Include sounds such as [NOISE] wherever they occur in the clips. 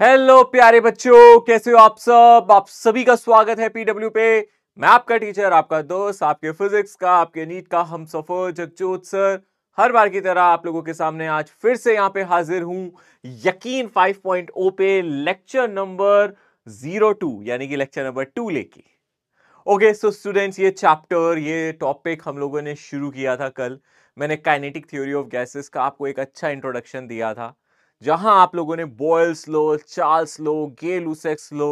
Hello प्यारे बच्चों कैसे हो आप सब आप सभी का स्वागत है पीडब्ल्यू पे मैं आपका टीचर आपका दोस्त आपके फिजिक्स का आपके नीट का हम सफर जगजोत सर हर बार की तरह आप लोगों के सामने आज फिर से यहाँ पे हाजिर हूं यकीन 5.0 पे लेक्चर नंबर जीरो टू यानी कि लेक्चर नंबर टू लेके ओके सो स्टूडेंट्स ये चैप्टर ये टॉपिक हम लोगों ने शुरू किया था कल मैंने काइनेटिक थ्योरी ऑफ गैसेस का आपको एक अच्छा इंट्रोडक्शन दिया था जहां आप लोगों ने Boyle's law Charles law Gay Lussac's law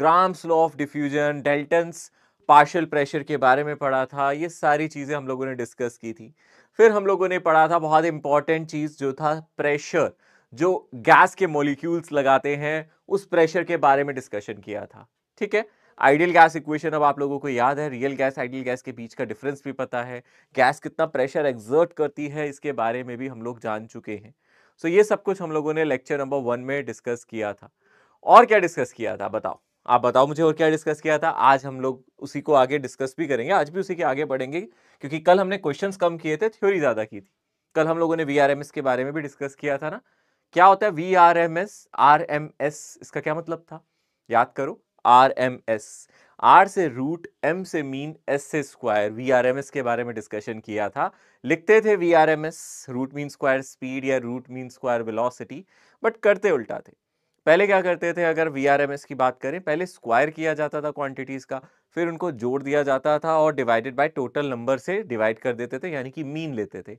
Graham's law of diffusion Dalton's partial pressure के बारे में पढ़ा था ये सारी चीज़ें हम लोगों ने डिस्कस की थी फिर हम लोगों ने पढ़ा था बहुत इंपॉर्टेंट चीज़ जो था प्रेशर जो गैस के मोलिक्यूल्स लगाते हैं उस प्रेशर के बारे में डिस्कशन किया था ठीक है आइडियल गैस इक्वेशन अब आप लोगों को याद है रियल गैस आइडियल गैस के बीच का डिफरेंस भी पता है गैस कितना प्रेशर एग्जर्ट करती है इसके बारे में भी हम लोग जान चुके हैं सो ये सब कुछ हम लोगों ने लेक्चर नंबर वन में डिस्कस किया था और क्या डिस्कस किया था बताओ आप बताओ मुझे और क्या डिस्कस किया था आज हम लोग उसी को आगे डिस्कस भी करेंगे आज भी उसी के आगे बढ़ेंगे क्योंकि कल हमने क्वेश्चंस कम किए थे थ्योरी ज़्यादा की थी कल हम लोगों ने वी के बारे में भी डिस्कस किया था ना क्या होता है V R M S R M S इसका क्या मतलब था याद करो आर एम एस आर से रूट एम से मीन एस से square V R M S के बारे में डिस्कशन किया था लिखते थे V R M S root mean square speed या root mean square velocity but करते उल्टा थे पहले क्या करते थे अगर वी आर एम एस की बात करें पहले स्क्वायर किया जाता था क्वांटिटीज़ का फिर उनको जोड़ दिया जाता था और डिवाइडेड बाय टोटल नंबर से डिवाइड कर देते थे यानी कि मीन लेते थे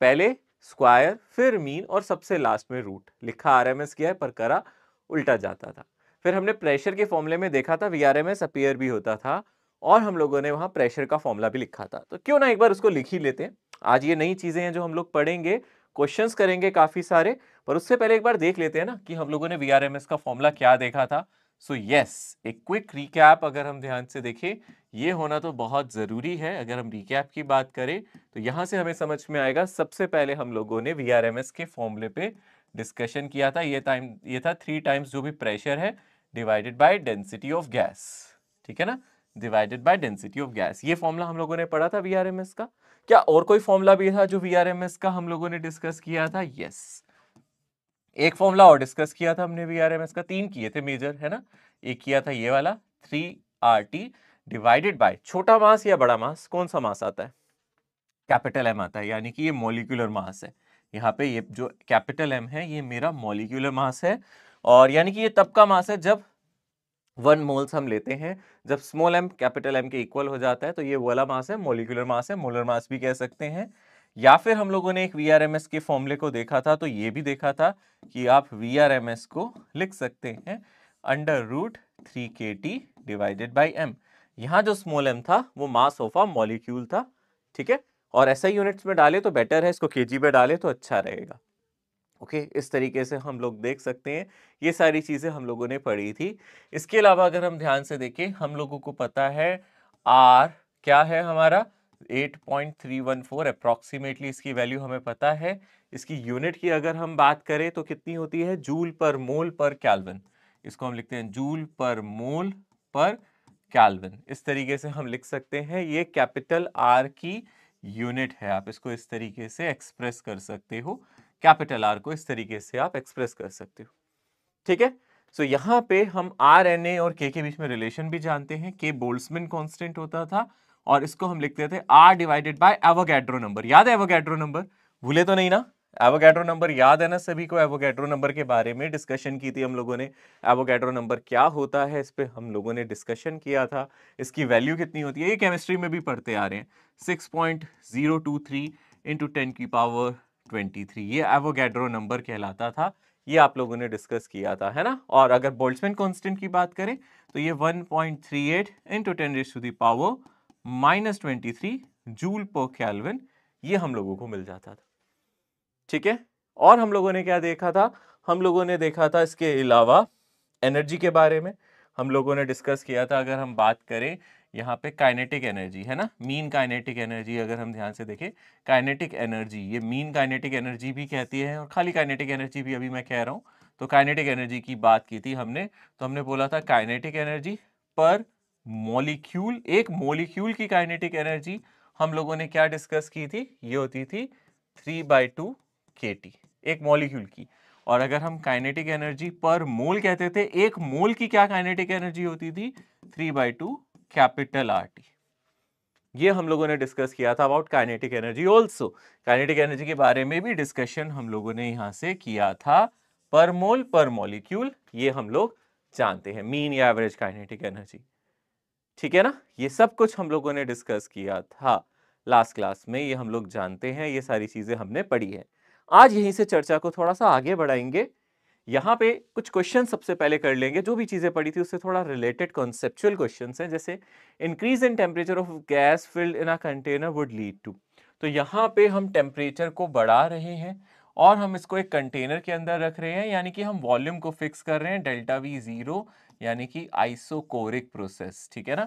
पहले स्क्वायर फिर मीन और सबसे लास्ट में रूट लिखा आर एम एस किया है पर करा उल्टा जाता था फिर हमने प्रेशर के फॉर्मूले में देखा था V R M S appear भी होता था और हम लोगों ने वहाँ प्रेशर का फॉर्मूला भी लिखा था तो क्यों ना एक बार उसको लिख ही लेते हैं आज ये नई चीज़ें हैं जो हम लोग पढ़ेंगे क्वेश्चन करेंगे काफ़ी सारे पर उससे पहले एक बार देख लेते हैं ना कि हम लोगों ने वी आर एम एस का फॉर्मूला क्या देखा था सो so, यस yes, एक क्विक रिकैप अगर हम ध्यान से देखें ये होना तो बहुत ज़रूरी है अगर हम रिकैप की बात करें तो यहाँ से हमें समझ में आएगा सबसे पहले हम लोगों ने वी आर एम एस के फॉर्मूले पे डिस्कशन किया था ये टाइम ये था थ्री टाइम्स जो भी प्रेशर है divided by density of gas ठीक है ना divided by density of gas ये फॉर्मुला हम लोगों ने पढ़ा था वी का क्या और कोई फॉर्मुला भी था जो वी का हम लोगों ने डिस्कस किया था यस yes. एक फॉर्मुला और डिस्कस किया था हमने वीआरएमएस का तीन किए थे मेजर है ना एक किया था ये वाला three R T divided by छोटा मास या बड़ा मास कौन सा मास आता है कैपिटल एम आता है यानी कि ये मोलिकुलर मास है यहाँ पे ये जो कैपिटल एम है ये मेरा मोलिकुलर मास है और यानी कि ये तब का मास है जब वन मोल्स हम लेते हैं जब स्मॉल एम कैपिटल एम के इक्वल हो जाता है तो ये वाला मास है मोलिकुलर मास है मोलर मास भी कह सकते हैं या फिर हम लोगों ने एक वी के फॉर्मूले को देखा था तो ये भी देखा था कि आप वी को लिख सकते हैं under root three K T divided by M यहाँ जो स्मॉल एम था वो मास ऑफ आ मॉलिक्यूल था ठीक है और ऐसा यूनिट्स में डाले तो बेटर है इसको के में डाले तो अच्छा रहेगा ओके okay, इस तरीके से हम लोग देख सकते हैं ये सारी चीज़ें हम लोगों ने पढ़ी थी इसके अलावा अगर हम ध्यान से देखें हम लोगों को पता है आर क्या है हमारा 8.314 अप्रॉक्सीमेटली इसकी वैल्यू हमें पता है इसकी यूनिट की अगर हम बात करें तो कितनी होती है जूल पर मोल पर कैलविन इसको हम लिखते हैं जूल पर मोल पर कैलविन इस तरीके से हम लिख सकते हैं ये कैपिटल आर की यूनिट है आप इसको इस तरीके से एक्सप्रेस कर सकते हो कैपिटल आर को इस तरीके से आप एक्सप्रेस कर सकते हो ठीक है सो यहाँ पे हम आर एन ए और के के बीच में रिलेशन भी जानते हैं के बोल्समैन कॉन्स्टेंट होता था और इसको हम लिखते थे R divided by Avogadro number याद है एवोगैड्रो नंबर भूले तो नहीं ना एवोगैड्रो नंबर याद है ना सभी को एवोगैड्रो नंबर के बारे में डिस्कशन की थी हम लोगों ने एवोगैड्रो नंबर क्या होता है इस पर हम लोगों ने डिस्कशन किया था इसकी वैल्यू कितनी होती है ये केमिस्ट्री में भी पढ़ते आ रहे हैं six point zero two three into ten की पावर ट्वेंटी ये एवोगैड्रो नंबर कहलाता था ये आप लोगों ने डिस्कस किया था है ना और अगर बोल्ट्समैन कॉन्स्टेंट की बात करें तो ये 1.38 point three eight into ten raise to the power minus twenty three joule पर कैलविन ये हम लोगों को मिल जाता था ठीक है और हम लोगों ने क्या देखा था हम लोगों ने देखा था इसके अलावा एनर्जी के बारे में हम लोगों ने डिस्कस किया था अगर हम बात करें यहाँ पे काइनेटिक एनर्जी है ना मीन काइनेटिक एनर्जी अगर हम ध्यान से देखें काइनेटिक एनर्जी ये मीन काइनेटिक एनर्जी भी कहती है और खाली काइनेटिक एनर्जी भी अभी मैं कह रहा हूँ तो काइनेटिक एनर्जी की बात की थी हमने तो हमने बोला था काइनेटिक एनर्जी पर मॉलिक्यूल एक मॉलिक्यूल की काइनेटिक एनर्जी हम लोगों ने क्या डिस्कस की थी ये होती थी three by two K T एक मॉलिक्यूल की और अगर हम काइनेटिक एनर्जी पर मोल कहते थे एक मोल की क्या काइनेटिक एनर्जी होती थी three by two capital R T ये हम लोगों ने डिस्कस किया था about kinetic energy also kinetic energy के बारे में भी डिस्कशन हम लोगों ने यहाँ से किया था पर मोल पर मॉलिक्यूल ये हम लोग जानते हैं मीन या एवरेज काइनेटिक एनर्जी ठीक है ना ये सब कुछ हम लोगों ने डिस्कस किया था लास्ट क्लास में ये हम लोग जानते हैं ये सारी चीज़ें हमने पढ़ी है आज यहीं से चर्चा को थोड़ा सा आगे बढ़ाएंगे यहाँ पे कुछ क्वेश्चन सबसे पहले कर लेंगे जो भी चीज़ें पढ़ी थी उससे थोड़ा रिलेटेड कॉन्सेप्चुअल क्वेश्चन हैं जैसे increase in temperature of gas filled in a container would lead to तो यहाँ पे हम टेम्परेचर को बढ़ा रहे हैं और हम इसको एक कंटेनर के अंदर रख रहे हैं यानी कि हम वॉल्यूम को फिक्स कर रहे हैं डेल्टा वी ज़ीरो यानी कि आइसोकोरिक प्रोसेस ठीक है ना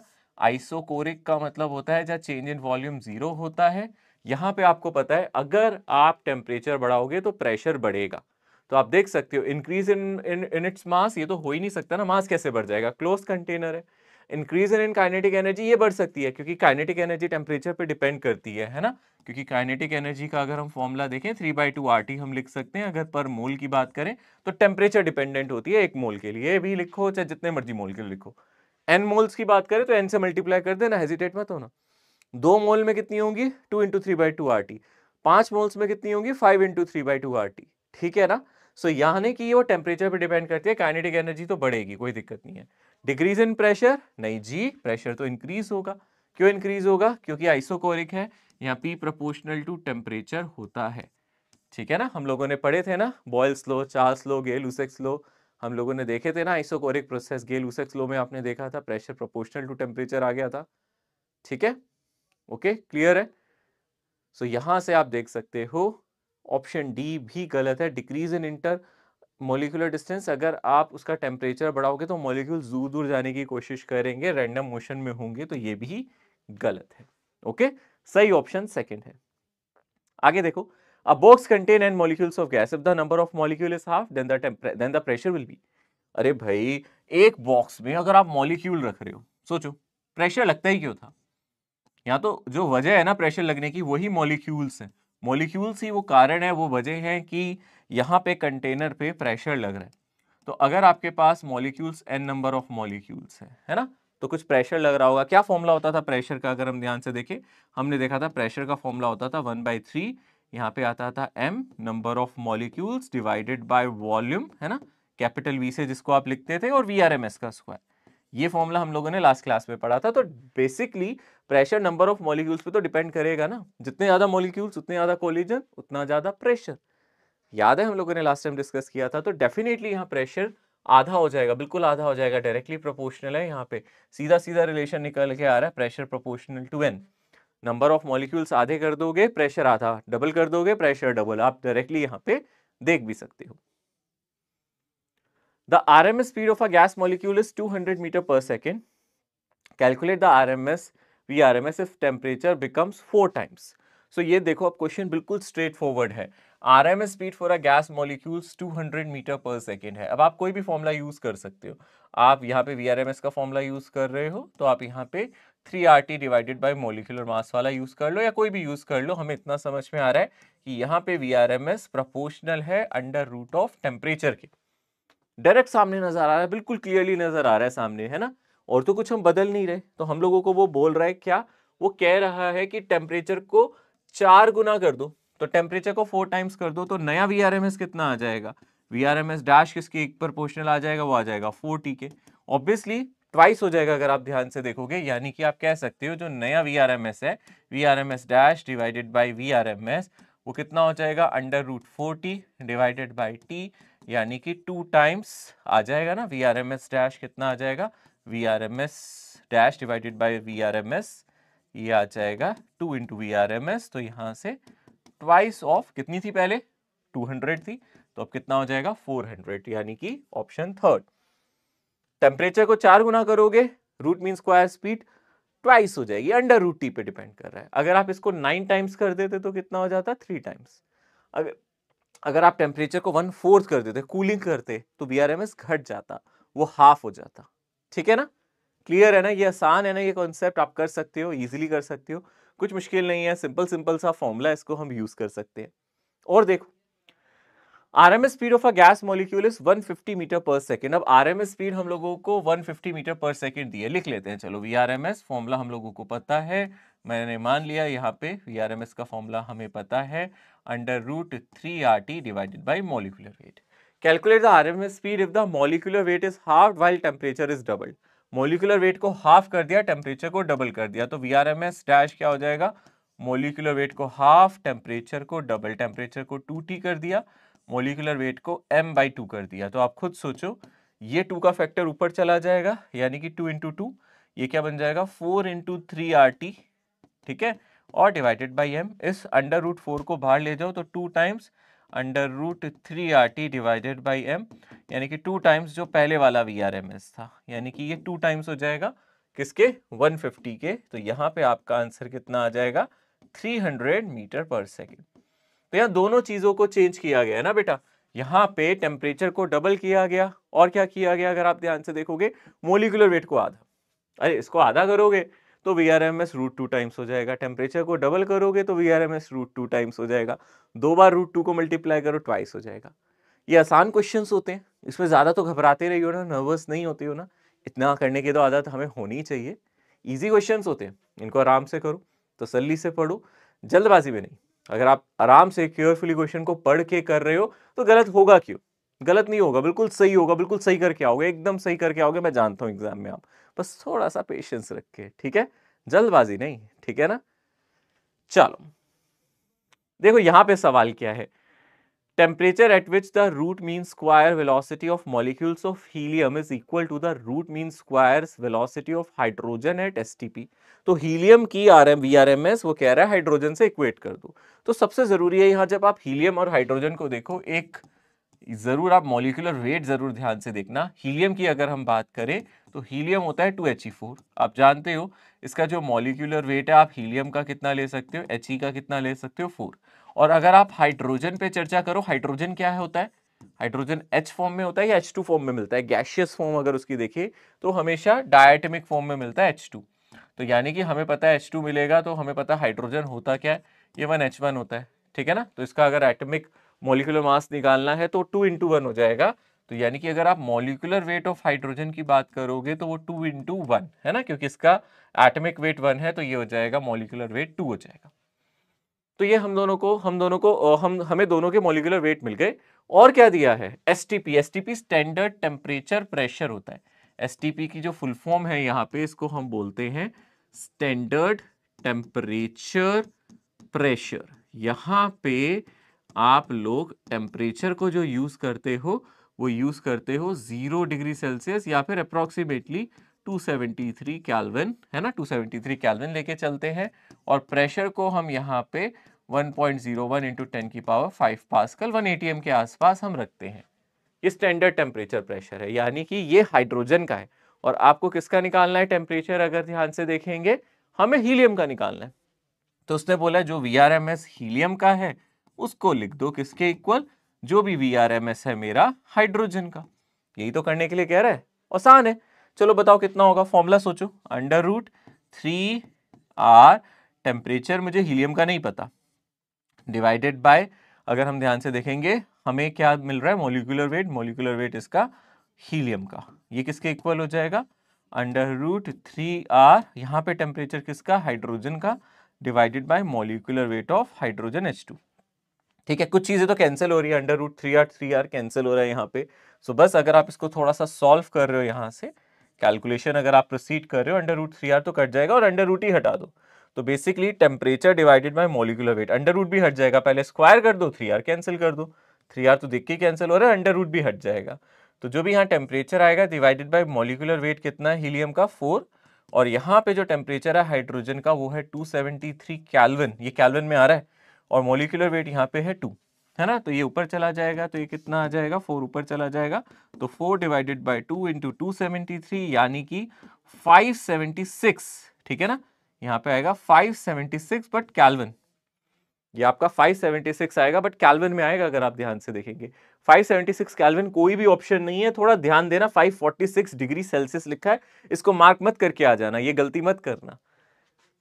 आइसोकोरिक का मतलब होता है जहाँ चेंज इन वॉल्यूम ज़ीरो होता है यहाँ पे आपको पता है अगर आप टेम्परेचर बढ़ाओगे तो प्रेशर बढ़ेगा तो आप देख सकते हो increase in in in its mass ये तो हो ही नहीं सकता ना मास कैसे बढ़ जाएगा क्लोज कंटेनर है increase in in kinetic energy ये बढ़ सकती है क्योंकि काइनेटिक एनर्जी टेम्परेचर पे डिपेंड करती है है ना क्योंकि काइनेटिक एनर्जी का अगर हम फॉर्मूला देखें three by two R T हम लिख सकते हैं अगर पर मोल की बात करें तो टेम्परेचर डिपेंडेंट होती है एक मोल के लिए भी लिखो चाहे जितने मर्जी मोल के लिए लिखो एन मोल्स की बात करें तो एन से मल्टीप्लाई कर देना हेजिटेट मत होना दो मोल में कितनी होंगी two into three by two R T पांच मोल्स में कितनी होंगी five into three by two R T ठीक है ना सो so, यानी कि वो टेम्परेचर पे डिपेंड करती है काइनेटिक एनर्जी तो बढ़ेगी कोई दिक्कत नहीं है डिक्रीज इन प्रेशर नहीं जी प्रेशर तो इंक्रीज होगा क्यों इंक्रीज होगा क्योंकि आइसोकोरिक है यहाँ पी प्रपोर्शनल टू टेम्परेचर होता है ठीक है ना हम लोगों ने पढ़े थे ना बॉयल्स लो चार लो गेल उसेक्स लो हम लोगों ने देखे थे ना आइसोकोरिक प्रोसेस गेल उसेक्स लो में आपने देखा था प्रेशर प्रोपोर्शनल टू टेम्परेचर आ गया था ठीक है ओके क्लियर है सो so, यहाँ से आप देख सकते हो ऑप्शन डी भी गलत है decrease in intermolecular distance अगर आप उसका टेम्परेचर बढ़ाओगे तो मोलिक्यूल दूर दूर जाने की कोशिश करेंगे रैंडम मोशन में होंगे तो ये भी गलत है ओके सही ऑप्शन सेकेंड है आगे देखो a box contain and molecules of gas if the number of molecule is half then the then the pressure अरे भाई एक बॉक्स में अगर आप मॉलिक्यूल रख रहे हो सोचो प्रेशर लगता ही क्यों था या तो जो वजह है ना प्रेशर लगने की वही मॉलिक्यूल्स हैं मोलिक्यूल्स ही वो कारण है वो वजह है कि यहाँ पे कंटेनर पे प्रेशर लग रहा है तो अगर आपके पास molecules N number of molecules है है ना तो कुछ प्रेशर लग रहा होगा क्या फॉर्मूला होता था प्रेशर का अगर हम ध्यान से देखें हमने देखा था प्रेशर का फॉर्मूला होता था वन बाई थ्री यहाँ पे आता था M number of molecules divided by volume है ना कैपिटल वी से जिसको आप लिखते थे और वी आर एम एस का स्क्वायर ये फॉर्मूला हम लोगों ने लास्ट क्लास में पढ़ा था तो basically pressure number of molecules पे तो डिपेंड करेगा ना जितने ज़्यादा मॉलिक्यूल्स उतने ज़्यादा कोलिजन उतना ज़्यादा प्रेशर याद है हम लोगों ने लास्ट टाइम डिस्कस किया था तो डेफिनेटली यहाँ प्रेशर आधा हो जाएगा बिल्कुल आधा हो जाएगा डायरेक्टली प्रोपोर्शनल है यहाँ पे सीधा सीधा रिलेशन निकल के आ रहा है pressure proportional to N number of molecules आधे कर दोगे प्रेशर आधा डबल कर दोगे प्रेशर डबल आप डायरेक्टली यहाँ पे देख भी सकते हो The RMS speed of a gas molecule is 200 meter per second. Calculate the RMS, VRMS if temperature becomes four times. So ये देखो अब क्वेश्चन बिल्कुल स्ट्रेट फॉरवर्ड है R M S speed for a gas molecules 200 metre पर second है अब आप कोई भी फॉर्मूला यूज कर सकते हो आप यहाँ पे वी आर एम एस का फॉर्मूला यूज कर रहे हो तो आप यहाँ पे three R T divided by molecular mass वाला यूज कर लो या कोई भी यूज कर लो हमें इतना समझ में आ रहा है कि यहाँ पे V R M S proportional है अंडर रूट ऑफ टेम्परेचर के डायरेक्ट सामने नजर आ रहा है बिल्कुल क्लियरली नजर आ रहा है सामने है ना और तो कुछ हम बदल नहीं रहे तो हम लोगों को वो बोल रहा है क्या वो कह रहा है कि टेम्परेचर को चार गुना कर दो तो टेम्परेचर को फोर टाइम्स कर दो तो नया वी कितना आ जाएगा वी डैश किसके एक प्रोपोर्शनल आ जाएगा वो आ जाएगा फोर के ऑब्वियसली ट्वाइस हो जाएगा अगर आप ध्यान से देखोगे यानी कि आप कह सकते हो जो नया वी आर एम एस है V R M S dash divided by V R M S वो कितना हो जाएगा under root four T divided by T यानी कि टू टाइम्स आ जाएगा ना V R M S dash कितना आ जाएगा V R M S dash divided by V R M S ये आ जाएगा two into V R M S तो यहाँ से ट्वाइस ऑफ कितनी थी पहले टू हंड्रेड थी तो अब कितना हो जाएगा फोर हंड्रेड यानी कि ऑप्शन थर्ड टेम्परेचर को चार गुना करोगे root mean square speed twice हो जाएगी अंडर रूट टी पे डिपेंड कर रहा है अगर आप इसको नाइन टाइम्स कर देते तो कितना हो जाता थ्री टाइम्स अगर अगर आप टेम्परेचर को वन फोर्थ कर देते कूलिंग करते तो बी घट जाता वो हाफ हो जाता ठीक है ना क्लियर है ना ये आसान है ना ये कॉन्सेप्ट आप कर सकते हो ईजिली कर सकते हो कुछ मुश्किल नहीं है सिंपल सिंपल सा फॉर्मूला इसको हम यूज़ कर सकते हैं और देखो RMS speed of a gas molecule is 150 metre पर सेकेंड अब आरएमएस स्पीड हम लोगों को 150 मीटर पर सेकेंड दिए लिख लेते हैं चलो वीआरएमएस फॉर्मूला हम लोगों को पता है मैंने मान लिया यहाँ पे वीआरएमएस का फॉर्मूला हमें पता है under root three R T divided by molecular weight calculate the RMS speed if the molecular weight is half while temperature is double molecular weight को हाफ कर दिया टेम्परेचर को डबल कर दिया तो वी डैश क्या हो जाएगा मोलिकुलर वेट को हाफ टेम्परेचर को डबल टेम्परेचर को टू टी कर दिया मोलिकुलर वेट को एम बाई टू कर दिया तो आप खुद सोचो ये टू का फैक्टर ऊपर चला जाएगा यानी कि टू इंटू टू ये क्या बन जाएगा four into three R T ठीक है और डिवाइडेड बाई एम इस अंडर रूट फोर को बाहर ले जाओ तो two times under root three R T divided by M यानी कि टू टाइम्स जो पहले वाला वी आर एम एस था यानी कि ये टू टाइम्स हो जाएगा किसके 150 के तो यहाँ पे आपका आंसर कितना आ जाएगा 300 मीटर पर सेकेंड तो यहाँ दोनों चीज़ों को चेंज किया गया है ना बेटा यहाँ पे टेम्परेचर को डबल किया गया और क्या किया गया अगर आप ध्यान से देखोगे मोलिकुलर वेट को आधा अरे इसको आधा करोगे तो V R M S root two times हो जाएगा टेम्परेचर को डबल करोगे तो V R M S root two times हो जाएगा दो बार रूट टू को मल्टीप्लाई करो ट्वाइस हो जाएगा ये आसान क्वेश्चंस होते हैं इसमें ज़्यादा तो घबराते रहिए हो ना नर्वस नहीं होती हो ना इतना करने की तो आदत हमें होनी चाहिए ईजी क्वेश्चन होते हैं इनको आराम से करो तसली से पढ़ो जल्दबाजी में नहीं अगर आप आराम से केयरफुली क्वेश्चन को पढ़ के कर रहे हो तो गलत होगा क्यों गलत नहीं होगा बिल्कुल सही होगा बिल्कुल सही करके आओगे एकदम सही करके आओगे मैं जानता हूँ एग्जाम में आप बस थोड़ा सा पेशेंस रख के ठीक है जल्दबाजी नहीं ठीक है ना चलो देखो यहां पे सवाल क्या है temperature at which the root mean square velocity of molecules of helium is equal to the root mean squares velocity of hydrogen at STP. तो हीलियम की R M V R M S वो कह रहा है hydrogen से equate कर दो तो सबसे ज़रूरी है यहाँ जब आप हीलियम और हाइड्रोजन को देखो एक ज़रूर आप मॉलिकुलर वेट ज़रूर ध्यान से देखना हीलियम की अगर हम बात करें तो हीलियम होता है टू एच ई फोर आप जानते हो इसका जो मॉलिकुलर वेट है आप हीलियम का कितना ले सकते हो एच ई e का कितना ले सकते हो फोर और अगर आप हाइड्रोजन पे चर्चा करो हाइड्रोजन क्या होता है हाइड्रोजन एच फॉर्म में होता है या एच टू फॉर्म में मिलता है गैशियस फॉर्म अगर उसकी देखिए तो हमेशा डायटमिक फॉर्म में मिलता है एच टू तो यानी कि हमें पता है एच टू मिलेगा तो हमें पता है हाइड्रोजन होता क्या है ये वन एच वन होता है ठीक है ना तो इसका अगर एटमिक मोलिकुलर मास निकालना है तो टू इंटू वन हो जाएगा तो यानी कि अगर आप मोलिकुलर वेट ऑफ हाइड्रोजन की बात करोगे तो वो टू इंटू वन है ना क्योंकि इसका एटमिक वेट वन है तो ये हो जाएगा मोलिकुलर वेट टू हो जाएगा तो ये हम दोनों को हम दोनों को हम हमें दोनों के मोलिकुलर वेट मिल गए और क्या दिया है S T standard temperature pressure होता है एस की जो फुल फॉर्म है यहाँ पे इसको हम बोलते हैं स्टैंडर्ड टेम्परेचर प्रेशर यहाँ पे आप लोग टेम्परेचर को जो यूज़ करते हो वो यूज़ करते हो ज़ीरो डिग्री सेल्सियस या फिर अप्रॉक्सीमेटली 273 कैलविन है ना 273 कैलविन लेके चलते हैं और प्रेशर को हम यहाँ पे 1.01 point zero one into ten की पावर 5 पास्कल 1 एटीएम के आसपास हम रखते हैं ये स्टैंडर्ड टेम्परेचर प्रेशर है यानी कि ये हाइड्रोजन का है और आपको किसका निकालना है टेम्परेचर अगर ध्यान से देखेंगे हमें हीलियम का निकालना है तो उसने बोला जो V R M S helium का है उसको लिख दो किसके इक्वल जो भी वी आर एम एस है मेरा हाइड्रोजन का यही तो करने के लिए कह रहा है आसान है चलो बताओ कितना होगा फॉर्मूला सोचो under root three R temperature मुझे हीलियम का नहीं पता डिवाइडेड बाय अगर हम ध्यान से देखेंगे हमें क्या मिल रहा है मोलिकुलर वेट मोलिकुलर वेट इसका हीलियम का ये किसके इक्वल हो जाएगा अंडर रूट थ्री आर यहाँ पे टेम्परेचर किसका हाइड्रोजन का divided by molecular weight of hydrogen H two ठीक है कुछ चीज़ें तो कैंसिल हो रही है under root three R three R cancel हो रहा है यहाँ पे सो so, बस अगर आप इसको थोड़ा सा सॉल्व कर रहे हो यहाँ से कैलकुलेशन अगर आप प्रोसीड कर रहे हो अंडर रूट थ्री आर तो कट जाएगा और अंडर रूट ही हटा दो तो basically temperature divided by molecular weight under root भी हट जाएगा पहले स्क्वायर कर दो थ्री आर कैंसिल कर दो थ्री आर तो दिख के कैंसिल हो रहा है अंडर रूट भी हट जाएगा तो जो भी यहाँ टेम्परेचर आएगा डिवाइडेड बाई मोलिकुलर वेट कितना है हीलियम का फोर और यहाँ पे जो टेम्परेचर है हाइड्रोजन का वो है टू सेवेंटी थ्री कैलवन ये कैलवन में आ रहा है और मोलिकुलर वेट यहाँ पे है टू है ना तो ये ऊपर चला जाएगा तो ये कितना आ जाएगा फोर ऊपर चला जाएगा तो four divided by two into two seventy three यानी कि फाइव सेवेंटी सिक्स ठीक है ना यहाँ पे आएगा five seventy six but kelvin ये आपका 576 आएगा बट कैलविन में आएगा अगर आप ध्यान से देखेंगे 576 कैलविन कोई भी ऑप्शन नहीं है थोड़ा ध्यान देना 546 डिग्री सेल्सियस लिखा है इसको मार्क मत करके आ जाना ये गलती मत करना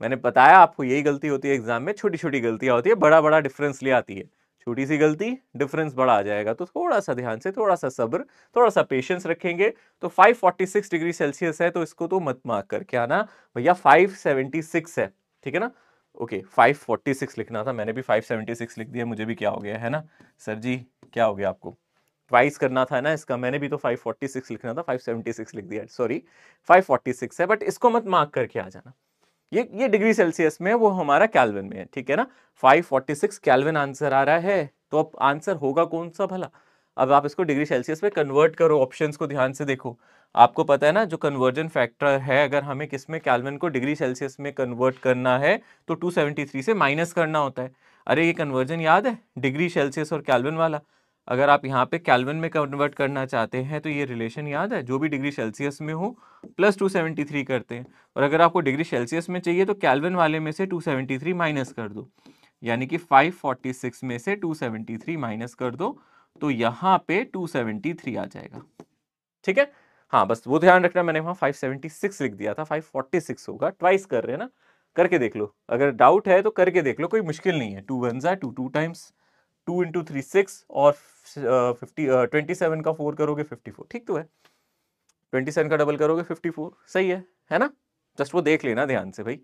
मैंने बताया आपको यही गलती होती है एग्जाम में छोटी छोटी गलतियां होती है बड़ा बड़ा डिफरेंस ले आती है छोटी सी गलती डिफरेंस बड़ा आ जाएगा तो थोड़ा सा ध्यान से थोड़ा सा सब्र थोड़ा सा पेशेंस रखेंगे तो 546 डिग्री सेल्सियस है तो इसको तो मत मार्क करके आना भैया 576 है ठीक है ना ओके 546 लिखना था मैंने भी 576 लिख दिया मुझे भी क्या हो गया है ना सर जी क्या हो गया आपको ट्वाइस करना था ना इसका मैंने भी तो 546 लिखना था 576 लिख दिया सॉरी 546 है बट इसको मत मार्क करके आ जाना ये ये डिग्री सेल्सियस में वो हमारा कैलविन में है ठीक है ना 546 कैलविन आंसर आ रहा है तो अब आंसर होगा कौन सा भला अब आप इसको डिग्री सेल्सियस में कन्वर्ट करो ऑप्शन को ध्यान से देखो आपको पता है ना जो कन्वर्जन फैक्टर है अगर हमें किस में कैलविन को डिग्री सेल्सियस में कन्वर्ट करना है तो 273 से माइनस करना होता है अरे ये कन्वर्जन याद है डिग्री सेल्सियस और कैलविन वाला अगर आप यहाँ पे कैलविन में कन्वर्ट करना चाहते हैं तो ये रिलेशन याद है जो भी डिग्री सेल्सियस में हो प्लस टू सेवेंटी थ्री करते हैं और अगर आपको डिग्री सेल्सियस में चाहिए तो कैलविन वाले में से टू सेवेंटी थ्री माइनस कर दो यानी कि फाइव फोर्टी सिक्स में से टू सेवेंटी थ्री माइनस कर दो तो यहाँ पे टू सेवेंटी थ्री आ जाएगा ठीक है हाँ बस वो ध्यान रखना मैंने वहाँ फाइव सेवेंटी सिक्स लिख दिया था फाइव फोर्टी सिक्स होगा ट्वाइस कर रहे हैं ना करके देख लो अगर डाउट है तो करके देख लो कोई मुश्किल नहीं है टू वन ज़ा two two times two into three six और फिफ्टी ट्वेंटी सेवन का फोर करोगे फिफ्टी फोर ठीक तो है ट्वेंटी सेवन का डबल करोगे फिफ्टी फोर सही है है ना जस्ट वो देख लेना ध्यान से भाई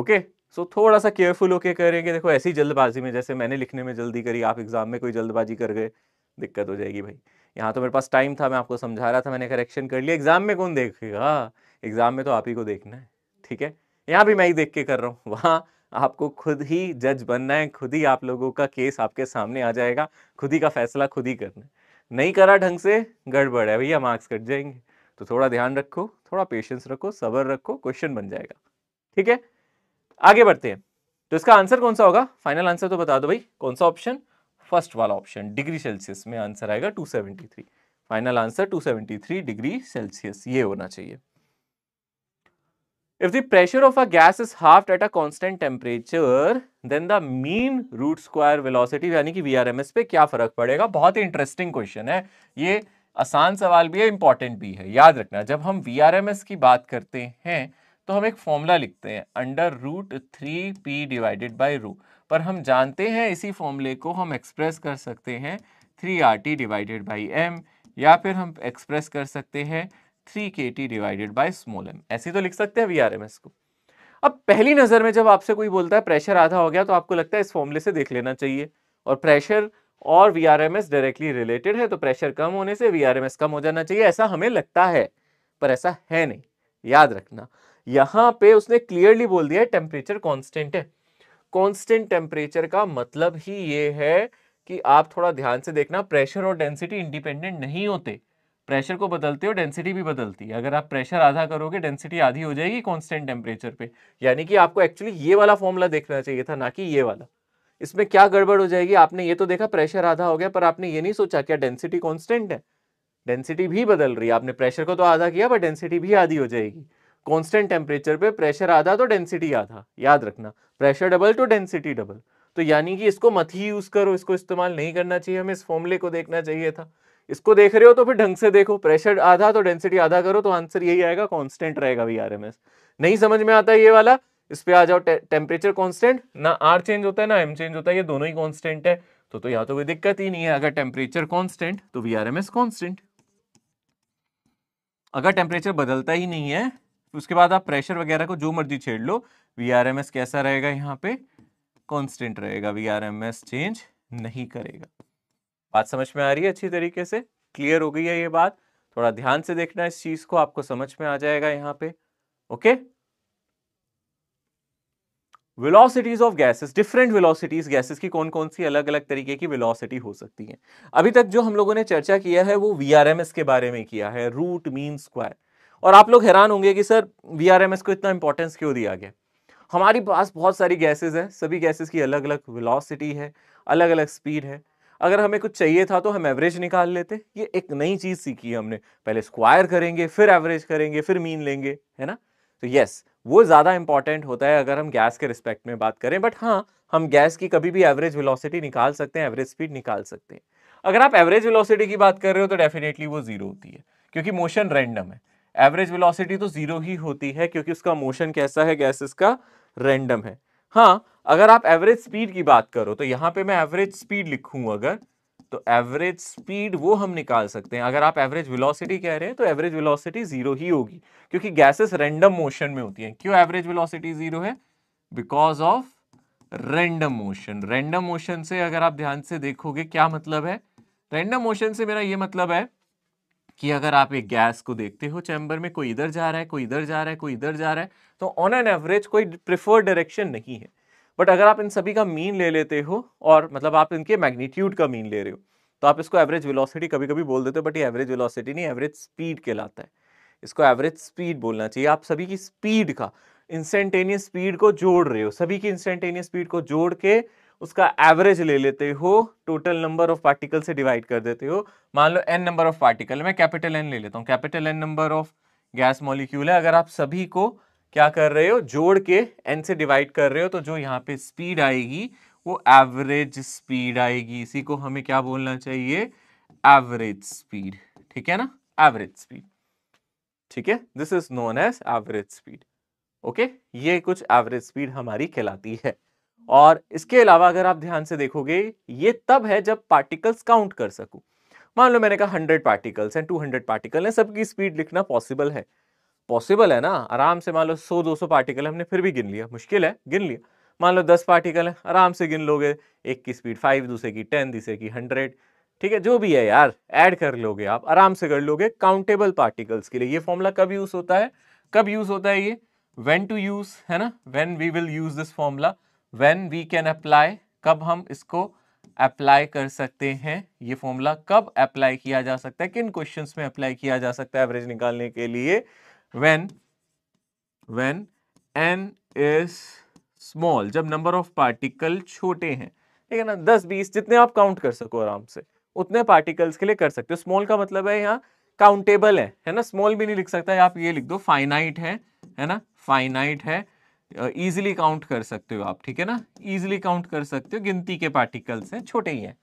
ओके सो so, थोड़ा सा केयरफुल होके करेंगे देखो ऐसी जल्दबाजी में जैसे मैंने लिखने में जल्दी करी आप एग्जाम में कोई जल्दबाजी कर गए दिक्कत हो जाएगी भाई यहाँ तो मेरे पास टाइम था मैं आपको समझा रहा था मैंने करेक्शन कर लिया एग्जाम में कौन देखेगा एग्जाम में तो आप ही को देखना है ठीक है यहाँ भी मैं ही देख के कर रहा हूँ [LAUGHS] वहाँ आपको खुद ही जज बनना है खुद ही आप लोगों का केस आपके सामने आ जाएगा खुद ही का फैसला खुद ही करना है नहीं करा ढंग से गड़बड़ है भैया मार्क्स कट जाएंगे तो थोड़ा ध्यान रखो थोड़ा पेशेंस रखो सबर रखो क्वेश्चन बन जाएगा ठीक है आगे बढ़ते हैं तो इसका आंसर कौन सा होगा फाइनल आंसर तो बता दो भाई कौन सा ऑप्शन फर्स्ट वाला ऑप्शन डिग्री सेल्सियस में आंसर आएगा 273 फाइनल आंसर 273 डिग्री सेल्सियस ये होना चाहिए If the pressure of a gas is halved at a constant temperature, then the mean root square velocity यानी कि VRMS पे क्या फर्क पड़ेगा बहुत ही इंटरेस्टिंग क्वेश्चन है ये आसान सवाल भी है इंपॉर्टेंट भी है याद रखना जब हम एस की बात करते हैं तो हम एक फॉर्मूला लिखते हैं under root three P divided by rho पर हम जानते हैं इसी फॉर्मूले को हम एक्सप्रेस कर सकते हैं three R T divided by M या फिर हम एक्सप्रेस कर सकते हैं three K T divided by small M ऐसे तो लिख सकते हैं वी आर एम एस को अब पहली नज़र में जब आपसे कोई बोलता है प्रेशर आधा हो गया तो आपको लगता है इस फॉर्मूले से देख लेना चाहिए और प्रेशर और V R M S directly related है तो प्रेशर कम होने से वी आर एम एस कम हो जाना चाहिए ऐसा हमें लगता है पर ऐसा है नहीं याद रखना यहाँ पे उसने क्लियरली बोल दिया है टेम्परेचर कॉन्स्टेंट है कॉन्स्टेंट टेम्परेचर का मतलब ही ये है कि आप थोड़ा ध्यान से देखना प्रेशर और डेंसिटी इंडिपेंडेंट नहीं होते प्रेशर को बदलते हो डेंसिटी भी बदलती है अगर आप प्रेशर आधा करोगे डेंसिटी आधी हो जाएगी कॉन्स्टेंट टेम्परेचर पे यानी कि आपको एक्चुअली ये वाला फॉर्मूला देखना चाहिए था ना कि ये वाला इसमें क्या गड़बड़ हो जाएगी आपने ये तो देखा प्रेशर आधा हो गया पर आपने ये नहीं सोचा क्या डेंसिटी कॉन्स्टेंट है डेंसिटी भी बदल रही है आपने प्रेशर को तो आधा किया पर डेंसिटी भी आधी हो जाएगी कॉन्स्टेंट टेम्परेचर पे प्रेशर आधा तो डेंसिटी आधा याद रखना pressure double to density double तो यानी कि इसको मत ही यूज़ करो इसको इस्तेमाल नहीं करना चाहिए हमें इस फॉर्मूले को देखना चाहिए था इसको देख रहे हो तो फिर ढंग से देखो प्रेशर आधा तो डेंसिटी आधा करो तो आंसर यही आएगा कॉन्स्टेंट रहेगा वी आर नहीं समझ में आता ये वाला इस पे आ जाओ टेम्परेचर कॉन्स्टेंट ना आर चेंज होता है ना एम चेंज होता है ये दोनों ही कॉन्स्टेंट है तो तो यहाँ तो कोई दिक्कत ही नहीं है अगर टेम्परेचर कॉन्स्टेंट तो V R M S constant अगर टेम्परेचर बदलता ही नहीं है तो उसके बाद आप प्रेशर वगैरह को जो मर्जी छेड़ लो वी आर एम एस कैसा रहेगा यहाँ पे कॉन्स्टेंट रहेगा V R M S change नहीं करेगा बात समझ में आ रही है अच्छी तरीके से क्लियर हो गई है ये बात थोड़ा ध्यान से देखना इस चीज को आपको समझ में आ जाएगा यहाँ पे okay velocities of gases different velocities gases की कौन कौन सी अलग अलग तरीके की वेलोसिटी हो सकती है अभी तक जो हम लोगों ने चर्चा किया है वो एस के बारे में किया है रूट मीन स्क्वायर और आप लोग हैरान होंगे कि सर एस को इतना इंपॉर्टेंस क्यों दिया गया हमारे पास बहुत सारी गैसेज हैं सभी गैसेज की अलग अलग वेलोसिटी है अलग अलग स्पीड है अगर हमें कुछ चाहिए था तो हम एवरेज निकाल लेते ये एक नई चीज़ सीखी हमने पहले स्क्वायर करेंगे फिर एवरेज करेंगे फिर मीन लेंगे है ना तो यस वो ज़्यादा इंपॉर्टेंट होता है अगर हम गैस के रिस्पेक्ट में बात करें बट हाँ हम गैस की कभी भी एवरेज वेलोसिटी निकाल सकते हैं एवरेज स्पीड निकाल सकते हैं अगर आप एवरेज वेलोसिटी की बात कर रहे हो तो डेफिनेटली वो जीरो होती है क्योंकि मोशन रैंडम है एवरेज वेलोसिटी तो जीरो ही होती है क्योंकि उसका मोशन कैसा है गैसेस का रेंडम है हाँ अगर आप एवरेज स्पीड की बात करो तो यहां पे मैं एवरेज स्पीड लिखूं अगर तो एवरेज स्पीड वो हम निकाल सकते हैं अगर आप एवरेज वेलोसिटी कह रहे हैं तो एवरेज वेलोसिटी जीरो ही होगी क्योंकि गैसेस रेंडम मोशन में होती हैं क्यों एवरेज वेलोसिटी जीरो है because of random motion random motion से अगर आप ध्यान से देखोगे क्या मतलब है रेंडम मोशन से मेरा ये मतलब है कि अगर आप एक गैस को देखते हो चैम्बर में कोई इधर जा रहा है कोई इधर जा रहा है कोई इधर जा रहा है तो ऑन एन एवरेज कोई प्रिफर्ड डायरेक्शन नहीं है बट अगर आप इन सभी का मीन ले लेते हो और मतलब आप इनके मैग्नीट्यूड का मीन ले रहे हो तो आप इसको एवरेज वेलोसिटी कभी कभी बोल देते हो बट ये एवरेज वेलोसिटी नहीं एवरेज स्पीड कहलाता है इसको एवरेज स्पीड बोलना चाहिए आप सभी की स्पीड का इंस्टेंटेनियस स्पीड को जोड़ रहे हो सभी की इंस्टेंटेनियस स्पीड को जोड़ के उसका एवरेज ले लेते हो टोटल नंबर ऑफ पार्टिकल से डिवाइड कर देते हो मान लो एन नंबर ऑफ पार्टिकल मैं कैपिटल एन ले लेता हूँ capital N number of gas molecule है अगर आप सभी को क्या कर रहे हो जोड़ के एन से डिवाइड कर रहे हो तो जो यहाँ पे स्पीड आएगी वो एवरेज स्पीड आएगी इसी को हमें क्या बोलना चाहिए एवरेज स्पीड ठीक है ना एवरेज स्पीड ठीक है this is known as average speed okay ये कुछ एवरेज स्पीड हमारी कहलाती है और इसके अलावा अगर आप ध्यान से देखोगे ये तब है जब पार्टिकल्स काउंट कर सकूं मान लो मैंने कहा 100 पार्टिकल्स हैं 200 पार्टिकल हैं सबकी स्पीड लिखना पॉसिबल है पॉसिबल है ना आराम से मान लो सौ दो सौ पार्टिकल हमने फिर भी गिन लिया मुश्किल है गिन लिया मान लो दस पार्टिकल है आराम से गिन लोगे एक की स्पीड फाइव दूसरे की टेन दूसरे की हंड्रेड ठीक है जो भी है यार ऐड कर लोगे आप आराम से कर लोगे काउंटेबल पार्टिकल्स के लिए ये फॉर्मूला कब यूज होता है कब यूज होता है ये वेन टू यूज है ना when we will use this formula when we can apply कब हम इसको अप्लाई कर सकते हैं ये फॉर्मूला कब अप्लाई किया जा सकता है किन क्वेश्चंस में अप्लाई किया जा सकता है एवरेज निकालने के लिए when when n is small जब number of particle छोटे हैं ठीक है ना दस बीस जितने आप काउंट कर सको आराम से उतने पार्टिकल्स के लिए कर सकते हो स्मॉल का मतलब है यहाँ काउंटेबल है है ना स्मॉल भी नहीं लिख सकता है आप ये लिख दो फाइनाइट है है ना फाइनाइट है ईजिली काउंट कर सकते हो आप ठीक है ना ईजिली काउंट कर सकते हो गिनती के पार्टिकल्स हैं छोटे ही हैं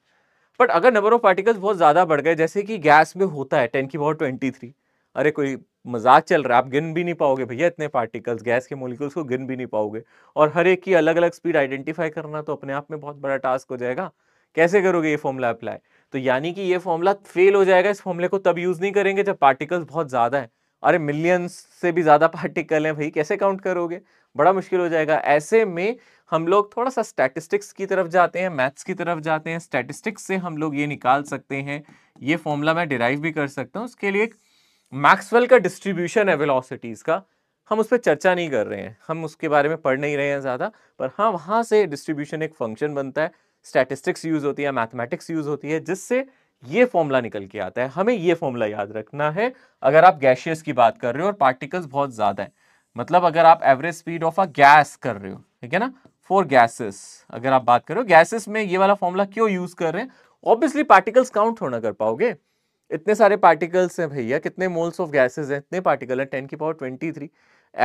बट अगर नंबर ऑफ पार्टिकल्स बहुत ज़्यादा बढ़ गए जैसे कि गैस में होता है टेन की पावर ट्वेंटी थ्री अरे कोई मजाक चल रहा है आप गिन भी नहीं पाओगे भैया इतने पार्टिकल्स गैस के मोलिकुल्स को गिन भी नहीं पाओगे और हर एक की अलग अलग स्पीड आइडेंटिफाई करना तो अपने आप में बहुत बड़ा टास्क हो जाएगा कैसे करोगे ये फॉर्मूला अप्लाई तो यानी कि ये फॉर्मूला फेल हो जाएगा इस फॉर्मूले को तब यूज़ नहीं करेंगे जब पार्टिकल्स बहुत ज़्यादा हैं अरे मिलियंस से भी ज़्यादा पार्टिकल [LAUGHS] हैं भाई कैसे काउंट करोगे बड़ा मुश्किल हो जाएगा ऐसे में हम लोग थोड़ा सा स्टैटिस्टिक्स की तरफ जाते हैं मैथ्स की तरफ जाते हैं स्टैटिस्टिक्स से हम लोग ये निकाल सकते हैं ये फॉर्मूला मैं डिराइव भी कर सकता हूँ उसके लिए एक मैक्सवेल का डिस्ट्रीब्यूशन है वेलोसिटीज़ का हम उस पर चर्चा नहीं कर रहे हैं हम उसके बारे में पढ़ नहीं रहे हैं ज़्यादा पर हाँ वहाँ से डिस्ट्रीब्यूशन एक फंक्शन बनता है स्टैटिस्टिक्स यूज़ होती है मैथमेटिक्स यूज़ होती है जिससे ये फॉर्मूला निकल के आता है हमें ये फॉर्मूला याद रखना है अगर आप गैशियस की बात कर रहे हो और पार्टिकल्स बहुत ज़्यादा है मतलब अगर आप average speed of a gas कर रहे हो ठीक है ना फॉर गैसेस अगर आप बात कर रहे हो गैसेस में ये वाला फॉर्मूला क्यों यूज कर रहे हैं ऑब्वियसली पार्टिकल्स काउंट होना कर पाओगे इतने सारे पार्टिकल्स हैं भैया कितने मोल्स ऑफ गैसेस हैं इतने पार्टिकल हैं टेन की पावर ट्वेंटी थ्री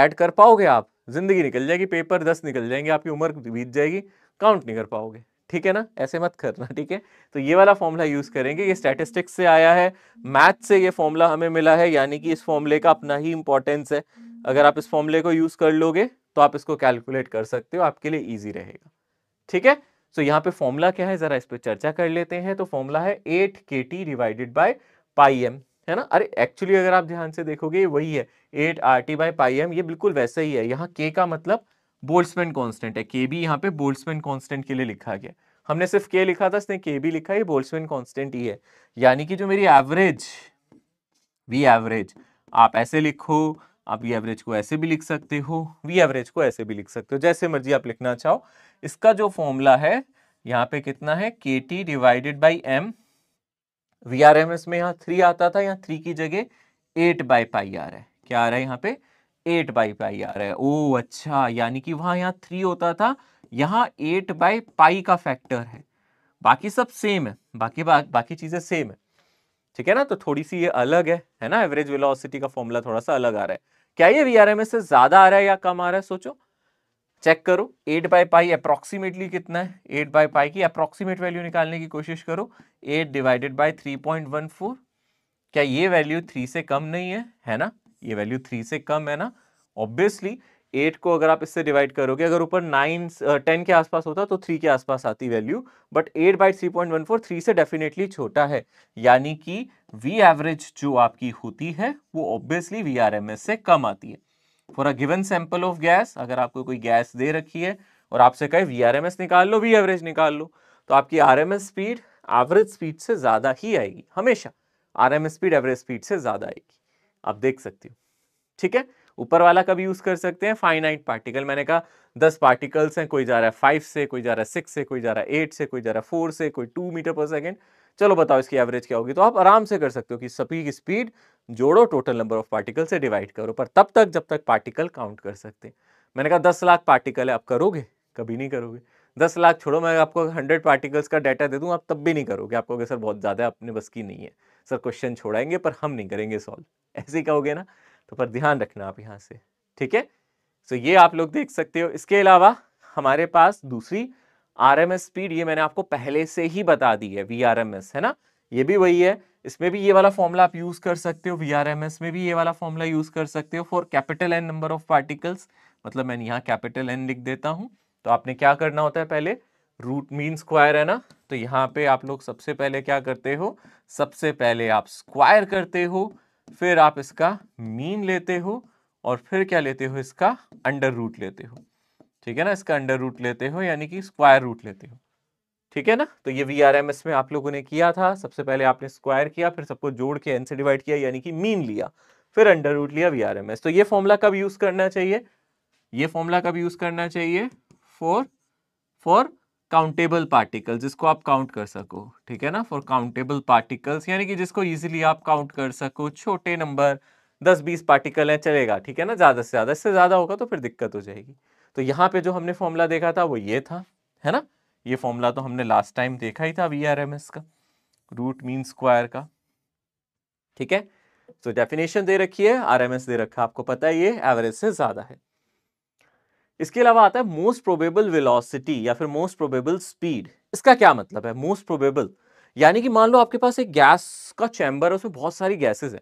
ऐड कर पाओगे आप ज़िंदगी निकल जाएगी पेपर दस निकल जाएंगे आपकी उम्र बीत जाएगी काउंट नहीं कर पाओगे ठीक है ना ऐसे मत करना ठीक है तो ये वाला फॉर्मूला यूज़ करेंगे ये स्टैटिस्टिक्स से आया है मैथ से ये फॉर्मूला हमें मिला है यानी कि इस फॉर्मूले का अपना ही इंपॉर्टेंस है अगर आप इस फॉर्मूले को यूज़ कर लोगे तो आप इसको कैलकुलेट कर सकते हो आपके लिए ईजी रहेगा ठीक है सो यहाँ पे फॉर्मूला क्या है ज़रा इस पर चर्चा कर लेते हैं तो फॉर्मूला है eight K T divided by pi M है ना अरे एक्चुअली अगर आप ध्यान से देखोगे वही है eight R T by pi M ये बिल्कुल वैसा ही है यहाँ के का मतलब बोल्समैन कांस्टेंट है के बी यहाँ पे बोल्समैन कांस्टेंट के लिए लिखा गया हमने सिर्फ के लिखा था इसने के बी लिखा ये बोल्समैन कांस्टेंट ही है यानी कि जो मेरी एवरेज वी एवरेज आप ऐसे लिखो आप वी एवरेज को ऐसे भी लिख सकते हो वी एवरेज को ऐसे भी लिख सकते हो जैसे मर्जी आप लिखना चाहो इसका जो फॉर्मूला है यहाँ पे कितना है K T divided by M V R M S में यहाँ थ्री आता था यहाँ थ्री की जगह एट बाई पाई आ रहा है क्या आ रहा है यहाँ पे एट बाई पाई आ रहा है ओ अच्छा यानी कि वहां यहाँ थ्री होता था यहाँ एट बाई पाई का फैक्टर है बाकी सब सेम है बाकी बा, बाकी चीज़ें सेम है ठीक है ना तो थोड़ी सी ये अलग है है ना एवरेज वेलोसिटी का फॉर्मूला थोड़ा सा अलग आ रहा है क्या ये वी आर एम एस से ज़्यादा आ रहा है या कम आ रहा है सोचो चेक करो एट बाई पाई अप्रोक्सीमेटली कितना है एट बाई पाई की अप्रोक्सीमेट वैल्यू निकालने की कोशिश करो eight divided by three point one four क्या ये वैल्यू थ्री से कम नहीं है है ना ये वैल्यू थ्री से कम है ना ऑब्वियसली एट को अगर आप इससे डिवाइड करोगे अगर ऊपर नाइन टेन के आसपास होता तो थ्री के आसपास आती value but eight by three point one four three से डेफिनेटली छोटा है यानी कि वी एवरेज जो आपकी होती है वो obviously V R M S से कम आती है for a given sample of gas अगर आपको कोई गैस दे रखी है और आपसे कहे वी आर एम एस निकाल लो वी एवरेज निकाल लो तो आपकी R M S speed average speed से ज़्यादा ही आएगी हमेशा R M S speed average speed से ज़्यादा आएगी आप देख सकते हो ठीक है ऊपर वाला कभी यूज़ कर सकते हैं फाइनाइट पार्टिकल मैंने कहा दस पार्टिकल्स हैं कोई जा रहा है फाइव से कोई जा रहा है सिक्स से कोई जा रहा है एट से कोई जा रहा है फोर से कोई टू मीटर पर सेकेंड चलो बताओ इसकी एवरेज क्या होगी तो आप आराम से कर सकते हो कि सभी की स्पीड जोड़ो टोटल नंबर ऑफ पार्टिकल से डिवाइड करो पर तब तक जब तक पार्टिकल काउंट कर सकते हैं मैंने कहा दस लाख पार्टिकल है आप करोगे कभी नहीं करोगे दस लाख छोड़ो मैं आपको हंड्रेड पार्टिकल्स का डाटा दे दूँ आप तब भी नहीं करोगे आपको कहोगे सर बहुत ज़्यादा अपने बस की नहीं है सर क्वेश्चन छोड़ाएंगे पर हम नहीं करेंगे सॉल्व [LAUGHS] ऐसे ही कहोगे ना तो पर ध्यान रखना आप यहाँ से ठीक है सो ये आप लोग देख सकते हो इसके अलावा हमारे पास दूसरी आरएमएस स्पीड ये मैंने आपको पहले से ही बता दी है वी है ना ये भी वही है इसमें भी ये वाला फॉर्मूला आप यूज कर सकते हो वी में भी ये वाला फॉर्मूला यूज कर सकते हो for capital N number of particles मतलब मैंने यहाँ कैपिटल एन लिख देता हूँ तो आपने क्या करना होता है पहले रूट मीन स्क्वायर है ना तो यहाँ पे आप लोग सबसे पहले क्या करते हो सबसे पहले आप स्क्वायर करते हो फिर आप इसका मीन लेते हो और फिर क्या लेते हो इसका अंडर रूट लेते हो ठीक है ना इसका अंडर रूट लेते हो यानी कि स्क्वायर रूट लेते हो ठीक है ना तो ये वी आर एम एस में आप लोगों ने किया था सबसे पहले आपने स्क्वायर किया फिर सबको जोड़ के एन से डिवाइड किया यानी कि मीन लिया फिर अंडर रूट लिया वी आर एम एस तो ये फॉर्मूला कब यूज करना चाहिए ये फॉर्मूला कब यूज करना चाहिए फॉर फॉर काउंटेबल पार्टिकल जिसको आप काउंट कर सको ठीक है ना फॉर काउंटेबल पार्टिकल्स यानी कि जिसको इजीली आप काउंट कर सको छोटे नंबर दस बीस पार्टिकल हैं चलेगा ठीक है ना ज़्यादा से ज़्यादा इससे ज़्यादा होगा तो फिर दिक्कत हो जाएगी तो यहाँ पे जो हमने फॉर्मूला देखा था वो ये था है ना ये फॉर्मूला तो हमने लास्ट टाइम देखा ही था वी आर एम एस का रूट मीन स्क्वायर का ठीक है तो डेफिनेशन दे रखी है आर एम एस दे रखा आपको पता है ये एवरेज से ज़्यादा है इसके अलावा आता है मोस्ट प्रोबेबल वेलोसिटी या फिर मोस्ट प्रोबेबल स्पीड इसका क्या मतलब है मोस्ट प्रोबेबल यानी कि मान लो आपके पास एक गैस का चैम्बर है उसमें बहुत सारी गैसेज है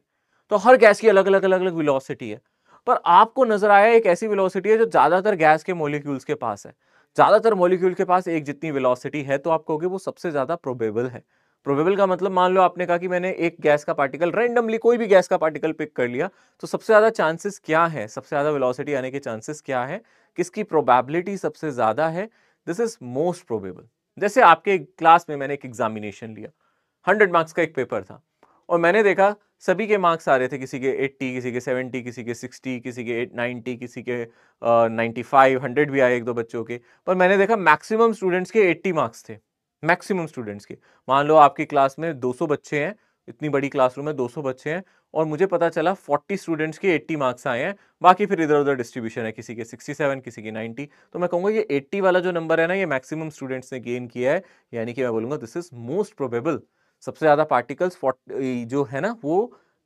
तो हर गैस की अलग अलग अलग अलग विलोसिटी है पर आपको नजर आया एक ऐसी वेलोसिटी है जो ज़्यादातर गैस के मोलिक्यूल्स के पास है ज़्यादातर मोलिक्यूल के पास एक जितनी वेलोसिटी है तो आप कहोगे वो सबसे ज़्यादा प्रोबेबल है प्रोबेबल का मतलब मान लो आपने कहा कि मैंने एक गैस का पार्टिकल रेंडमली कोई भी गैस का पार्टिकल पिक कर लिया तो सबसे ज़्यादा चांसेस क्या है सबसे ज़्यादा वेलोसिटी आने के चांसेस क्या है किसकी प्रोबेबिलिटी सबसे ज़्यादा है दिस इज मोस्ट प्रोबेबल जैसे आपके क्लास में मैंने एक एग्जामिनेशन लिया हंड्रेड मार्क्स का एक पेपर था और मैंने देखा सभी के मार्क्स आ रहे थे किसी के 80 किसी के 70 किसी के 60 किसी के 90 किसी के नाइन्टी फाइव हंड्रेड भी आए एक दो बच्चों के पर मैंने देखा मैक्सिमम स्टूडेंट्स के 80 मार्क्स थे मैक्सिमम स्टूडेंट्स के मान लो आपकी क्लास में 200 बच्चे हैं इतनी बड़ी क्लासरूम में 200 बच्चे हैं और मुझे पता चला 40 स्टूडेंट्स के 80 मार्क्स आए हैं बाकी फिर इधर उधर डिस्ट्रीब्यूशन है किसी के 67 किसी के 90 तो मैं कहूँगा ये 80 वाला जो नंबर है ना ये मैक्सिमम स्टूडेंट्स ने गेन किया है यानी कि मैं बोलूँगा दिस इज मोस्ट प्रोबेबल सबसे ज़्यादा पार्टिकल्स जो है ना वो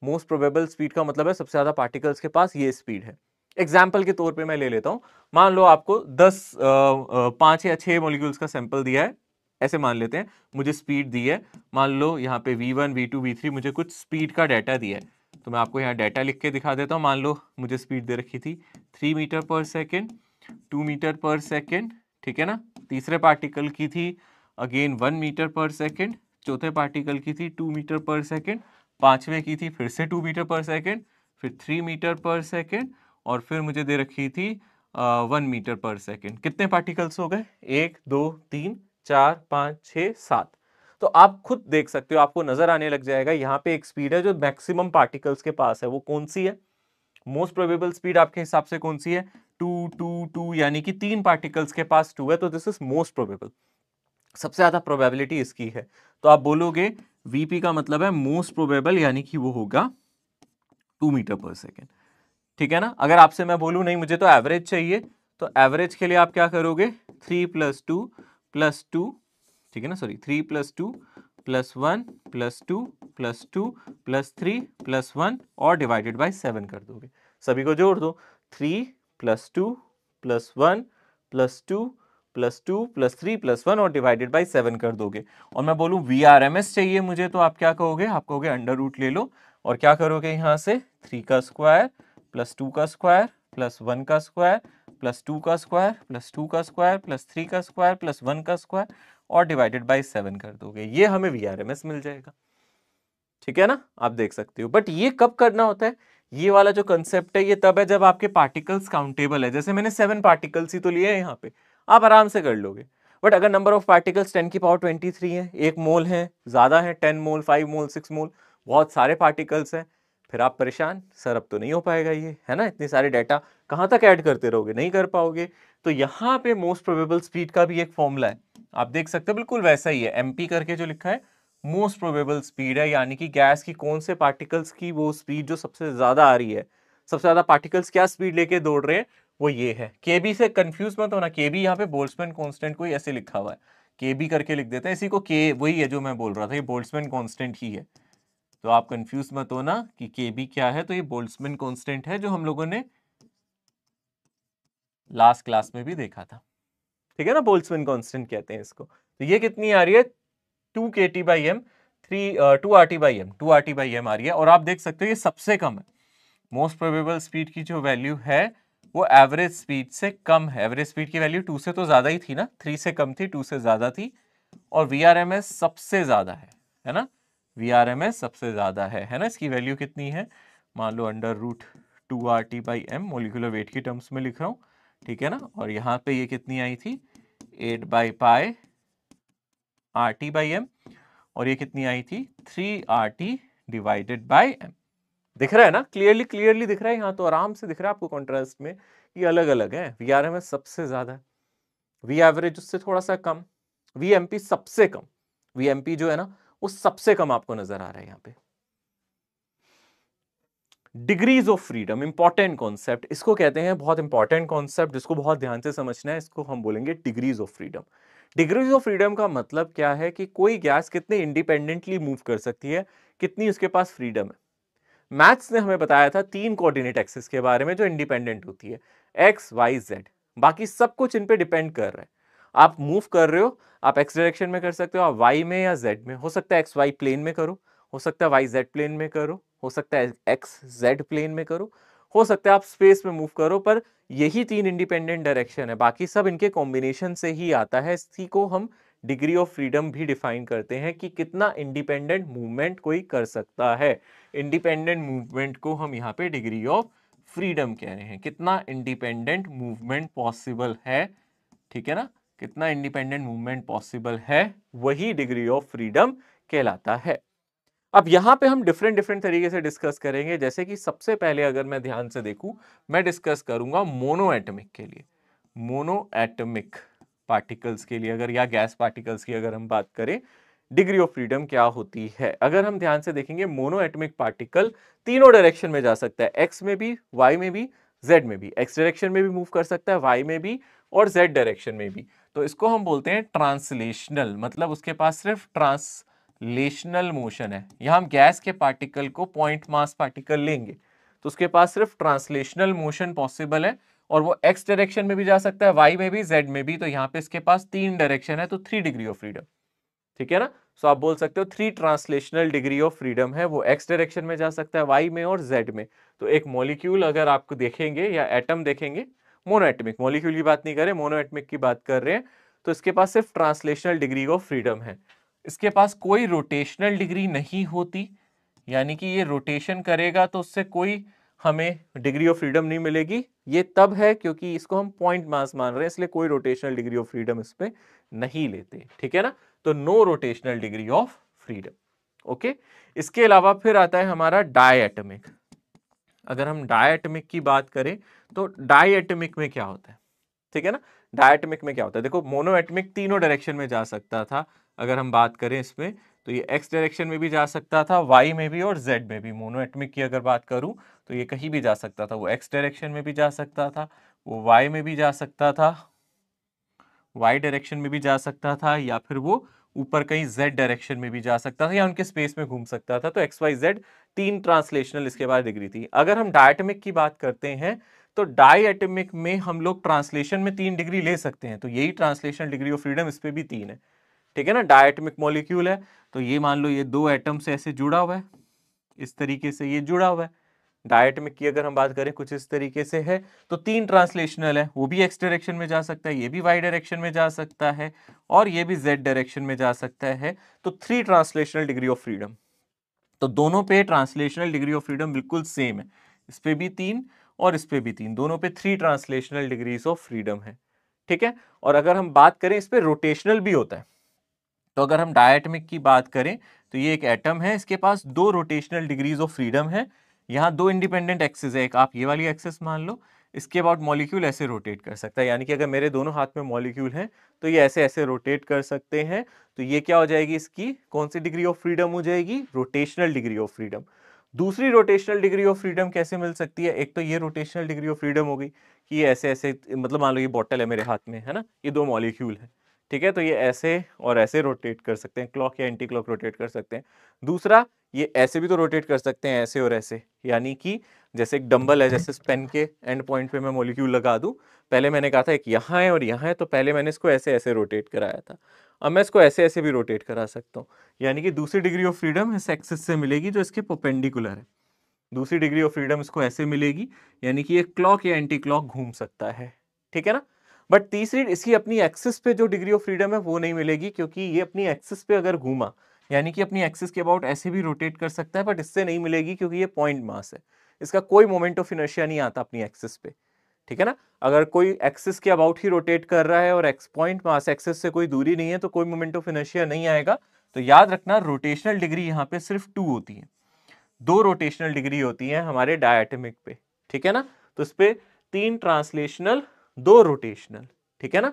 मोस्ट प्रोबेबल स्पीड का मतलब है सबसे ज़्यादा पार्टिकल्स के पास ये स्पीड है एग्जाम्पल के तौर पे मैं ले लेता हूँ मान लो आपको दस पाँच या छः मोलिक्यूल्स का सैंपल दिया है ऐसे मान लेते हैं मुझे स्पीड दी है मान लो यहाँ पे V V one two V three मुझे कुछ स्पीड का डाटा दिया है तो मैं आपको यहाँ डाटा लिख के दिखा देता हूँ मान लो मुझे स्पीड दे रखी थी थ्री मीटर पर सेकेंड टू मीटर पर सेकेंड ठीक है ना तीसरे पार्टिकल की थी अगेन वन मीटर पर सेकेंड चौथे पार्टिकल की थी टू मीटर पर सेकेंड पांचवे की थी फिर से टू मीटर पर सेकेंड फिर थ्री मीटर पर सेकेंड और फिर मुझे दे रखी थी वन मीटर पर सेकेंड कितने पार्टिकल्स हो गए एक दो तीन चार पाँच छः सात तो आप खुद देख सकते हो आपको नजर आने लग जाएगा यहाँ पे एक स्पीड है जो मैक्सिमम पार्टिकल्स के पास है वो कौन सी है मोस्ट प्रोबेबल स्पीड आपके हिसाब से कौन सी है टू टू टू यानी कि तीन पार्टिकल्स के पास टू है तो दिस इज मोस्ट प्रोबेबल सबसे ज़्यादा प्रोबेबिलिटी इसकी है तो आप बोलोगे वीपी का मतलब है मोस्ट प्रोबेबल यानी कि वो होगा टू मीटर पर सेकेंड ठीक है ना अगर आपसे मैं बोलूँ नहीं मुझे तो एवरेज चाहिए तो एवरेज के लिए आप क्या करोगे three plus two plus two ठीक है ना sorry three plus two plus one plus two plus two plus three plus one और डिवाइडेड बाई सेवन कर दोगे सभी को जोड़ दो three plus two plus one plus two plus two plus three plus one और डिवाइडेड बाई सेवन कर दोगे और मैं बोलूँ वी आर एम एस चाहिए मुझे तो आप क्या कहोगे आप कहोगे अंडर रूट ले लो और क्या करोगे यहाँ से थ्री का स्क्वायर प्लस टू का स्क्वायर प्लस वन का स्क्वायर प्लस टू का स्क्वायर प्लस टू का स्क्वायर प्लस थ्री का स्क्वायर प्लस वन का स्क्वायर और डिवाइडेड बाई सेवन कर दोगे ये हमें वी आर एम एस मिल जाएगा ठीक है ना आप देख सकते हो बट ये कब करना होता है ये वाला जो कंसेप्ट है ये तब है जब आपके पार्टिकल्स काउंटेबल है जैसे मैंने सेवन पार्टिकल्स ही तो लिए हैं यहाँ पे आप आराम से कर लोगे बट अगर नंबर ऑफ पार्टिकल्स टेन की पावर ट्वेंटी थ्री है एक मोल है ज़्यादा है ten mole five mole six mole बहुत सारे पार्टिकल्स हैं फिर आप परेशान सर अब तो नहीं हो पाएगा ये है ना इतने सारे डाटा कहाँ तक ऐड करते रहोगे नहीं कर पाओगे तो यहाँ पे मोस्ट प्रोबेबल स्पीड का भी एक फॉर्मूला है आप देख सकते हो बिल्कुल वैसा ही है एम करके जो लिखा है मोस्ट प्रोबेबल स्पीड है यानी कि गैस की कौन से पार्टिकल्स की वो स्पीड जो सबसे ज़्यादा आ रही है सबसे ज़्यादा पार्टिकल्स क्या स्पीड लेके दौड़ रहे हैं वो ये है के बी से कंफ्यूज मत होना के बी यहाँ पे बोल्समैन कॉन्स्टेंट को ऐसे लिखा हुआ है के बी करके लिख देते हैं इसी को के वही है जो मैं बोल रहा था ये बोल्समैन कॉन्स्टेंट ही है तो आप कंफ्यूज मत होना कि के बी क्या है तो ये बोल्समैन कॉन्स्टेंट है जो हम लोगों ने लास्ट क्लास में भी देखा था ठीक है ना बोल्समैन कॉन्स्टेंट कहते हैं इसको तो ये कितनी आ रही है two K T by M three two R T by M two R T by M आ रही है और आप देख सकते हो ये सबसे कम है मोस्ट प्रोबेबल स्पीड की जो वैल्यू है वो एवरेज स्पीड से कम है एवरेज स्पीड की वैल्यू टू से तो ज़्यादा ही थी ना थ्री से कम थी टू से ज़्यादा थी और वी आर एम एस सबसे ज़्यादा है है ना वी आर एम एस सबसे ज़्यादा है है ना इसकी वैल्यू कितनी है मान लो under root two R T by M molecular weight की टर्म्स में लिख रहा हूँ ठीक है ना और यहाँ पे ये कितनी आई थी eight by pi R T by M और ये कितनी आई थी three R T divided by M दिख रहा है ना क्लियरली क्लियरली दिख रहा है यहाँ तो आराम से दिख रहा है आपको कॉन्ट्रास्ट में ये अलग अलग है वी आर एम एस सबसे ज़्यादा वी एवरेज उससे थोड़ा सा कम वी एम पी सबसे कम वी एम पी जो है ना वो सबसे कम आपको नजर आ रहा है यहाँ पे degrees of freedom important concept इसको कहते हैं बहुत इंपॉर्टेंट कॉन्सेप्ट जिसको बहुत ध्यान से समझना है इसको हम बोलेंगे degrees of freedom degrees of freedom का मतलब क्या है कि कोई गैस कितने इंडिपेंडेंटली मूव कर सकती है कितनी उसके पास फ्रीडम है मैथ्स ने हमें बताया था तीन कोऑर्डिनेट एक्सिस के बारे में जो इंडिपेंडेंट होती है एक्स वाई जेड बाकी सब कुछ इन पे डिपेंड कर रहा है आप मूव कर रहे हो आप एक्स डायरेक्शन में कर सकते हो आप वाई में या जेड में हो सकता है एक्स वाई प्लेन में करो हो सकता है वाई जेड प्लेन में करो हो सकता है एक्स जेड प्लेन में करो हो सकता है आप स्पेस में मूव करो पर यही तीन इंडिपेंडेंट डायरेक्शन है बाकी सब इनके कॉम्बिनेशन से ही आता है इसी को हम डिग्री ऑफ फ्रीडम भी डिफाइन करते हैं कि कितना इंडिपेंडेंट मूवमेंट कोई कर सकता है इंडिपेंडेंट मूवमेंट को हम यहाँ पे डिग्री ऑफ फ्रीडम कह रहे हैं कितना इंडिपेंडेंट मूवमेंट पॉसिबल है ठीक है ना कितना इंडिपेंडेंट मूवमेंट पॉसिबल है वही डिग्री ऑफ फ्रीडम कहलाता है अब यहाँ पे हम डिफरेंट डिफरेंट तरीके से डिस्कस करेंगे जैसे कि सबसे पहले अगर मैं ध्यान से देखूं मैं डिस्कस करूंगा मोनो एटमिक के लिए मोनो एटमिक पार्टिकल्स के लिए अगर या गैस पार्टिकल्स की अगर हम बात करें डिग्री ऑफ फ्रीडम क्या होती है अगर हम ध्यान से देखेंगे मोनो एटमिक पार्टिकल तीनों डायरेक्शन में जा सकता है एक्स में भी वाई में भी जेड में भी एक्स डायरेक्शन में भी मूव कर सकता है वाई में भी और जेड डायरेक्शन में भी तो इसको हम बोलते हैं ट्रांसलेशनल मतलब उसके पास सिर्फ ट्रांसलेशनल मोशन है यहाँ हम गैस के पार्टिकल को पॉइंट मास पार्टिकल लेंगे तो उसके पास सिर्फ ट्रांसलेशनल मोशन पॉसिबल है और वो एक्स डायरेक्शन में भी जा सकता है वाई में भी जेड में भी तो यहाँ पे इसके पास तीन डायरेक्शन है तो थ्री डिग्री ऑफ फ्रीडम ठीक है ना सो आप बोल सकते हो three translational degree of freedom है वो एक्स डायरेक्शन में जा सकता है वाई में और जेड में तो एक मॉलिक्यूल अगर आपको देखेंगे या एटम देखेंगे मोनोएटमिक मॉलिक्यूल की बात नहीं करें मोनो मोनोएटमिक की बात कर रहे हैं तो इसके पास सिर्फ ट्रांसलेशनल डिग्री ऑफ फ्रीडम है इसके पास कोई रोटेशनल डिग्री नहीं होती यानी कि ये रोटेशन करेगा तो उससे कोई हमें डिग्री ऑफ फ्रीडम नहीं मिलेगी ये तब है क्योंकि इसको हम पॉइंट मास मान रहे हैं इसलिए कोई रोटेशनल डिग्री ऑफ फ्रीडम इस पर नहीं लेते ठीक है ना तो no rotational degree of freedom okay इसके अलावा फिर आता है हमारा डायटमिक अगर हम डायटमिक की बात करें तो डायटमिक में क्या होता है ठीक है ना डायटमिक में क्या होता है देखो मोनोएटमिक तीनों डायरेक्शन में जा सकता था अगर हम बात करें इसमें तो ये एक्स डायरेक्शन में भी जा सकता था वाई में भी और जेड में भी मोनोएटमिक की अगर बात करूं तो ये कहीं भी जा सकता था वो एक्स डायरेक्शन में भी जा सकता था वो वाई में भी जा सकता था वाई डायरेक्शन में भी जा सकता था या फिर वो ऊपर कहीं जेड डायरेक्शन में भी जा सकता था या उनके स्पेस में घूम सकता था तो एक्स वाई जेड तीन ट्रांसलेशनल इसके बाद डिग्री थी अगर हम डायटमिक की बात करते हैं तो डायटमिक में हम लोग ट्रांसलेशन में तीन डिग्री ले सकते हैं तो यही ट्रांसलेशन डिग्री ऑफ फ्रीडम इस पर भी तीन है ठीक है ना डायटमिक मॉलिक्यूल है तो ये मान लो ये दो एटम से ऐसे जुड़ा हुआ है इस तरीके से ये जुड़ा हुआ है डायट में की अगर हम बात करें कुछ इस तरीके से है तो तीन ट्रांसलेशनल है वो भी एक्स डायरेक्शन में जा सकता है ये भी वाई डायरेक्शन में जा सकता है और ये भी जेड डायरेक्शन में जा सकता है तो three translational degree of freedom तो दोनों पे ट्रांसलेशनल डिग्री ऑफ फ्रीडम बिल्कुल सेम है इस पे भी तीन और इस पे भी तीन दोनों पे three translational degrees of freedom है ठीक है और अगर हम बात करें इस पर रोटेशनल भी होता है तो अगर हम डायटमिक की बात करें तो ये एक एटम है इसके पास दो रोटेशनल डिग्रीज ऑफ फ्रीडम है यहाँ दो इंडिपेंडेंट एक्सेस है एक आप ये वाली एक्सेस मान लो इसके अबाउट मॉलिक्यूल ऐसे रोटेट कर सकता है यानी कि अगर मेरे दोनों हाथ में मॉलिक्यूल हैं तो ये ऐसे ऐसे रोटेट कर सकते हैं तो ये क्या हो जाएगी इसकी कौन सी डिग्री ऑफ फ्रीडम हो जाएगी रोटेशनल डिग्री ऑफ फ्रीडम दूसरी रोटेशनल डिग्री ऑफ फ्रीडम कैसे मिल सकती है एक तो ये रोटेशनल डिग्री ऑफ फ्रीडम होगी कि ये ऐसे ऐसे मतलब मान लो ये बॉटल है मेरे हाथ में है ना ये दो मॉलिक्यूल है ठीक है तो ये ऐसे और ऐसे रोटेट कर सकते हैं क्लॉक या एंटी क्लॉक रोटेट कर सकते हैं दूसरा ये ऐसे भी तो रोटेट कर सकते हैं ऐसे और ऐसे यानी कि जैसे एक डंबल है जैसे पेन के एंड पॉइंट पे मैं मोलिक्यूल लगा दूँ पहले मैंने कहा था एक यहाँ है और यहाँ है तो पहले मैंने इसको ऐसे ऐसे रोटेट कराया था अब मैं इसको ऐसे ऐसे भी रोटेट करा सकता हूँ यानी कि दूसरी डिग्री ऑफ फ्रीडम इस एक्सिस से मिलेगी जो इसके पोपेंडिकुलर है दूसरी डिग्री ऑफ फ्रीडम इसको ऐसे मिलेगी यानी कि ये क्लॉक या एंटी क्लॉक घूम सकता है ठीक है ना बट तीसरी इसकी अपनी एक्सिस पे जो डिग्री ऑफ फ्रीडम है वो नहीं मिलेगी क्योंकि ये अपनी एक्सिस पे अगर घूमा यानी कि अपनी एक्सिस के अबाउट ऐसे भी रोटेट कर सकता है बट इससे नहीं मिलेगी क्योंकि ये पॉइंट मास है इसका कोई मोमेंट ऑफ इनर्शिया नहीं आता अपनी एक्सिस पे ठीक है ना अगर कोई एक्सिस के अबाउट ही रोटेट कर रहा है और एक्स पॉइंट मास एक्सिस से कोई दूरी नहीं है तो कोई मोमेंट ऑफ इनर्शिया नहीं आएगा तो याद रखना रोटेशनल डिग्री यहाँ पे सिर्फ टू होती है दो रोटेशनल डिग्री होती है हमारे डायटेमिक पे ठीक है ना तो इस पर तीन ट्रांसलेशनल दो रोटेशनल ठीक है ना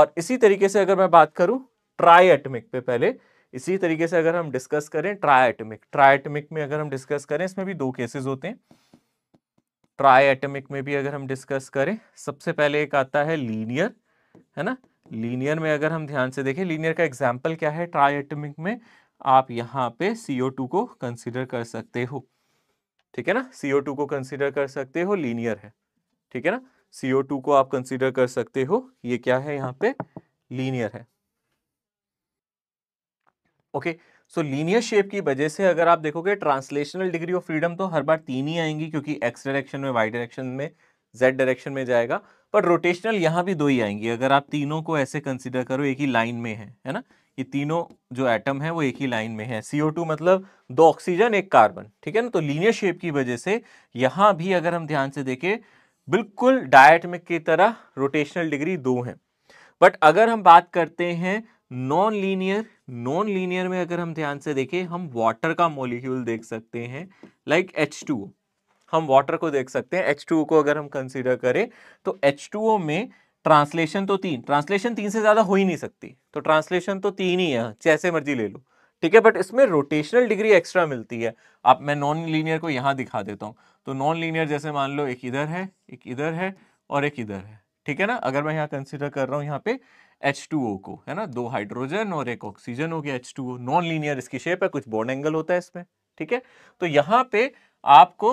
और इसी तरीके से अगर मैं बात करूं ट्राई एटमिक पे पहले इसी तरीके से अगर हम डिस्कस करें ट्राइटमिक ट्राइटमिक में अगर हम डिस्कस करें इसमें भी दो केसेस होते हैं ट्राइटमिक में भी अगर हम डिस्कस करें सबसे पहले एक आता है लीनियर है ना लीनियर में अगर हम ध्यान से देखें लीनियर का एग्जाम्पल क्या है ट्राइटमिक में आप यहाँ पे CO2 को कंसिडर कर सकते हो ठीक है ना CO2 को कंसिडर कर सकते हो लीनियर है ठीक है ना CO2 को आप कंसिडर कर सकते हो ये क्या है यहाँ पे लीनियर है ओके सो लीनियर शेप की वजह से अगर आप देखोगे ट्रांसलेशनल डिग्री ऑफ फ्रीडम तो हर बार तीन ही आएंगी क्योंकि एक्स डायरेक्शन में वाई डायरेक्शन में जेड डायरेक्शन में जाएगा पर रोटेशनल यहाँ भी दो ही आएंगी अगर आप तीनों को ऐसे कंसिडर करो एक ही लाइन में है है ना ये तीनों जो एटम है वो एक ही लाइन में है CO2 मतलब दो ऑक्सीजन एक कार्बन ठीक है ना तो लीनियर शेप की वजह से यहाँ भी अगर हम ध्यान से देखें बिल्कुल में की तरह रोटेशनल डिग्री दो है बट अगर हम बात करते हैं नॉन लीनियर नॉन लीनियर में अगर हम ध्यान से देखें हम वाटर का मोलिक्यूल देख सकते हैं लाइक एच हम वाटर को देख सकते हैं एच को अगर हम कंसिडर करें तो एच में ट्रांसलेशन तो तीन ट्रांसलेशन तीन से ज़्यादा हो ही नहीं सकती तो ट्रांसलेशन तो तीन ही है जैसे मर्जी ले लो ठीक है बट इसमें रोटेशनल डिग्री एक्स्ट्रा मिलती है आप मैं नॉन लीनियर को यहाँ दिखा देता हूँ तो नॉन लीनियर जैसे मान लो एक इधर है एक इधर है और एक इधर है ठीक है ना अगर मैं यहाँ कंसिडर कर रहा हूँ यहाँ पे H2O को है ना दो हाइड्रोजन और एक ऑक्सीजन हो गया एच टू नॉन लीनियर इसकी शेप है कुछ बॉन्ड एंगल होता है इसमें ठीक है तो यहाँ पे आपको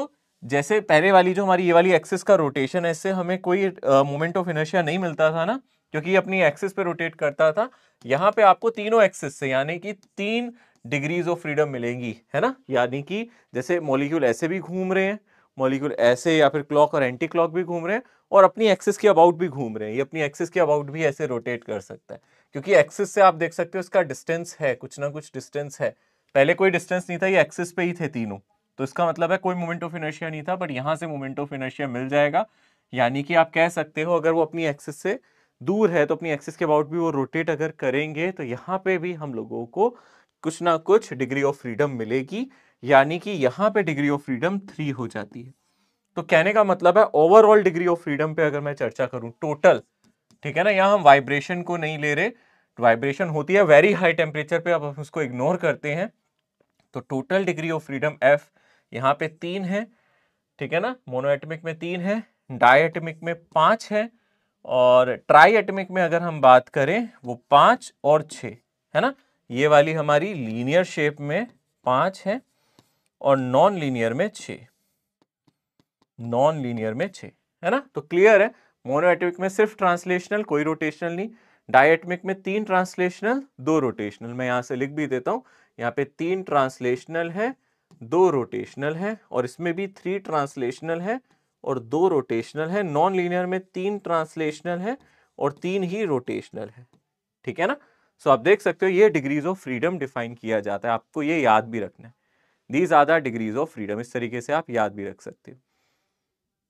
जैसे पहले वाली जो हमारी ये वाली एक्सिस का रोटेशन है इससे हमें कोई मोमेंट ऑफ इनर्शिया नहीं मिलता था ना क्योंकि अपनी एक्सिस पे रोटेट करता था यहाँ पे आपको तीनों एक्सिस से यानी कि तीन डिग्रीज ऑफ फ्रीडम मिलेंगी है ना यानी कि जैसे मॉलिक्यूल ऐसे भी घूम रहे हैं मॉलिक्यूल ऐसे या फिर क्लॉक और एंटी क्लॉक भी घूम रहे हैं और अपनी एक्सिस के अबाउट भी घूम रहे हैं ये अपनी एक्सिस के अबाउट भी ऐसे रोटेट कर सकता है क्योंकि एक्सिस से आप देख सकते हो इसका डिस्टेंस है कुछ ना कुछ डिस्टेंस है पहले कोई डिस्टेंस नहीं था ये एक्सिस पे ही थे तीनों तो इसका मतलब है कोई मोमेंट ऑफ इनर्शिया नहीं था बट यहाँ से मोमेंट ऑफ इनर्शिया मिल जाएगा यानी कि आप कह सकते हो अगर वो अपनी एक्सिस से दूर है तो अपनी एक्सिस के अबाउट भी वो रोटेट अगर करेंगे तो यहाँ पे भी हम लोगों को कुछ ना कुछ डिग्री ऑफ फ्रीडम मिलेगी यानी कि यहाँ पे डिग्री ऑफ फ्रीडम थ्री हो जाती है तो कहने का मतलब है ओवरऑल डिग्री ऑफ फ्रीडम पे अगर मैं चर्चा करूँ टोटल ठीक है ना यहाँ हम वाइब्रेशन को नहीं ले रहे वाइब्रेशन होती है वेरी हाई टेम्परेचर पे अब हम उसको इग्नोर करते हैं तो total degree of freedom F यहाँ पे तीन है ठीक है ना मोनोएटमिक में तीन है डायटमिक में पाँच है और ट्राई एटमिक में अगर हम बात करें वो पाँच और छ है ना ये वाली हमारी लीनियर शेप में पांच है और नॉन लीनियर में छ नॉन लीनियर में छ है ना तो क्लियर है मोनोएटमिक में सिर्फ ट्रांसलेशनल कोई रोटेशनल नहीं डायटमिक में तीन ट्रांसलेशनल दो रोटेशनल मैं यहां से लिख भी देता हूं यहाँ पे तीन ट्रांसलेशनल है दो रोटेशनल है और इसमें भी थ्री ट्रांसलेशनल है और दो रोटेशनल है नॉन लीनियर में तीन ट्रांसलेशनल है और तीन ही रोटेशनल है ठीक है ना सो आप देख सकते हो ये डिग्रीज ऑफ फ्रीडम डिफाइन किया जाता है आपको ये याद भी रखना है these are the degrees of freedom इस तरीके से आप याद भी रख सकते हो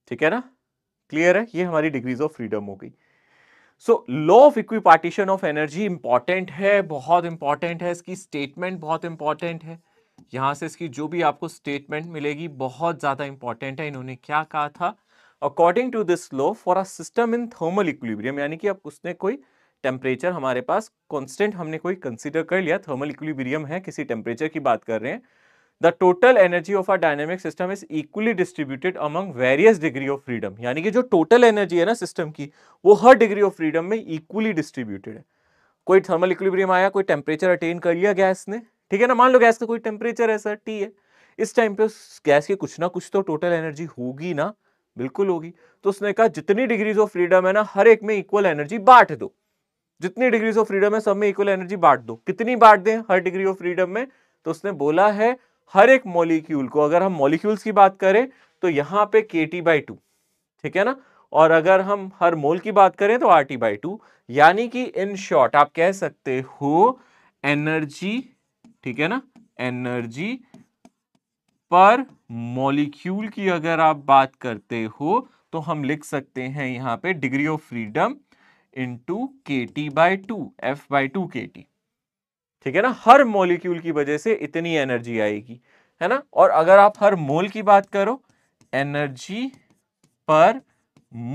ठीक है ना क्लियर है ये हमारी डिग्रीज ऑफ फ्रीडम हो गई so law of equipartition of energy important है बहुत इंपॉर्टेंट है इसकी स्टेटमेंट बहुत इंपॉर्टेंट है यहां से इसकी जो भी आपको स्टेटमेंट मिलेगी बहुत ज़्यादा इंपॉर्टेंट है इन्होंने क्या कहा था according to this law for a system in thermal equilibrium यानी कि अब उसने कोई टेम्परेचर हमारे पास कॉन्स्टेंट हमने कोई कंसिडर कर लिया थर्मल इक्विलिब्रियम है किसी टेम्परेचर की बात कर रहे हैं the total energy of our dynamic system is equally distributed among various degree of freedom यानी कि जो टोटल एनर्जी है ना सिस्टम की वो हर डिग्री ऑफ फ्रीडम में इक्वली डिस्ट्रीब्यूटेड है कोई थर्मल इक्विलिब्रियम आया कोई टेम्परेचर अटेन कर लिया गैस ने ठीक है ना मान लो गैस का कोई टेम्परेचर है सर टी है इस टाइम पे उस गैस की कुछ ना कुछ तो टोटल एनर्जी होगी ना बिल्कुल होगी तो उसने कहा जितनी डिग्रीज ऑफ फ्रीडम है ना हर एक में इक्वल एनर्जी बांट दो जितनी डिग्रीज ऑफ फ्रीडम है सब में इक्वल एनर्जी बांट दो कितनी बांट दें हर डिग्री ऑफ फ्रीडम में तो उसने बोला है हर एक मॉलिक्यूल को अगर हम मॉलिक्यूल्स की बात करें तो यहाँ पे के टी बाई टू ठीक है ना और अगर हम हर मोल की बात करें तो आर टी बाई टू यानी कि इन शॉर्ट आप कह सकते हो एनर्जी ठीक है ना एनर्जी पर मॉलिक्यूल की अगर आप बात करते हो तो हम लिख सकते हैं यहाँ पे degree of freedom into K T by two F by two K T ठीक है ना हर मॉलिक्यूल की वजह से इतनी एनर्जी आएगी है ना और अगर आप हर मोल की बात करो एनर्जी पर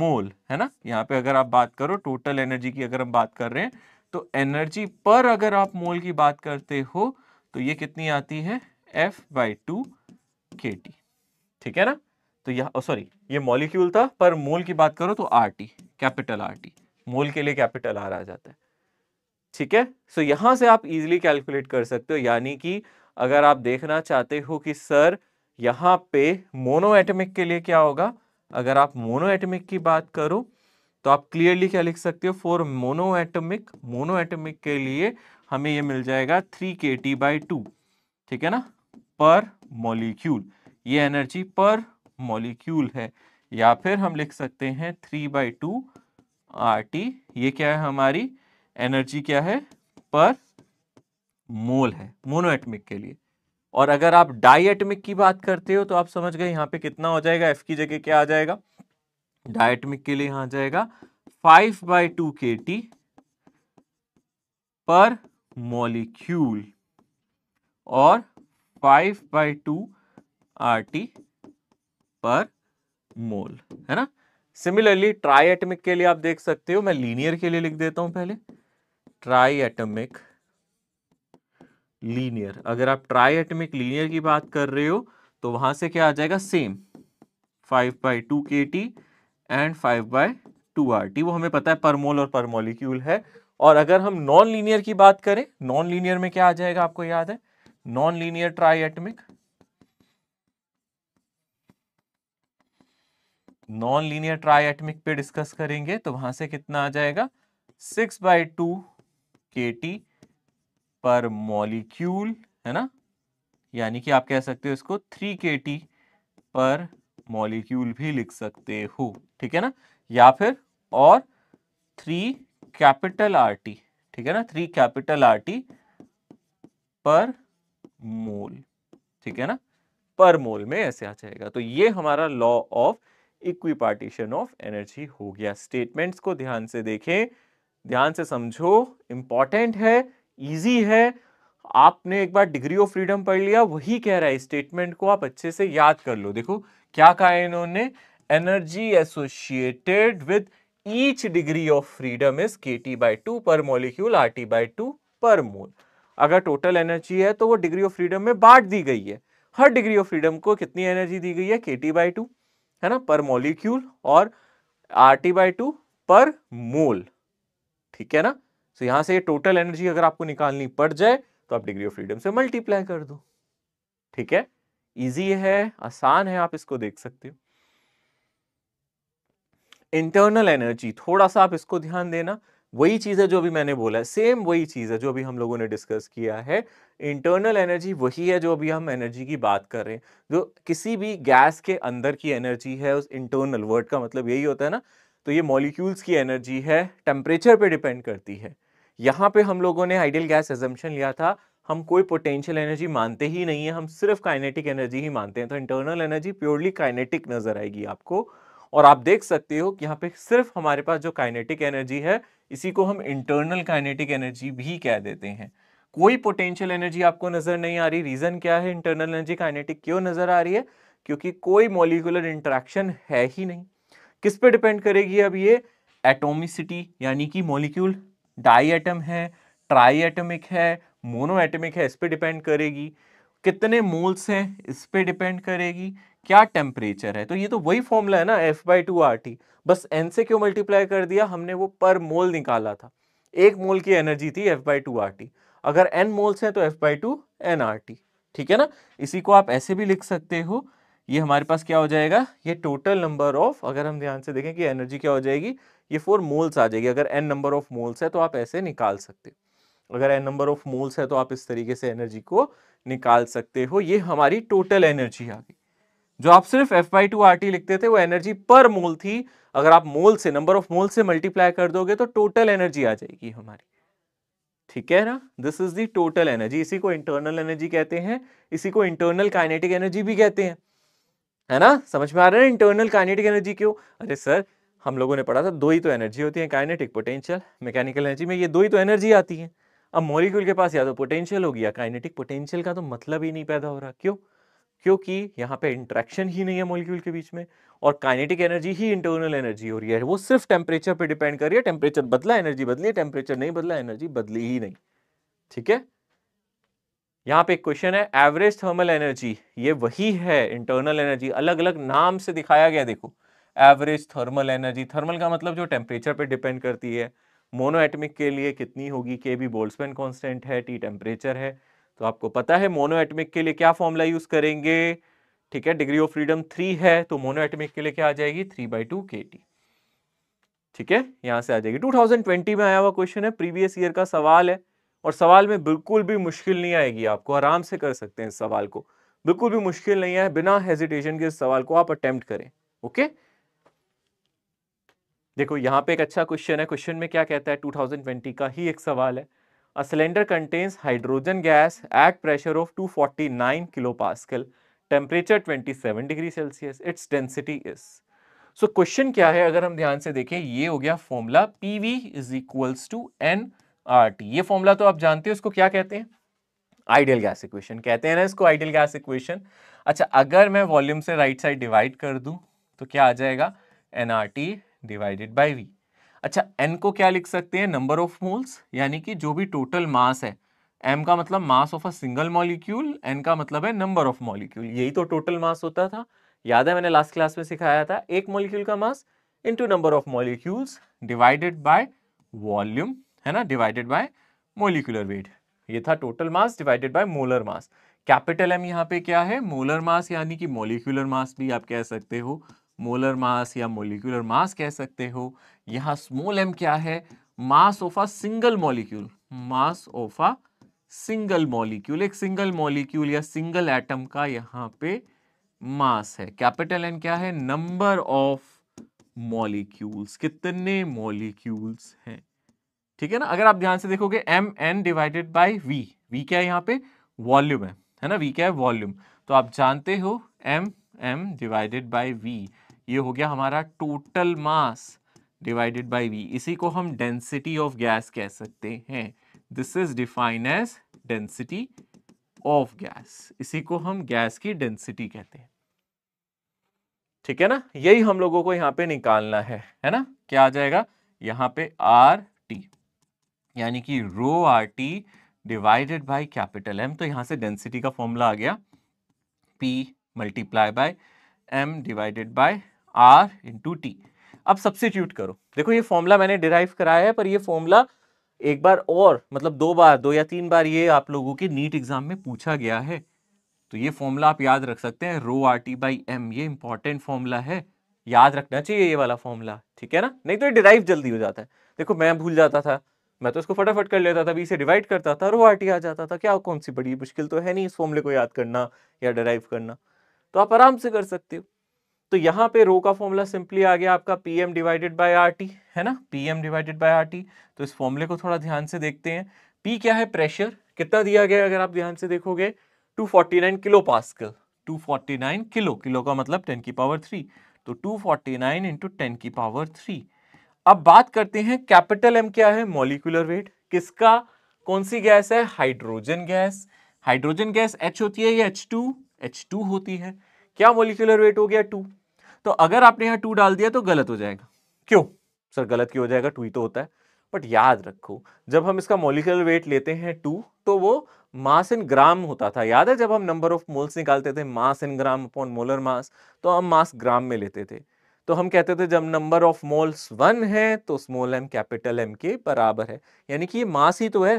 मोल है ना यहाँ पे अगर आप बात करो टोटल एनर्जी की अगर हम बात कर रहे हैं तो एनर्जी पर अगर आप मोल की बात करते हो तो ये कितनी आती है F by two K T ठीक है ना तो यह सॉरी oh, ये मॉलिक्यूल था पर मोल की बात करो तो R T capital R T mole के लिए कैपिटल आर आ जाता है ठीक है सो so, यहां से आप इजिली कैलकुलेट कर सकते हो यानी कि अगर आप देखना चाहते हो कि सर यहाँ पे मोनो एटमिक के लिए क्या होगा अगर आप मोनो एटमिक की बात करो तो आप क्लियरली क्या लिख सकते हो for monoatomic monoatomic के लिए हमें ये मिल जाएगा three K T by to ठीक है ना पर मॉलिक्यूल ये एनर्जी पर मॉलिक्यूल है या फिर हम लिख सकते हैं three by two R T ये क्या है हमारी एनर्जी क्या है पर मोल है मोनोएटमिक के लिए और अगर आप डाइएटमिक की बात करते हो तो आप समझ गए यहाँ पे कितना हो जाएगा एफ की जगह क्या आ जाएगा डाइएटमिक के लिए यहाँ जाएगा five by two K T per molecule और five by two R T per mole है ना सिमिलरली ट्राई एटमिक के लिए आप देख सकते हो मैं लीनियर के लिए लिख देता हूं पहले ट्राई एटमिक लीनियर अगर आप ट्राई एटमिक लीनियर की बात कर रहे हो तो वहां से क्या आ जाएगा same five by two K T and five by two R T वो हमें पता है परमोल और परमोलिक्यूल है और अगर हम नॉन लीनियर की बात करें नॉन लीनियर में क्या आ जाएगा आपको याद है non linear triatomic non linear triatomic पे डिस्कस करेंगे तो वहां से कितना आ जाएगा six by two K T per molecule है ना यानी कि आप कह सकते हो इसको three K T per molecule भी लिख सकते हो ठीक है ना या फिर और थ्री कैपिटल आर टी ठीक है ना three capital R T per मोल ठीक है ना पर मोल में ऐसे आ जाएगा तो ये हमारा law of equipartition of energy हो गया स्टेटमेंट्स को ध्यान से देखें ध्यान से समझो इंपॉर्टेंट है ईजी है आपने एक बार डिग्री ऑफ फ्रीडम पढ़ लिया वही कह रहा है स्टेटमेंट को आप अच्छे से याद कर लो देखो क्या कहा इन्होंने energy associated with each degree of freedom is K T by two per molecule R T by two per mole अगर टोटल एनर्जी है तो वो डिग्री ऑफ फ्रीडम में बांट दी गई है हर डिग्री ऑफ फ्रीडम को कितनी एनर्जी दी गई है के टी बाई टू है ना पर मॉलिक्यूल और are T by two per मोल ठीक है ना तो यहां से टोटल एनर्जी अगर आपको निकालनी पड़ जाए तो आप डिग्री ऑफ फ्रीडम से मल्टीप्लाई कर दो ठीक है इजी है आसान है आप इसको देख सकते हो इंटरनल एनर्जी थोड़ा सा आप इसको ध्यान देना वही चीज़ है जो अभी मैंने बोला है सेम वही चीज़ है जो अभी हम लोगों ने डिस्कस किया है इंटरनल एनर्जी वही है जो अभी हम एनर्जी की बात कर रहे हैं जो किसी भी गैस के अंदर की एनर्जी है उस इंटरनल वर्ड का मतलब यही होता है ना तो ये मॉलिक्यूल्स की एनर्जी है टेम्परेचर पे डिपेंड करती है यहाँ पे हम लोगों ने आइडियल गैस एजम्पन लिया था हम कोई पोटेंशियल एनर्जी मानते ही नहीं है हम सिर्फ काइनेटिक एनर्जी ही मानते हैं तो इंटरनल एनर्जी प्योरली काइनेटिक नज़र आएगी आपको और आप देख सकते हो कि यहाँ पे सिर्फ हमारे पास जो काइनेटिक एनर्जी है इसी को हम इंटरनल काइनेटिक एनर्जी भी कह देते हैं कोई पोटेंशियल एनर्जी आपको नजर नहीं आ रही रीजन क्या है इंटरनल एनर्जी काइनेटिक क्यों नजर आ रही है क्योंकि कोई मोलिकुलर इंट्रैक्शन है ही नहीं किस पे डिपेंड करेगी अब ये एटोमिसिटी यानी कि मोलिक्यूल डाई एटम है ट्राई एटमिक है मोनो एटमिक है इस पर डिपेंड करेगी कितने मोल्स हैं इस पर डिपेंड करेगी क्या टेम्परेचर है तो ये तो वही फॉर्मूला है ना F by two R T बस एन से क्यों मल्टीप्लाई कर दिया हमने वो पर मोल निकाला था एक मोल की एनर्जी थी F by two R T अगर एन मोल्स हैं तो F by two N R T ठीक है ना इसी को आप ऐसे भी लिख सकते हो ये हमारे पास क्या हो जाएगा ये टोटल नंबर ऑफ अगर हम ध्यान से देखें कि एनर्जी क्या हो जाएगी ये फोर मोल्स आ जाएगी अगर एन नंबर ऑफ मोल्स है तो आप ऐसे निकाल सकते हो अगर एन नंबर ऑफ मोल्स है तो आप इस तरीके से एनर्जी को निकाल सकते हो ये हमारी टोटल एनर्जी आ गई जो आप सिर्फ F by two R T लिखते थे वो एनर्जी पर मोल थी अगर आप मोल से नंबर ऑफ मोल से मल्टीप्लाई कर दोगे तो टोटल एनर्जी आ जाएगी हमारी ठीक है ना this is the total energy इसी को इंटरनल एनर्जी कहते हैं इसी को इंटरनल काइनेटिक एनर्जी भी कहते हैं है ना समझ में आ रहा है इंटरनल काइनेटिक एनर्जी क्यों अरे सर हम लोगों ने पढ़ा था दो ही तो एनर्जी होती है काइनेटिक पोटेंशियल मैकेनिकल एनर्जी में ये दो ही तो एनर्जी आती है अब मोलिक्यूल के पास या तो पोटेंशियल होगी या काइनेटिक पोटेंशियल का तो मतलब ही नहीं पैदा हो रहा क्यों क्योंकि यहाँ पे इंट्रैक्शन ही नहीं है मॉलिक्यूल के बीच में और काइनेटिक एनर्जी ही इंटरनल एनर्जी हो रही है वो सिर्फ टेम्परेचर पे डिपेंड कर रही है टेम्परेचर बदला एनर्जी बदली टेम्परेचर नहीं बदला एनर्जी बदली ही नहीं ठीक है यहाँ पे एक क्वेश्चन है एवरेज थर्मल एनर्जी ये वही है इंटरनल एनर्जी अलग अलग नाम से दिखाया गया देखो एवरेज थर्मल एनर्जी थर्मल का मतलब जो टेम्परेचर पर डिपेंड करती है मोनो एटमिक के लिए कितनी होगी के बी बोल्समैन कॉन्स्टेंट है टी टेम्परेचर है तो आपको पता है मोनो एटमिक के लिए क्या फॉर्मूला यूज करेंगे ठीक है डिग्री ऑफ फ्रीडम थ्री है तो मोनो एटमिक के लिए क्या आ जाएगी three by two K T ठीक है यहां से आ जाएगी 2020 में आया हुआ क्वेश्चन है प्रीवियस ईयर का सवाल है और सवाल में बिल्कुल भी मुश्किल नहीं आएगी आपको आराम से कर सकते हैं इस सवाल को बिल्कुल भी मुश्किल नहीं है बिना हेजिटेशन के इस सवाल को आप अटेम्प्ट करें ओके देखो यहां पे एक अच्छा क्वेश्चन है क्वेश्चन में क्या कहता है 2020 का ही एक सवाल है A cylinder contains hydrogen gas at pressure of 249 temperature twenty 27 degree Celsius, its density is. So question क्या है अगर हम ध्यान से देखें ये हो गया formula equals to N R T ये फॉर्मूला तो आप जानते हो उसको क्या कहते हैं आइडियल गैस इक्वेशन कहते हैं ना इसको आइडियल गैस इक्वेशन अच्छा अगर मैं वॉल्यूम से राइट साइड डिवाइड कर दूं तो क्या आ जाएगा एनआरटी डिवाइडेड बाई वी अच्छा एन को क्या लिख सकते हैं नंबर ऑफ मोल्स यानी कि जो भी टोटल मास है एम का मतलब mass of a single molecule N का मतलब है नंबर ऑफ मॉलिक्यूल यही तो टोटल मास होता था याद है मैंने लास्ट क्लास में सिखाया था एक मॉलिक्यूल का mass into number of molecules divided by volume है ना डिवाइडेड बाय मोलिकुलर वेट ये था total mass divided by molar mass capital M यहाँ पे क्या है मोलर मास यानी कि मोलिकुलर मास भी आप कह सकते हो मोलर मास या मोलिकुलर मास कह सकते हो यहाँ स्मॉल एम क्या है mass of a single molecule mass of a single molecule एक सिंगल मॉलिक्यूल या सिंगल एटम का यहाँ पे मास है कैपिटल एन क्या है नंबर ऑफ मॉलिक्यूल्स कितने मॉलिक्यूल्स हैं ठीक है ना अगर आप ध्यान से देखोगे M N divided by V V क्या है यहाँ पे वॉल्यूम है है ना वी क्या है वॉल्यूम तो आप जानते हो M M divided by V ये हो गया हमारा total mass divided by V इसी को हम डेंसिटी ऑफ गैस कह सकते हैं this is define as density of gas इसी को हम गैस की डेंसिटी कहते हैं ठीक है ना यही हम लोगों को यहाँ पे निकालना है है ना क्या आ जाएगा यहाँ पे आर टी यानी कि rho R T divided by capital M तो यहां से डेंसिटी का फॉर्मूला आ गया P multiply by M divided by R into T अब सब्सिट्यूट करो देखो ये फॉर्मूला मैंने डिराइव कराया है पर ये फॉर्मूला एक बार और मतलब दो बार दो या तीन बार ये आप लोगों के नीट एग्जाम में पूछा गया है तो ये फॉर्मूला आप याद रख सकते हैं rho R T by M ये इंपॉर्टेंट फॉर्मूला है याद रखना चाहिए ये वाला फॉर्मूला ठीक है ना नहीं तो ये डिराइव जल्दी हो जाता है देखो मैं भूल जाता था मैं तो इसको फटाफट कर लेता था इसे डिवाइड करता था रो आर टी आ जाता था क्या कौन सी बड़ी मुश्किल तो है नहीं इस फॉर्मूले को याद करना या डिराइव करना तो आप आराम से कर सकते हो तो यहाँ पे रो का फॉर्मूला सिंपली आ गया आपका P M divided by R T है ना P M divided by R T तो इस फॉर्मूले को थोड़ा ध्यान से देखते हैं पी क्या है प्रेशर कितना दिया गया अगर आप ध्यान से देखोगे 249 किलो पास्कल 249 किलो किलो का मतलब 10 की पावर थ्री तो 249 फोर्टी नाइन इंटू टेन की पावर थ्री अब बात करते हैं कैपिटल एम क्या है मोलिकुलर वेट किसका कौन सी गैस है hydrogen gas hydrogen gas H होती है या एच टू एच टू होती है क्या मोलिकुलर वेट हो गया टू तो अगर आपने यहाँ टू डाल दिया तो गलत हो जाएगा क्यों सर गलत क्यों हो जाएगा टू ही तो होता है बट याद रखो जब हम इसका मोलिकुलर वेट लेते हैं टू तो वो मास इन ग्राम होता था याद है जब हम नंबर ऑफ मोल्स निकालते थे मास इन ग्राम अपॉन मोलर मास तो हम मास ग्राम में लेते थे तो हम कहते थे जब नंबर ऑफ मोल्स वन है तो स्मॉल एम कैपिटल एम के बराबर है यानी कि ये मास ही तो है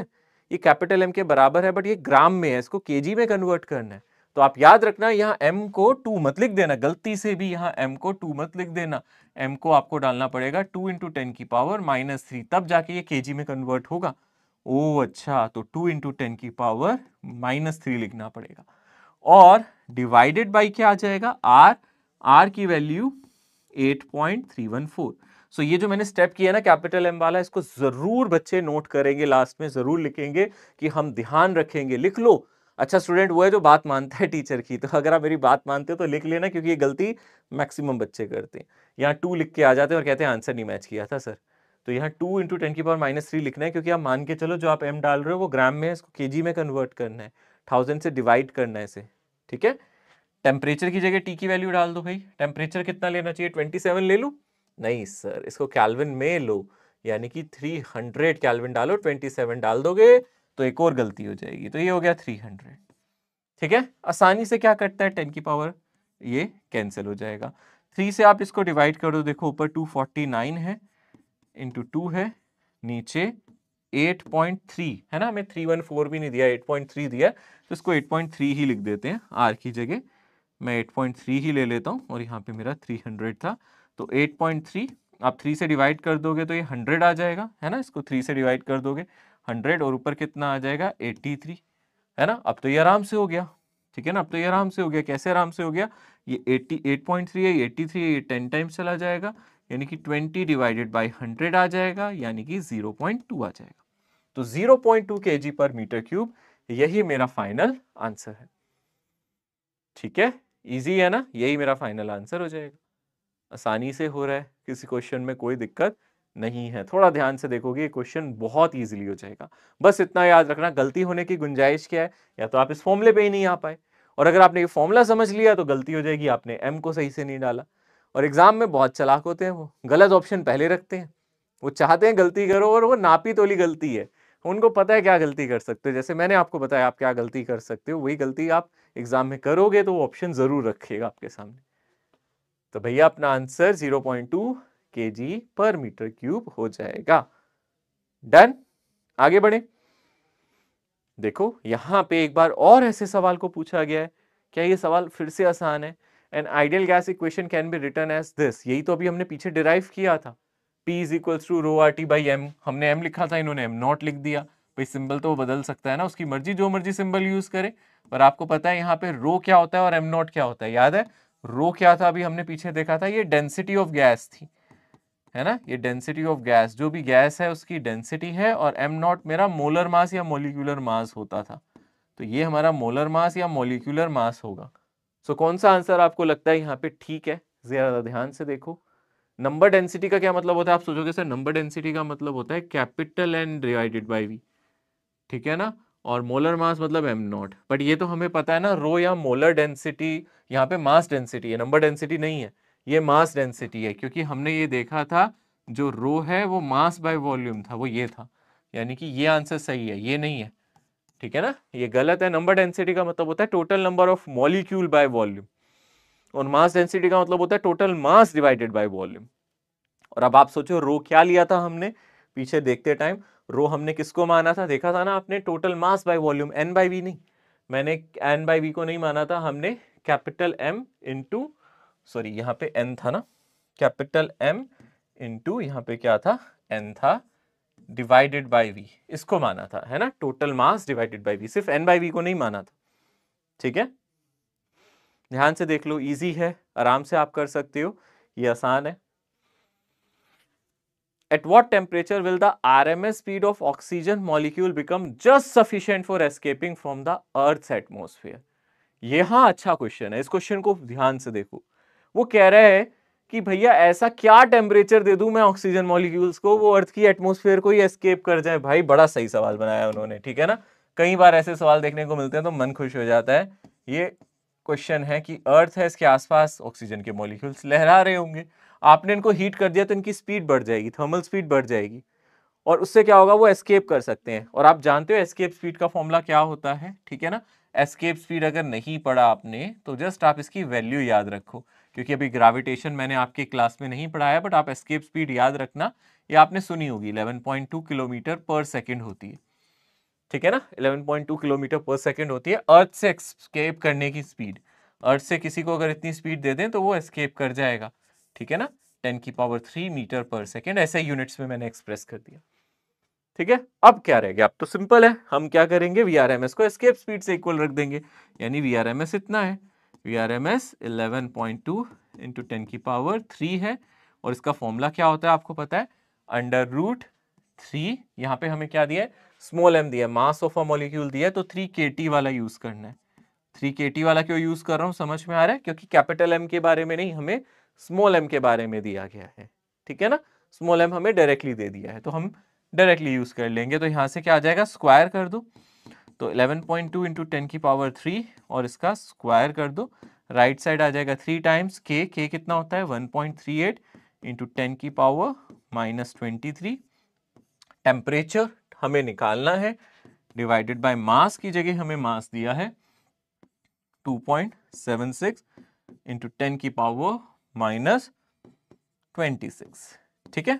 ये कैपिटल एम के बराबर है बट ये ग्राम में है इसको के में कन्वर्ट करना है तो आप याद रखना यहाँ m को टू मत लिख देना गलती से भी यहाँ m को टू मत लिख देना m को आपको डालना पड़ेगा टू इंटू टेन की पावर माइनस थ्री तब जाके ये के में कन्वर्ट होगा ओ अच्छा तो टू इंटू टेन की पावर माइनस थ्री लिखना पड़ेगा और डिवाइडेड बाई क्या आ जाएगा r r की वैल्यू 8.314 सो ये जो मैंने स्टेप किया ना कैपिटल एम वाला इसको ज़रूर बच्चे नोट करेंगे लास्ट में ज़रूर लिखेंगे कि हम ध्यान रखेंगे लिख लो अच्छा स्टूडेंट वो है जो बात मानता है टीचर की तो अगर आप मेरी बात मानते हो तो लिख लेना क्योंकि ये गलती मैक्सिमम बच्चे करते हैं यहाँ टू लिख के आ जाते हैं और कहते हैं आंसर नहीं मैच किया था सर तो यहाँ टू इंटू टेन की पावर माइनस थ्री लिखना है क्योंकि आप मान के चलो जो आप एम डाल रहे हो वो ग्राम में है इसको के में कन्वर्ट करना है थाउजेंड से डिवाइड करना है इसे ठीक है टेम्परेचर की जगह टी की वैल्यू डाल दो भाई टेम्परेचर कितना लेना चाहिए ट्वेंटी सेवन ले लो नहीं सर इसको कैलविन में लो यानी कि थ्री हंड्रेड कैलविन डालो ट्वेंटी सेवन डाल दोगे तो एक और गलती हो जाएगी तो ये हो गया थ्री हंड्रेड ठीक है आसानी से क्या कटता है टेन की पावर ये कैंसिल हो जाएगा थ्री से आप इसको डिवाइड कर दो देखो ऊपर टू फोर्टी नाइन है इंटू टू है नीचे एट पॉइंट थ्री है ना हमें थ्री वन फोर भी नहीं दिया एट पॉइंट थ्री दिया तो इसको एट पॉइंट थ्री ही लिख देते हैं आर की जगह मैं एट पॉइंट थ्री ही ले लेता हूँ और यहाँ पे मेरा थ्री हंड्रेड था तो एट पॉइंट थ्री आप थ्री से डिवाइड कर दोगे तो ये हंड्रेड आ जाएगा है ना इसको थ्री से डिवाइड कर दोगे हंड्रेड और ऊपर कितना आ जाएगा एट्टी थ्री है ना अब तो ये आराम से हो गया ठीक है ना अब तो ये आराम से हो गया कैसे आराम से हो गया ये एट्टी एट पॉइंट थ्री है ये एट्टी थ्री है ये टेन टाइम्स चला जाएगा यानी कि ट्वेंटी डिवाइडेड बाई हंड्रेड आ जाएगा यानी कि जीरो पॉइंट टू आ जाएगा तो जीरो पॉइंट टू के जी पर मीटर क्यूब यही मेरा फाइनल आंसर है ठीक है ईजी है ना यही मेरा फाइनल आंसर हो जाएगा आसानी से हो रहा है किसी क्वेश्चन में कोई दिक्कत नहीं है थोड़ा ध्यान से देखोगे क्वेश्चन बहुत ईजिली हो जाएगा बस इतना याद रखना गलती होने की गुंजाइश क्या है या तो आप इस फॉर्मूले पे ही नहीं आ पाए और अगर आपने ये फॉर्मूला समझ लिया तो गलती हो जाएगी आपने एम को सही से नहीं डाला और एग्जाम में बहुत चलाक होते हैं वो गलत ऑप्शन पहले रखते हैं वो चाहते हैं गलती करो और वो नापी तोली गलती है उनको पता है क्या गलती कर सकते हो जैसे मैंने आपको बताया आप क्या गलती कर सकते हो वही गलती आप एग्जाम में करोगे तो वो ऑप्शन जरूर रखिएगा आपके सामने तो भैया अपना आंसर जीरो पॉइंट टू के पर मीटर क्यूब हो जाएगा डन आगे बढ़े देखो यहां पे एक बार और ऐसे सवाल को पूछा गया है क्या ये सवाल फिर से आसान है an ideal gas equation can be written as this यही तो अभी हमने पीछे डिराइव किया था P is equal to rho R T by M हमने एम लिखा था इन्होंने एम नॉट लिख दिया भाई सिंबल तो वो बदल सकता है ना उसकी मर्जी जो मर्जी सिंबल यूज करे पर आपको पता है यहाँ पे रो क्या होता है और एम नॉट क्या होता है याद है रो क्या था अभी हमने पीछे देखा था ये डेंसिटी ऑफ गैस थी है ना ये डेंसिटी ऑफ गैस जो भी गैस है उसकी डेंसिटी है और एम नॉट मेरा मोलर मास या मोलिकुलर मास होता था तो ये हमारा मोलर मास या मोलिकुलर मास होगा सो so, कौन सा आंसर आपको लगता है यहाँ पे ठीक है ज़्यादा ध्यान से देखो नंबर डेंसिटी का क्या मतलब होता है आप सोचोगे सर नंबर डेंसिटी का मतलब होता है capital N divided by V ठीक है ना और मोलर मास मतलब एम नॉट बट ये तो हमें पता है ना रो या मोलर डेंसिटी यहाँ पे मास डेंसिटी है नंबर डेंसिटी नहीं है ये मास डेंसिटी है क्योंकि हमने ये देखा था जो रो है वो मास बाय वॉल्यूम था वो ये था यानी कि ये आंसर सही है ये नहीं है ठीक है ना ये गलत है नंबर डेंसिटी का मतलब होता है total number of molecule by volume और मास डेंसिटी का मतलब होता है total mass divided by volume और अब आप सोचो रो क्या लिया था हमने पीछे देखते टाइम रो हमने किसको माना था देखा था ना आपने total mass by volume N by V नहीं मैंने एन बाई वी को नहीं माना था हमने कैपिटल एम इंटू सॉरी यहाँ पे एन था ना कैपिटल एम इंटू यहाँ पे क्या था एन था डिवाइडेड बाय वी इसको माना था है ना total mass divided by V सिर्फ एन बाई वी को नहीं माना था ठीक है ध्यान से देख लो इजी है आराम से आप कर सकते हो ये आसान है at will the R M S speed of oxygen molecule become just sufficient for escaping from the earth atmosphere ये हाँ अच्छा क्वेश्चन है इस क्वेश्चन को ध्यान से देखो वो कह रहा है कि भैया ऐसा क्या टेम्परेचर दे दूं मैं ऑक्सीजन मॉलिक्यूल्स को वो अर्थ की एटमोसफेयर को ही एस्केप कर जाए भाई बड़ा सही सवाल बनाया उन्होंने ठीक है ना कई बार ऐसे सवाल देखने को मिलते हैं तो मन खुश हो जाता है ये क्वेश्चन है कि अर्थ है इसके आसपास ऑक्सीजन के मॉलिक्यूल्स लहरा रहे होंगे आपने इनको हीट कर दिया तो इनकी स्पीड बढ़ जाएगी थर्मल स्पीड बढ़ जाएगी और उससे क्या होगा वो एस्केप कर सकते हैं और आप जानते हो एस्केप स्पीड का फॉर्मूला क्या होता है ठीक है ना एस्केप स्पीड अगर नहीं पढ़ा आपने तो जस्ट आप इसकी वैल्यू याद रखो क्योंकि अभी ग्राविटेशन मैंने आपके क्लास में नहीं पढ़ाया बट आप एस्केप स्पीड याद रखना ये आपने सुनी होगी 11.2 किलोमीटर पर सेकंड होती है ठीक है ना 11.2 किलोमीटर पर सेकंड होती है अर्थ से एस्केप करने की स्पीड अर्थ से किसी को अगर इतनी स्पीड दे दें तो वो एस्केप कर जाएगा ठीक है ना टेन की पावर थ्री मीटर पर सेकेंड ऐसे यूनिट्स में मैंने एक्सप्रेस कर दिया ठीक है अब क्या रह गया अब तो सिंपल है हम क्या करेंगे वी को एस्केप स्पीड से इक्वल रख देंगे यानी वी इतना है V R M S eleven point two into ten की पावर थ्री है और इसका फॉर्मूला क्या होता है आपको पता है अंडर रूट थ्री यहाँ पे हमें क्या दिया है स्मॉल एम दिया मास ऑफ अ मॉलिक्यूल दिया तो थ्री के टी वाला यूज करना है थ्री के टी वाला क्यों यूज कर रहा हूँ समझ में आ रहा है क्योंकि कैपिटल एम के बारे में नहीं हमें स्मॉल एम के बारे में दिया गया है ठीक है ना स्मॉल एम हमें डायरेक्टली दे दिया है तो हम डायरेक्टली यूज कर लेंगे तो यहाँ से क्या आ जाएगा स्क्वायर कर दो तो 11.2 पॉइंट टू इंटू टेन की पावर थ्री और इसका स्क्वायर कर दो राइट right साइड आ जाएगा थ्री टाइम्स के के कितना होता है 1.38 point three eight into ten की power minus twenty three temperature हमें निकालना है डिवाइडेड बाय मास की जगह हमें मास दिया है 2.76 point seven six into ten की पावर माइनस ट्वेंटी सिक्स ठीक है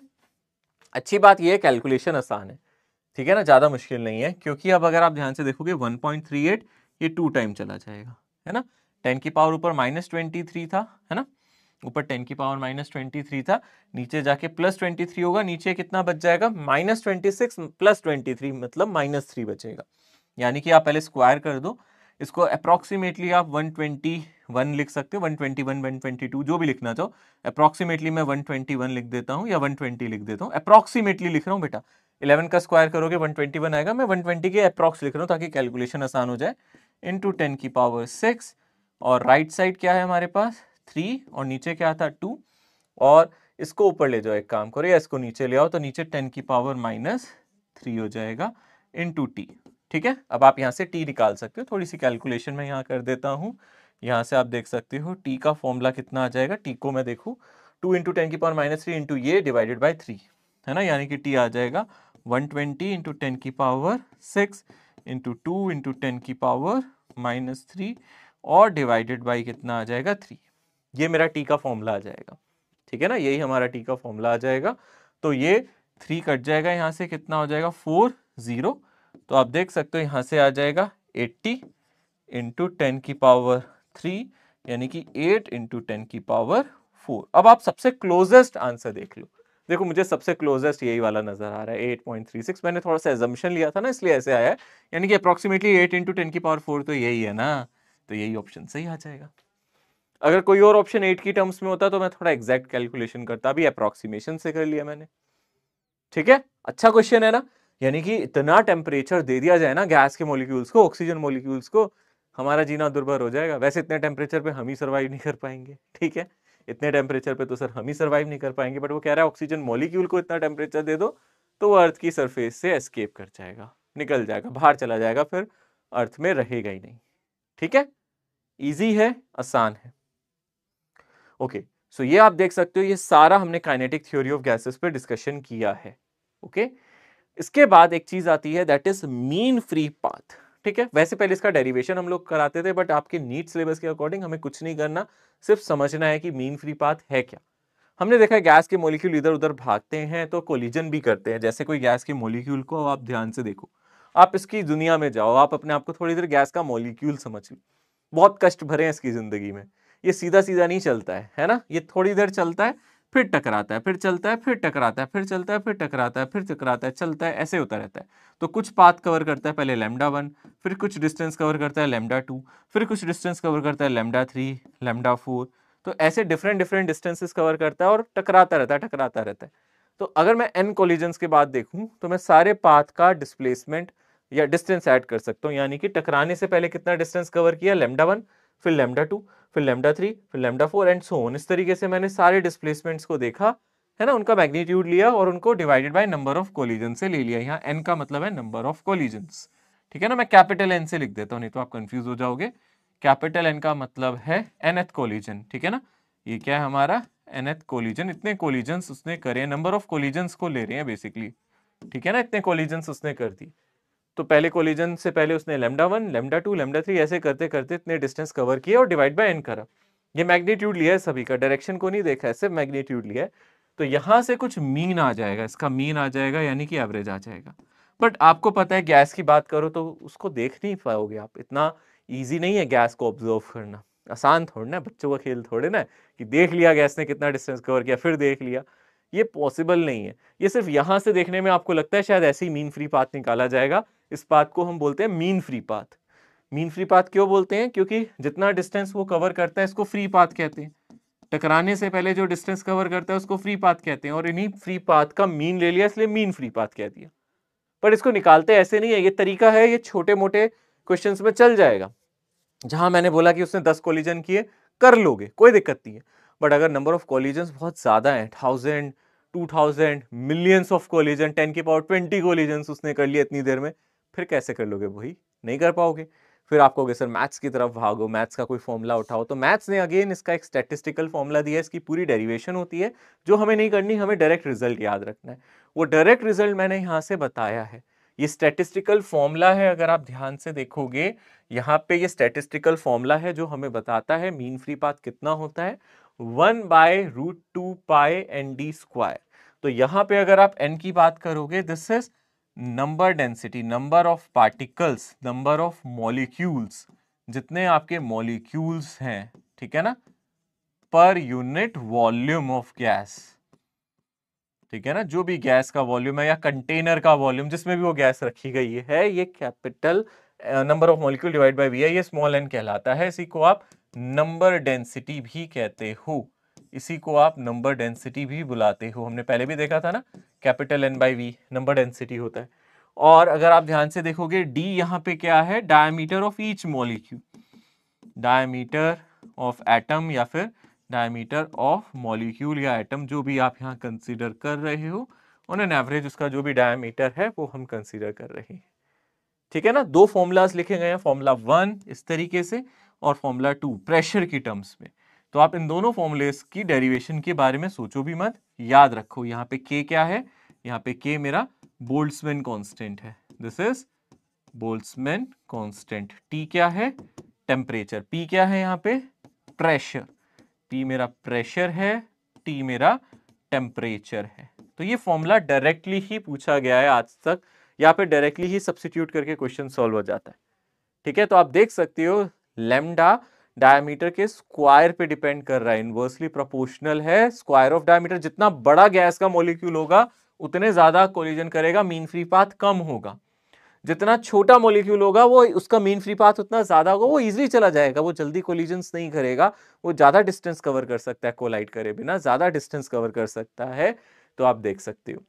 अच्छी बात यह कैलकुलेशन आसान है ठीक है ना ज़्यादा मुश्किल नहीं है क्योंकि अब अगर आप ध्यान से देखोगे 1.38 ये टू टाइम चला जाएगा है ना 10 की पावर ऊपर माइनस ट्वेंटी था है ना ऊपर 10 की पावर माइनस ट्वेंटी था नीचे जाके प्लस थ्री होगा नीचे कितना बच जाएगा माइनस ट्वेंटी प्लस ट्वेंटी मतलब माइनस थ्री बचेगा यानी कि आप पहले स्क्वायर कर दो इसको अप्रोक्सीमेटली आप 121 लिख सकते हो 121 122 जो भी लिखना चाहो अप्रोक्सीमेटली मैं 121 लिख देता हूँ या 120 लिख देता हूँ अप्रोक्सीमेटली लिख रहा हूँ बेटा 11 का स्क्वायर करोगे 121 आएगा मैं 120 के अप्रॉक्स लिख रहा हूँ ताकि कैलकुलेशन आसान हो जाए इंटू टेन की पावर सिक्स और राइट साइड क्या है हमारे पास थ्री और नीचे क्या था टू और इसको ऊपर ले जाओ एक काम करो या इसको नीचे ले आओ तो नीचे टेन की पावर माइनस थ्री हो जाएगा इन टू टी ठीक है अब आप यहाँ से टी निकाल सकते हो थोड़ी सी कैलकुलेशन मैं यहाँ कर देता हूँ यहाँ से आप देख सकते हो टी का फॉर्मूला कितना आ जाएगा टी को मैं देखूँ टू इंटू टेन की पावर माइनस थ्री इंटू ये डिवाइडेड बाई थ्री है ना यानी कि टी आ जाएगा 120 ट्वेंटी इंटू टेन की power six into two into ten की पावर माइनस थ्री और डिवाइडेड बाई कितना आ जाएगा थ्री ये मेरा टी का फॉर्मूला आ जाएगा ठीक है ना यही हमारा टी का फॉर्मूला आ जाएगा तो ये थ्री कट जाएगा यहाँ से कितना हो जाएगा फोर ज़ीरो तो आप देख सकते हो यहाँ से आ जाएगा एट्टी इंटू टेन की पावर थ्री यानी कि एट इंटू टेन की पावर फोर अब आप सबसे क्लोजेस्ट आंसर देख लो देखो मुझे सबसे क्लोजेस्ट यही वाला नजर आ रहा है 8.36 मैंने थोड़ा सा एजम्पन लिया था ना इसलिए ऐसे आया है यानी कि अप्रोक्सीमेटली 8 इंटू टेन की पावर फोर तो यही है ना तो यही ऑप्शन सही आ जाएगा अगर कोई और ऑप्शन एट की टर्म्स में होता तो मैं थोड़ा एग्जैक्ट कैलकुलेशन करता अभी अप्रोक्सीमेशन से कर लिया मैंने ठीक है अच्छा क्वेश्चन है ना यानी कि इतना टेम्परेचर दे दिया जाए ना गैस के मोलिक्यूल्स को ऑक्सीजन मोलिक्यूल्स को हमारा जीना दुर्भर हो जाएगा वैसे इतने टेम्परेचर पर हम ही सर्वाइव नहीं कर पाएंगे ठीक है इतने टेम्परेचर पे तो सर हम ही सर्वाइव नहीं कर पाएंगे बट वो कह रहा है ऑक्सीजन मॉलिक्यूल को इतना टेम्परेचर दे दो तो वो अर्थ की सरफेस से एस्केप कर जाएगा निकल जाएगा बाहर चला जाएगा फिर अर्थ में रहेगा ही नहीं ठीक है ईजी है आसान है ओके okay, सो so ये आप देख सकते हो ये सारा हमने काइनेटिक थ्योरी ऑफ गैसेस पर डिस्कशन किया है ओके okay? इसके बाद एक चीज आती है that is mean free path ठीक है वैसे पहले इसका डेरिवेशन हम लोग कराते थे बट आपके नीट सिलेबस के अकॉर्डिंग हमें कुछ नहीं करना सिर्फ समझना है कि मीन फ्री पाथ है क्या हमने देखा है गैस के मोलिक्यूल इधर उधर भागते हैं तो कोलिजन भी करते हैं जैसे कोई गैस के मोलिक्यूल को आप ध्यान से देखो आप इसकी दुनिया में जाओ आप अपने आप को थोड़ी देर गैस का मोलिक्यूल समझ लो बहुत कष्ट भरे हैं इसकी ज़िंदगी में ये सीधा सीधा नहीं चलता है है ना ये थोड़ी देर चलता है फिर टकराता है फिर चलता है फिर टकराता है फिर चलता है फिर टकराता है फिर टकराता है चलता है ऐसे होता रहता है तो कुछ पाथ कवर करता है पहले लेमडा वन फिर कुछ डिस्टेंस कवर करता है लेमडा टू फिर कुछ डिस्टेंस कवर करता है लेमडा थ्री लेमडा फोर तो ऐसे डिफरेंट डिफरेंट डिस्टेंसेस कवर करता है और टकराता रहता है टकराता रहता है तो अगर मैं एन कोलिजन्स के बाद देखूँ तो मैं सारे पाथ का डिस्प्लेसमेंट या डिस्टेंस ऐड कर सकता हूँ यानी कि टकराने से पहले कितना डिस्टेंस कवर किया लेमडा वन फिर लेमडा टू फिर लेमडा थ्री फिर लेमडा फोर एंड सोन इस तरीके से मैंने सारे डिस्प्लेसमेंट्स को देखा है ना उनका मैग्नीट्यूड लिया और उनको divided by number of collision से ले लिया यहाँ एन का मतलब है नंबर ऑफ कोलिजन्स ठीक है ना मैं कैपिटल एन से लिख देता हूँ नहीं तो आप कन्फ्यूज हो जाओगे कैपिटल एन का मतलब है एन एथ कोलिजन ठीक है ना ये क्या है हमारा एन एथ कोलिजन इतने कोलिजन्स उसने करे नंबर ऑफ कोलिजन्स को ले रहे हैं बेसिकली ठीक है ना इतने कोलिजन्स उसने कर दी तो पहले कोलिजन से पहले उसने lambda one lambda two lambda three ऐसे करते करते इतने डिस्टेंस कवर किया और डिवाइड बाय एन करा ये मैग्नीट्यूड लिया है सभी का डायरेक्शन को नहीं देखा है सिर्फ मैग्नीट्यूड लिया है तो यहाँ से कुछ मीन आ जाएगा इसका मीन आ जाएगा यानी कि एवरेज आ जाएगा बट आपको पता है गैस की बात करो तो उसको देख नहीं पाओगे आप इतना ईजी नहीं है गैस को ऑब्जर्व करना आसान थोड़ा ना बच्चों का खेल थोड़े ना कि देख लिया गैस ने कितना डिस्टेंस कवर किया फिर देख लिया ये पॉसिबल नहीं है ये सिर्फ यहाँ से देखने में आपको लगता है शायद ऐसे ही मीन फ्री पाथ निकाला जाएगा इस पाथ को हम बोलते हैं mean free path mean free path क्यों बोलते हैं क्योंकि जितना डिस्टेंस वो कवर करता है इसको फ्री पाथ कहते हैं टकराने से पहले जो डिस्टेंस कवर करता है उसको फ्री पाथ कहते हैं और इन्हीं फ्री पाथ का मीन ले लिया इसलिए मीन फ्री पाथ कह दिया पर इसको निकालते ऐसे नहीं है ये तरीका है ये छोटे मोटे क्वेश्चंस में चल जाएगा जहां मैंने बोला कि उसने दस कॉलिजन किए कर लोगे कोई दिक्कत नहीं है बट अगर नंबर ऑफ कॉलिजन बहुत ज़्यादा है thousand two thousand millions of collision ten के पावर ट्वेंटी कॉलिजन उसने कर लिए इतनी देर में फिर कैसे कर लोगे वही नहीं कर पाओगे फिर आप कहोगे सर मैथ्स की तरफ भागो मैथ्स का कोई फॉर्मूला उठाओ तो मैथ्स ने अगेन इसका एक स्टेटिस्टिकल फॉर्मूला दिया है इसकी पूरी डेरिवेशन होती है जो हमें नहीं करनी हमें डायरेक्ट रिजल्ट याद रखना है वो डायरेक्ट रिजल्ट मैंने यहाँ से बताया है ये स्टेटिस्टिकल फॉर्मूला है अगर आप ध्यान से देखोगे यहाँ पे ये स्टेटिस्टिकल फॉर्मूला है जो हमें बताता है मीन फ्री पाथ कितना होता है one by root two pi N D square तो यहाँ पे अगर आप एन की बात करोगे this is number density number of particles number of molecules जितने आपके मॉलिक्यूल्स हैं ठीक है ना per unit volume of gas ठीक है ना जो भी गैस का वॉल्यूम है या कंटेनर का वॉल्यूम जिसमें भी वो गैस रखी गई है ये capital number of molecule divide by V है ये स्मॉल एन कहलाता है इसी को आप नंबर डेंसिटी भी कहते हो इसी को आप नंबर डेंसिटी भी बुलाते हो हमने पहले भी देखा था ना capital N by V number density होता है और अगर आप ध्यान से देखोगे डी यहाँ पे क्या है diameter of each molecule diameter of atom या फिर डायमीटर ऑफ मॉलिक्यूल या एटम जो भी आप यहाँ कंसीडर कर रहे हो ऑन एन एवरेज उसका जो भी डायमीटर है वो हम कंसीडर कर रहे हैं ठीक है ना दो फॉर्मूलाज लिखे गए हैं फॉर्मूला वन इस तरीके से और फॉर्मूला टू प्रेशर की टर्म्स में तो आप इन दोनों फॉर्मुलेस की डेरिवेशन के बारे में सोचो भी मत याद रखो यहाँ पे के क्या है यहाँ पे के मेरा बोल्ट्समैन कांस्टेंट है this is Boltzmann constant T क्या है टेम्परेचर पी क्या है यहाँ पे प्रेशर पी मेरा प्रेशर है टी मेरा टेम्परेचर है तो ये फॉर्मूला डायरेक्टली ही पूछा गया है आज तक यहाँ पे डायरेक्टली ही सब्सिट्यूट करके क्वेश्चन सॉल्व हो जाता है ठीक है तो आप देख सकते हो लेमडा डायमीटर के स्क्वायर पे डिपेंड कर रहा है इनवर्सली प्रोपोर्शनल है स्क्वायर ऑफ डायमीटर जितना बड़ा गैस का मोलिक्यूल होगा उतने ज़्यादा कोलिजन करेगा मीन फ्री पाथ कम होगा जितना छोटा मोलिक्यूल होगा वो उसका मीन फ्री पाथ उतना ज़्यादा होगा वो इजीली चला जाएगा वो जल्दी कोलिजन्स नहीं करेगा वो ज़्यादा डिस्टेंस कवर कर सकता है कोलाइट करे बिना ज़्यादा डिस्टेंस कवर कर सकता है तो आप देख सकते हो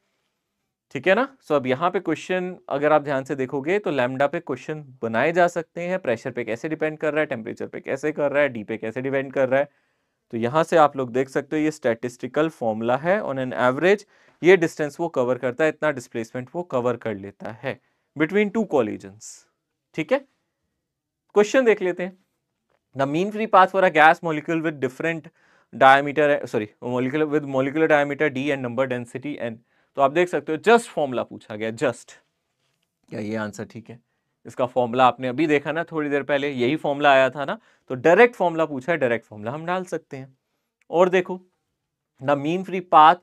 ठीक है ना सो so, अब यहाँ पे क्वेश्चन अगर आप ध्यान से देखोगे तो लैमडा पे क्वेश्चन बनाए जा सकते हैं प्रेशर पे कैसे डिपेंड कर रहा है टेम्परेचर पे कैसे कर रहा है डी पे कैसे डिपेंड कर रहा है तो यहाँ से आप लोग देख सकते हो ये स्टेटिस्टिकल फॉर्मूला है ऑन एन एवरेज ये डिस्टेंस वो कवर करता है इतना डिस्प्लेसमेंट वो कवर कर लेता है बिटवीन टू कॉलिजन्स ठीक है क्वेश्चन देख लेते हैं the mean free path for a gas molecule with different diameter sorry molecular with molecular diameter D and number density and तो आप देख सकते हो जस्ट फॉर्मूला पूछा गया जस्ट क्या ये आंसर ठीक है इसका फॉर्मूला आपने अभी देखा ना थोड़ी देर पहले यही फॉर्मूला आया था ना तो डायरेक्ट फॉर्मूला पूछा है डायरेक्ट फॉर्मूला हम डाल सकते हैं और देखो the mean free path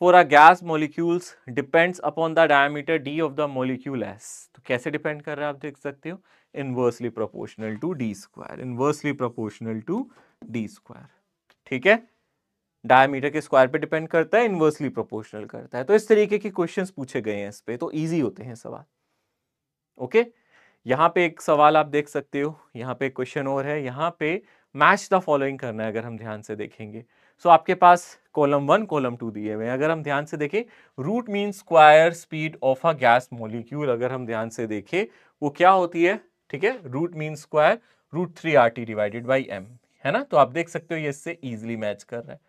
for a gas molecules depends upon the diameter D of the molecules तो कैसे डिपेंड कर रहा है आप देख सकते हो inversely proportional to D square inversely proportional to D square ठीक है डायमीटर के स्क्वायर पे डिपेंड करता है इन्वर्सली प्रोपोर्शनल करता है तो इस तरीके के क्वेश्चन पूछे गए हैं इस पे तो ईजी होते हैं सवाल ओके यहाँ पे एक सवाल आप देख सकते हो यहाँ पे क्वेश्चन और है यहाँ पे मैच द फॉलोइंग करना है अगर हम ध्यान से देखेंगे सो so, आपके पास कॉलम वन कॉलम टू दिए हुए हैं अगर हम ध्यान से देखें root mean square speed of a gas molecule अगर हम ध्यान से देखें वो क्या होती है ठीक है root mean square root three R T divided by M है ना तो आप देख सकते हो ये इससे ईजिली मैच कर रहा है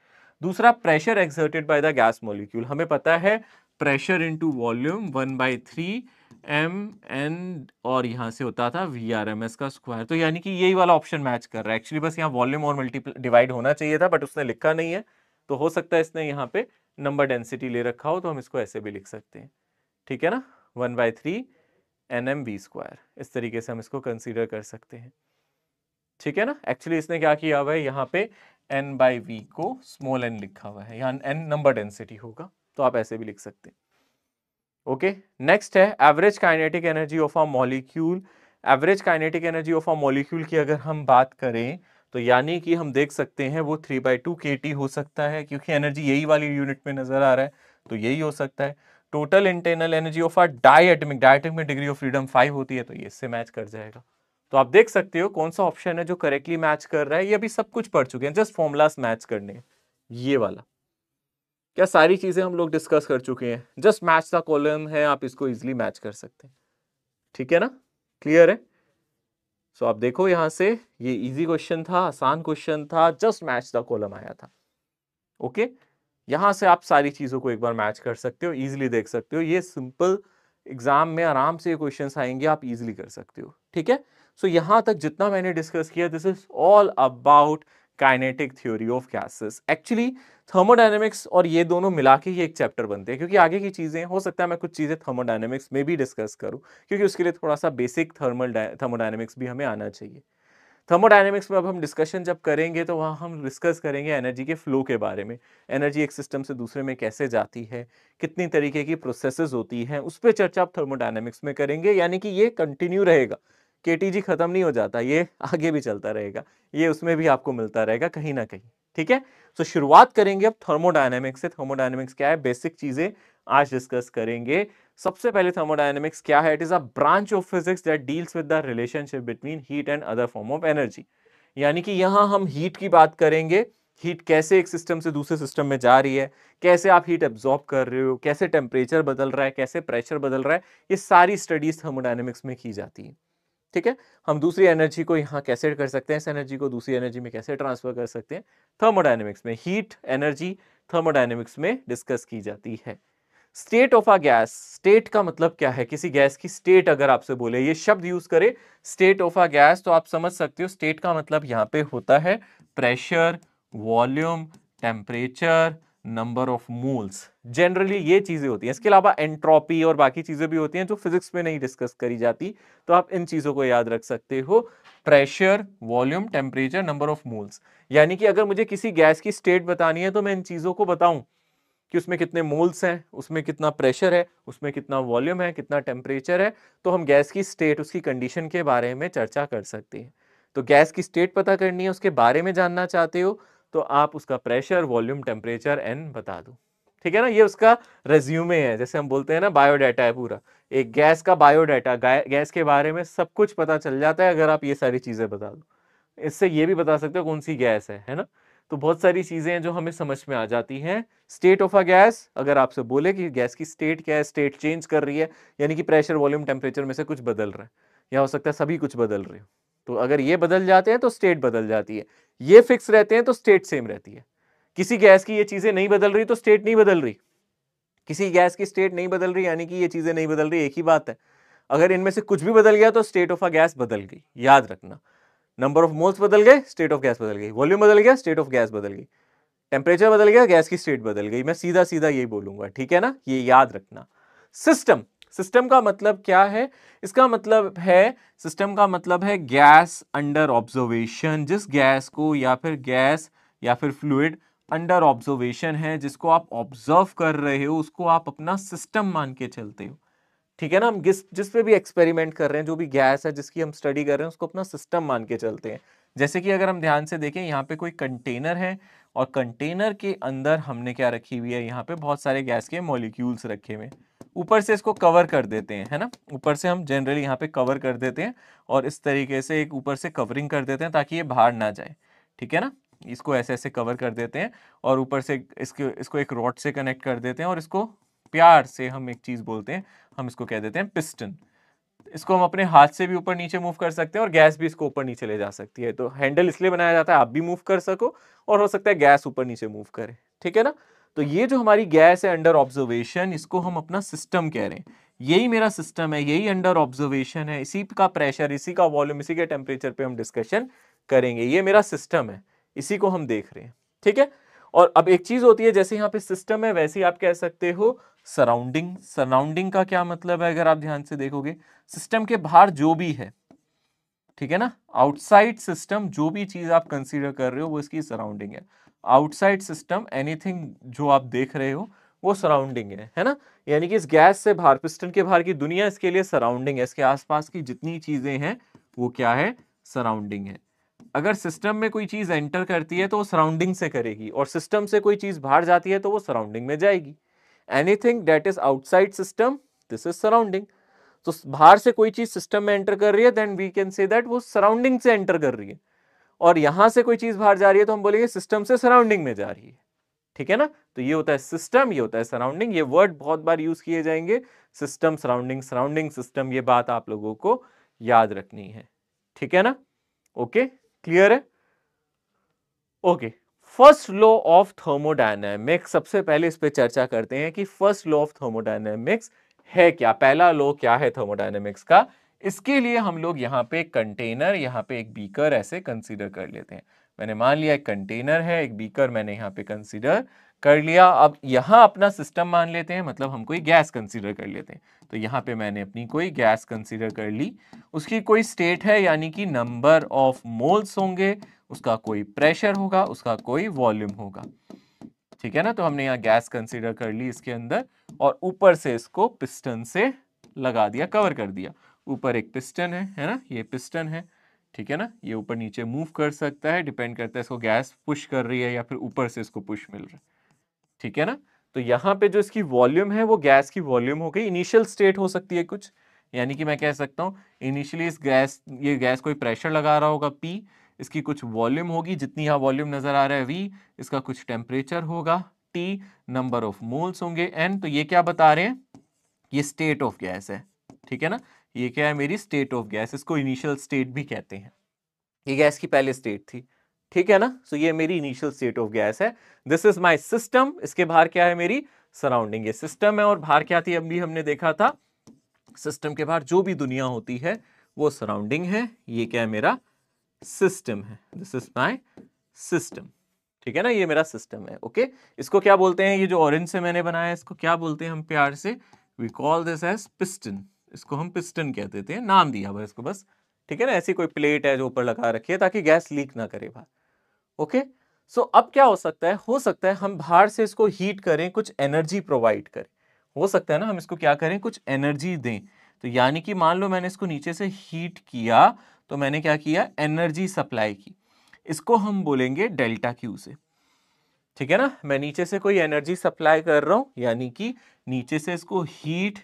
दूसरा pressure exerted by the gas molecule हमें पता है pressure into volume one by three M N और यहाँ से होता था वी आर एम एस का स्क्वायर तो यानी कि यही वाला ऑप्शन मैच कर रहा है एक्चुअली बस यहाँ वॉल्यूम और मल्टीप्ल डिवाइड होना चाहिए था बट उसने लिखा नहीं है तो हो सकता है इसने यहाँ पे नंबर डेंसिटी ले रखा हो तो हम इसको ऐसे भी लिख सकते हैं ठीक है ना one by three N M B square इस तरीके से हम इसको कंसिडर कर सकते हैं ठीक है ना एक्चुअली इसने क्या किया हुआ है यहाँ पे एन बाई वी को स्मॉल एन लिखा हुआ है यहाँ एन नंबर डेंसिटी होगा तो आप ऐसे भी लिख सकते हैं ओके नेक्स्ट है average kinetic energy of a molecule average kinetic energy of a molecule की अगर हम बात करें तो यानी कि हम देख सकते हैं वो three by two K T हो सकता है क्योंकि एनर्जी यही वाली यूनिट में नजर आ रहा है तो यही हो सकता है total internal energy of a diatomic डाई डिग्री ऑफ फ्रीडम फाइव होती है तो ये इससे मैच कर जाएगा तो आप देख सकते हो कौन सा ऑप्शन है जो करेक्टली मैच कर रहा है ये अभी सब कुछ पढ़ चुके हैं जस्ट फॉर्मूलास मैच करने ये वाला क्या सारी चीज़ें हम लोग डिस्कस कर चुके हैं जस्ट मैच द कॉलम है आप इसको इजिली मैच कर सकते हैं ठीक है ना क्लियर है सो so, आप देखो यहां से ये इजी क्वेश्चन था आसान क्वेश्चन था जस्ट मैच द कॉलम आया था ओके okay? यहां से आप सारी चीज़ों को एक बार मैच कर सकते हो इजिली देख सकते हो ये सिंपल एग्ज़ाम में आराम से ये क्वेश्चन आएंगे आप इजिली कर सकते हो ठीक है सो so, यहाँ तक जितना मैंने डिस्कस किया this is all about kinetic theory of gases actually thermodynamics और ये दोनों मिला के ही एक चैप्टर बनते हैं क्योंकि आगे की चीज़ें हो सकता है मैं कुछ चीज़ें थर्मोडाइनमिक्स में भी डिस्कस करूँ क्योंकि उसके लिए थोड़ा सा बेसिक थर्मल थर्मोडाइनमिक्स भी हमें आना चाहिए थर्मोडाइनमिक्स में अब हम डिस्कशन जब करेंगे तो वहाँ हम डिस्कस करेंगे एनर्जी के फ्लो के बारे में एनर्जी एक सिस्टम से दूसरे में कैसे जाती है कितनी तरीके की प्रोसेसेस होती हैं उस पर चर्चा आप थर्मोडाइनमिक्स में करेंगे यानी कि ये कंटिन्यू रहेगा के ख़त्म नहीं हो जाता ये आगे भी चलता रहेगा ये उसमें भी आपको मिलता रहेगा कहीं ना कहीं ठीक है सो शुरुआत करेंगे अब थर्मोडाइनमिक्स से थर्मोडाइनमिक्स क्या है बेसिक चीज़ें आज डिस्कस करेंगे सबसे पहले थर्मोडाइनमिक्स क्या है it is a branch of physics that deals with the relationship between heat and other form of energy यानी कि यहाँ हम हीट की बात करेंगे हीट कैसे एक सिस्टम से दूसरे सिस्टम में जा रही है कैसे आप हीट एब्जॉर्ब कर रहे हो कैसे टेम्परेचर बदल रहा है कैसे प्रेशर बदल रहा है ये सारी स्टडीज थर्मोडाइनमिक्स में की जाती है ठीक है हम दूसरी एनर्जी को यहाँ कैसे कर सकते हैं इस एनर्जी को दूसरी एनर्जी में कैसे ट्रांसफर कर सकते हैं थर्मोडाइनमिक्स में हीट एनर्जी थर्मोडाइनमिक्स में डिस्कस की जाती है state of a gas state का मतलब क्या है किसी गैस की स्टेट अगर आपसे बोले ये शब्द यूज करे स्टेट ऑफ आ गैस तो आप समझ सकते हो स्टेट का मतलब यहाँ पे होता है pressure volume temperature number of moles generally ये चीज़ें होती हैं इसके अलावा एंट्रोपी और बाकी चीज़ें भी होती हैं जो फिजिक्स में नहीं डिस्कस करी जाती तो आप इन चीज़ों को याद रख सकते हो pressure volume temperature number of moles यानी कि अगर मुझे किसी गैस की स्टेट बतानी है तो मैं इन चीज़ों को बताऊं कि उसमें कितने मोल्स हैं उसमें कितना प्रेशर है उसमें कितना वॉल्यूम है कितना टेम्परेचर है तो हम गैस की स्टेट उसकी कंडीशन के बारे में चर्चा कर सकते हैं तो गैस की स्टेट पता करनी है उसके बारे में जानना चाहते हो तो आप उसका प्रेशर वॉल्यूम टेम्परेचर एन बता दो ठीक है ना ये उसका रेज्यूमे है जैसे हम बोलते हैं ना बायोडाटा है पूरा एक गैस का बायोडाटा गैस के बारे में सब कुछ पता चल जाता है अगर आप ये सारी चीज़ें बता दो इससे ये भी बता सकते हो कौन सी गैस है है ना तो बहुत सारी चीज़ें हैं जो हमें समझ में आ जाती हैं स्टेट ऑफ अ गैस अगर आपसे बोले कि गैस की स्टेट क्या है स्टेट चेंज कर रही है यानी कि प्रेशर वॉल्यूम टेम्परेचर में से कुछ बदल रहा है या हो सकता है सभी कुछ बदल रहे हो तो अगर ये बदल जाते हैं तो स्टेट बदल जाती है ये फिक्स रहते हैं तो स्टेट सेम रहती है किसी गैस की ये चीज़ें नहीं बदल रही तो स्टेट नहीं बदल रही किसी गैस की स्टेट नहीं बदल रही यानी कि ये चीज़ें नहीं बदल रही एक ही बात है अगर इनमें से कुछ भी बदल गया तो स्टेट ऑफ अ गैस बदल गई याद रखना नंबर ऑफ मोल्स बदल गए स्टेट ऑफ गैस बदल गई वॉल्यूम बदल गया स्टेट ऑफ गैस बदल गई टेम्परेचर बदल गया गैस की स्टेट बदल गई मैं सीधा सीधा यही बोलूंगा ठीक है ना ये याद रखना सिस्टम सिस्टम का मतलब क्या है इसका मतलब है सिस्टम का मतलब है गैस अंडर ऑब्जर्वेशन जिस गैस को या फिर गैस या फिर फ्लूड अंडर ऑब्जर्वेशन है जिसको आप ऑब्जर्व कर रहे हो उसको आप अपना सिस्टम मान के चलते हो ठीक है ना हम जिस जिस पे भी एक्सपेरिमेंट कर रहे हैं जो भी गैस है जिसकी हम स्टडी कर रहे हैं उसको अपना सिस्टम मान के चलते हैं जैसे कि अगर हम ध्यान से देखें यहाँ पे कोई कंटेनर है और कंटेनर के अंदर हमने क्या रखी हुई है यहाँ पे बहुत सारे गैस के मॉलिक्यूल्स रखे हुए ऊपर से इसको कवर कर देते हैं है ना ऊपर से हम जनरली यहाँ पे कवर कर देते हैं और इस तरीके से एक ऊपर से कवरिंग कर देते हैं ताकि ये बाहर ना जाए ठीक है ना इसको ऐसे ऐसे कवर कर देते हैं और ऊपर से इसके इसको एक रॉड से कनेक्ट कर देते हैं और इसको प्यार से हम एक चीज़ बोलते हैं हम इसको कह देते हैं पिस्टन इसको हम अपने हाथ से भी ऊपर नीचे मूव कर सकते हैं और गैस भी इसको ऊपर नीचे ले जा सकती है तो हैंडल इसलिए बनाया जाता है आप भी मूव कर सको और हो सकता है गैस ऊपर नीचे मूव करे ठीक है ना तो ये जो हमारी गैस है अंडर ऑब्जर्वेशन इसको हम अपना सिस्टम कह रहे हैं यही मेरा सिस्टम है यही अंडर ऑब्जर्वेशन है इसी का प्रेशर इसी का वॉल्यूम इसी के टेम्परेचर पे हम डिस्कशन करेंगे ये मेरा सिस्टम है इसी को हम देख रहे हैं ठीक है और अब एक चीज़ होती है जैसे यहाँ पे सिस्टम है वैसे ही आप कह सकते हो सराउंडिंग सराउंडिंग का क्या मतलब है अगर आप ध्यान से देखोगे सिस्टम के बाहर जो भी है ठीक है ना आउटसाइड सिस्टम जो भी चीज़ आप कंसीडर कर रहे हो वो इसकी सराउंडिंग है आउटसाइड सिस्टम एनीथिंग जो आप देख रहे हो वो सराउंडिंग है है ना यानी कि इस गैस से बाहर पिस्टन के बाहर की दुनिया इसके लिए सराउंडिंग है इसके आसपास की जितनी चीज़ें हैं वो क्या है सराउंडिंग है अगर सिस्टम में कोई चीज़ एंटर करती है तो वो सराउंडिंग से करेगी और सिस्टम से कोई चीज़ बाहर जाती है तो वो सराउंडिंग में जाएगी anything that is outside system this is surrounding तो बाहर से कोई चीज सिस्टम में एंटर कर रही है then we can say that वो सराउंडिंग से एंटर कर रही है और यहां से कोई चीज बाहर जा रही है तो हम बोलेंगे सिस्टम से सराउंडिंग में जा रही है ठीक है ना तो ये होता है सिस्टम ये होता है सराउंडिंग ये वर्ड बहुत बार यूज किए जाएंगे सिस्टम सराउंडिंग सराउंडिंग सिस्टम ये बात आप लोगों को याद रखनी है ठीक है ना ओके क्लियर है okay okay. First law of thermodynamics सबसे पहले इस पे चर्चा करते हैं कि फर्स्ट लॉ ऑफ थर्मोडायनेमिक्स है क्या पहला लॉ क्या है थर्मोडायनेमिक्स का इसके लिए हम लोग यहाँ पे एक कंटेनर यहाँ पे एक बीकर ऐसे कंसीडर कर लेते हैं मैंने मान लिया एक कंटेनर है एक बीकर मैंने यहाँ पे कंसीडर कर लिया अब यहाँ अपना सिस्टम मान लेते हैं मतलब हम कोई गैस कंसीडर कर लेते हैं तो यहाँ पे मैंने अपनी कोई गैस कंसीडर कर ली उसकी कोई स्टेट है यानी कि नंबर ऑफ मोल्स होंगे उसका कोई प्रेशर होगा उसका कोई वॉल्यूम होगा ठीक है ना तो हमने यहाँ गैस कंसीडर कर ली इसके अंदर और ऊपर से इसको पिस्टन से लगा दिया कवर कर दिया ऊपर एक पिस्टन है है ना ये पिस्टन है ठीक है ना ये ऊपर नीचे मूव कर सकता है डिपेंड करता है इसको गैस पुश कर रही है या फिर ऊपर से इसको पुश मिल रहा है ठीक है ना तो यहाँ पे जो इसकी वॉल्यूम है वो गैस की वॉल्यूम हो गई इनिशियल स्टेट हो सकती है कुछ यानी कि मैं कह सकता हूँ इनिशियली इस गैस ये गैस कोई प्रेशर लगा रहा होगा पी इसकी कुछ वॉल्यूम होगी जितनी यहाँ वॉल्यूम नज़र आ रहा है वी इसका कुछ टेम्परेचर होगा टी नंबर ऑफ मोल्स होंगे एन तो ये क्या बता रहे हैं ये स्टेट ऑफ गैस है ठीक है ना ये क्या है मेरी स्टेट ऑफ गैस इसको इनिशियल स्टेट भी कहते हैं ये गैस की पहले स्टेट थी ठीक है ना सो so, ये मेरी इनिशियल स्टेट ऑफ गैस है दिस इज माय सिस्टम इसके बाहर क्या है मेरी सराउंडिंग ये सिस्टम है और बाहर क्या थी अभी हमने देखा था सिस्टम के बाहर जो भी दुनिया होती है वो सराउंडिंग है ये क्या है मेरा सिस्टम है दिस इज माई सिस्टम ठीक है ना ये मेरा सिस्टम है ओके इसको क्या बोलते हैं ये जो ऑरेंज से मैंने बनाया इसको क्या बोलते हैं हम प्यार से we call this as piston इसको हम पिस्टन कह देते हैं नाम दिया बस इसको बस ठीक है ना ऐसी कोई प्लेट है जो ऊपर लगा रखी है ताकि गैस लीक ना करे बाहर ओके सो अब क्या हो सकता है हो सकता है हम बाहर से इसको हीट करें कुछ एनर्जी प्रोवाइड करें हो सकता है ना हम इसको क्या करें कुछ एनर्जी दें तो यानी कि मान लो मैंने इसको नीचे से हीट किया तो मैंने क्या किया एनर्जी सप्लाई की इसको हम बोलेंगे डेल्टा क्यू से ठीक है ना मैं नीचे से कोई एनर्जी सप्लाई कर रहा हूं यानी कि नीचे से इसको हीट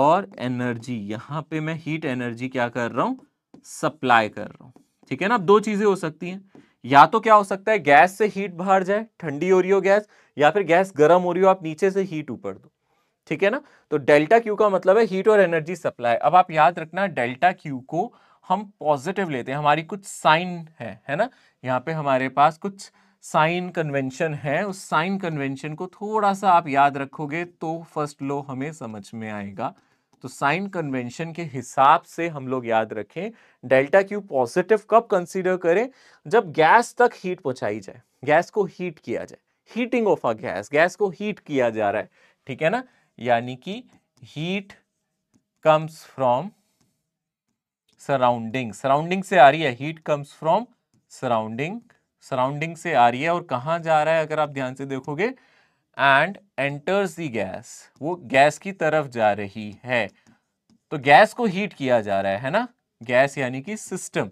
और एनर्जी यहां पे मैं हीट एनर्जी क्या कर रहा हूं सप्लाई कर रहा हूं ठीक है ना अब दो चीज़ें हो सकती हैं या तो क्या हो सकता है गैस से हीट बाहर जाए ठंडी हो रही हो गैस या फिर गैस गर्म हो रही हो आप नीचे से हीट ऊपर दो ठीक है ना तो डेल्टा क्यू का मतलब है हीट और एनर्जी सप्लाई अब आप याद रखना डेल्टा क्यू को हम पॉजिटिव लेते हैं हमारी कुछ साइन है है ना यहाँ पे हमारे पास कुछ साइन कन्वेंशन है उस साइन कन्वेंशन को थोड़ा सा आप याद रखोगे तो फर्स्ट लो हमें समझ में आएगा तो साइन कन्वेंशन के हिसाब से हम लोग याद रखें डेल्टा क्यू पॉजिटिव कब कंसीडर करें जब गैस तक हीट पहुंचाई जाए गैस को हीट किया जाए heating of a gas gas को हीट किया जा रहा है ठीक है ना यानी कि heat comes from surrounding surrounding से आ रही है heat comes from surrounding surrounding से आ रही है और कहाँ जा रहा है अगर आप ध्यान से देखोगे एंड एंटर्स दी गैस वो गैस की तरफ जा रही है तो गैस को हीट किया जा रहा है है ना गैस यानी कि सिस्टम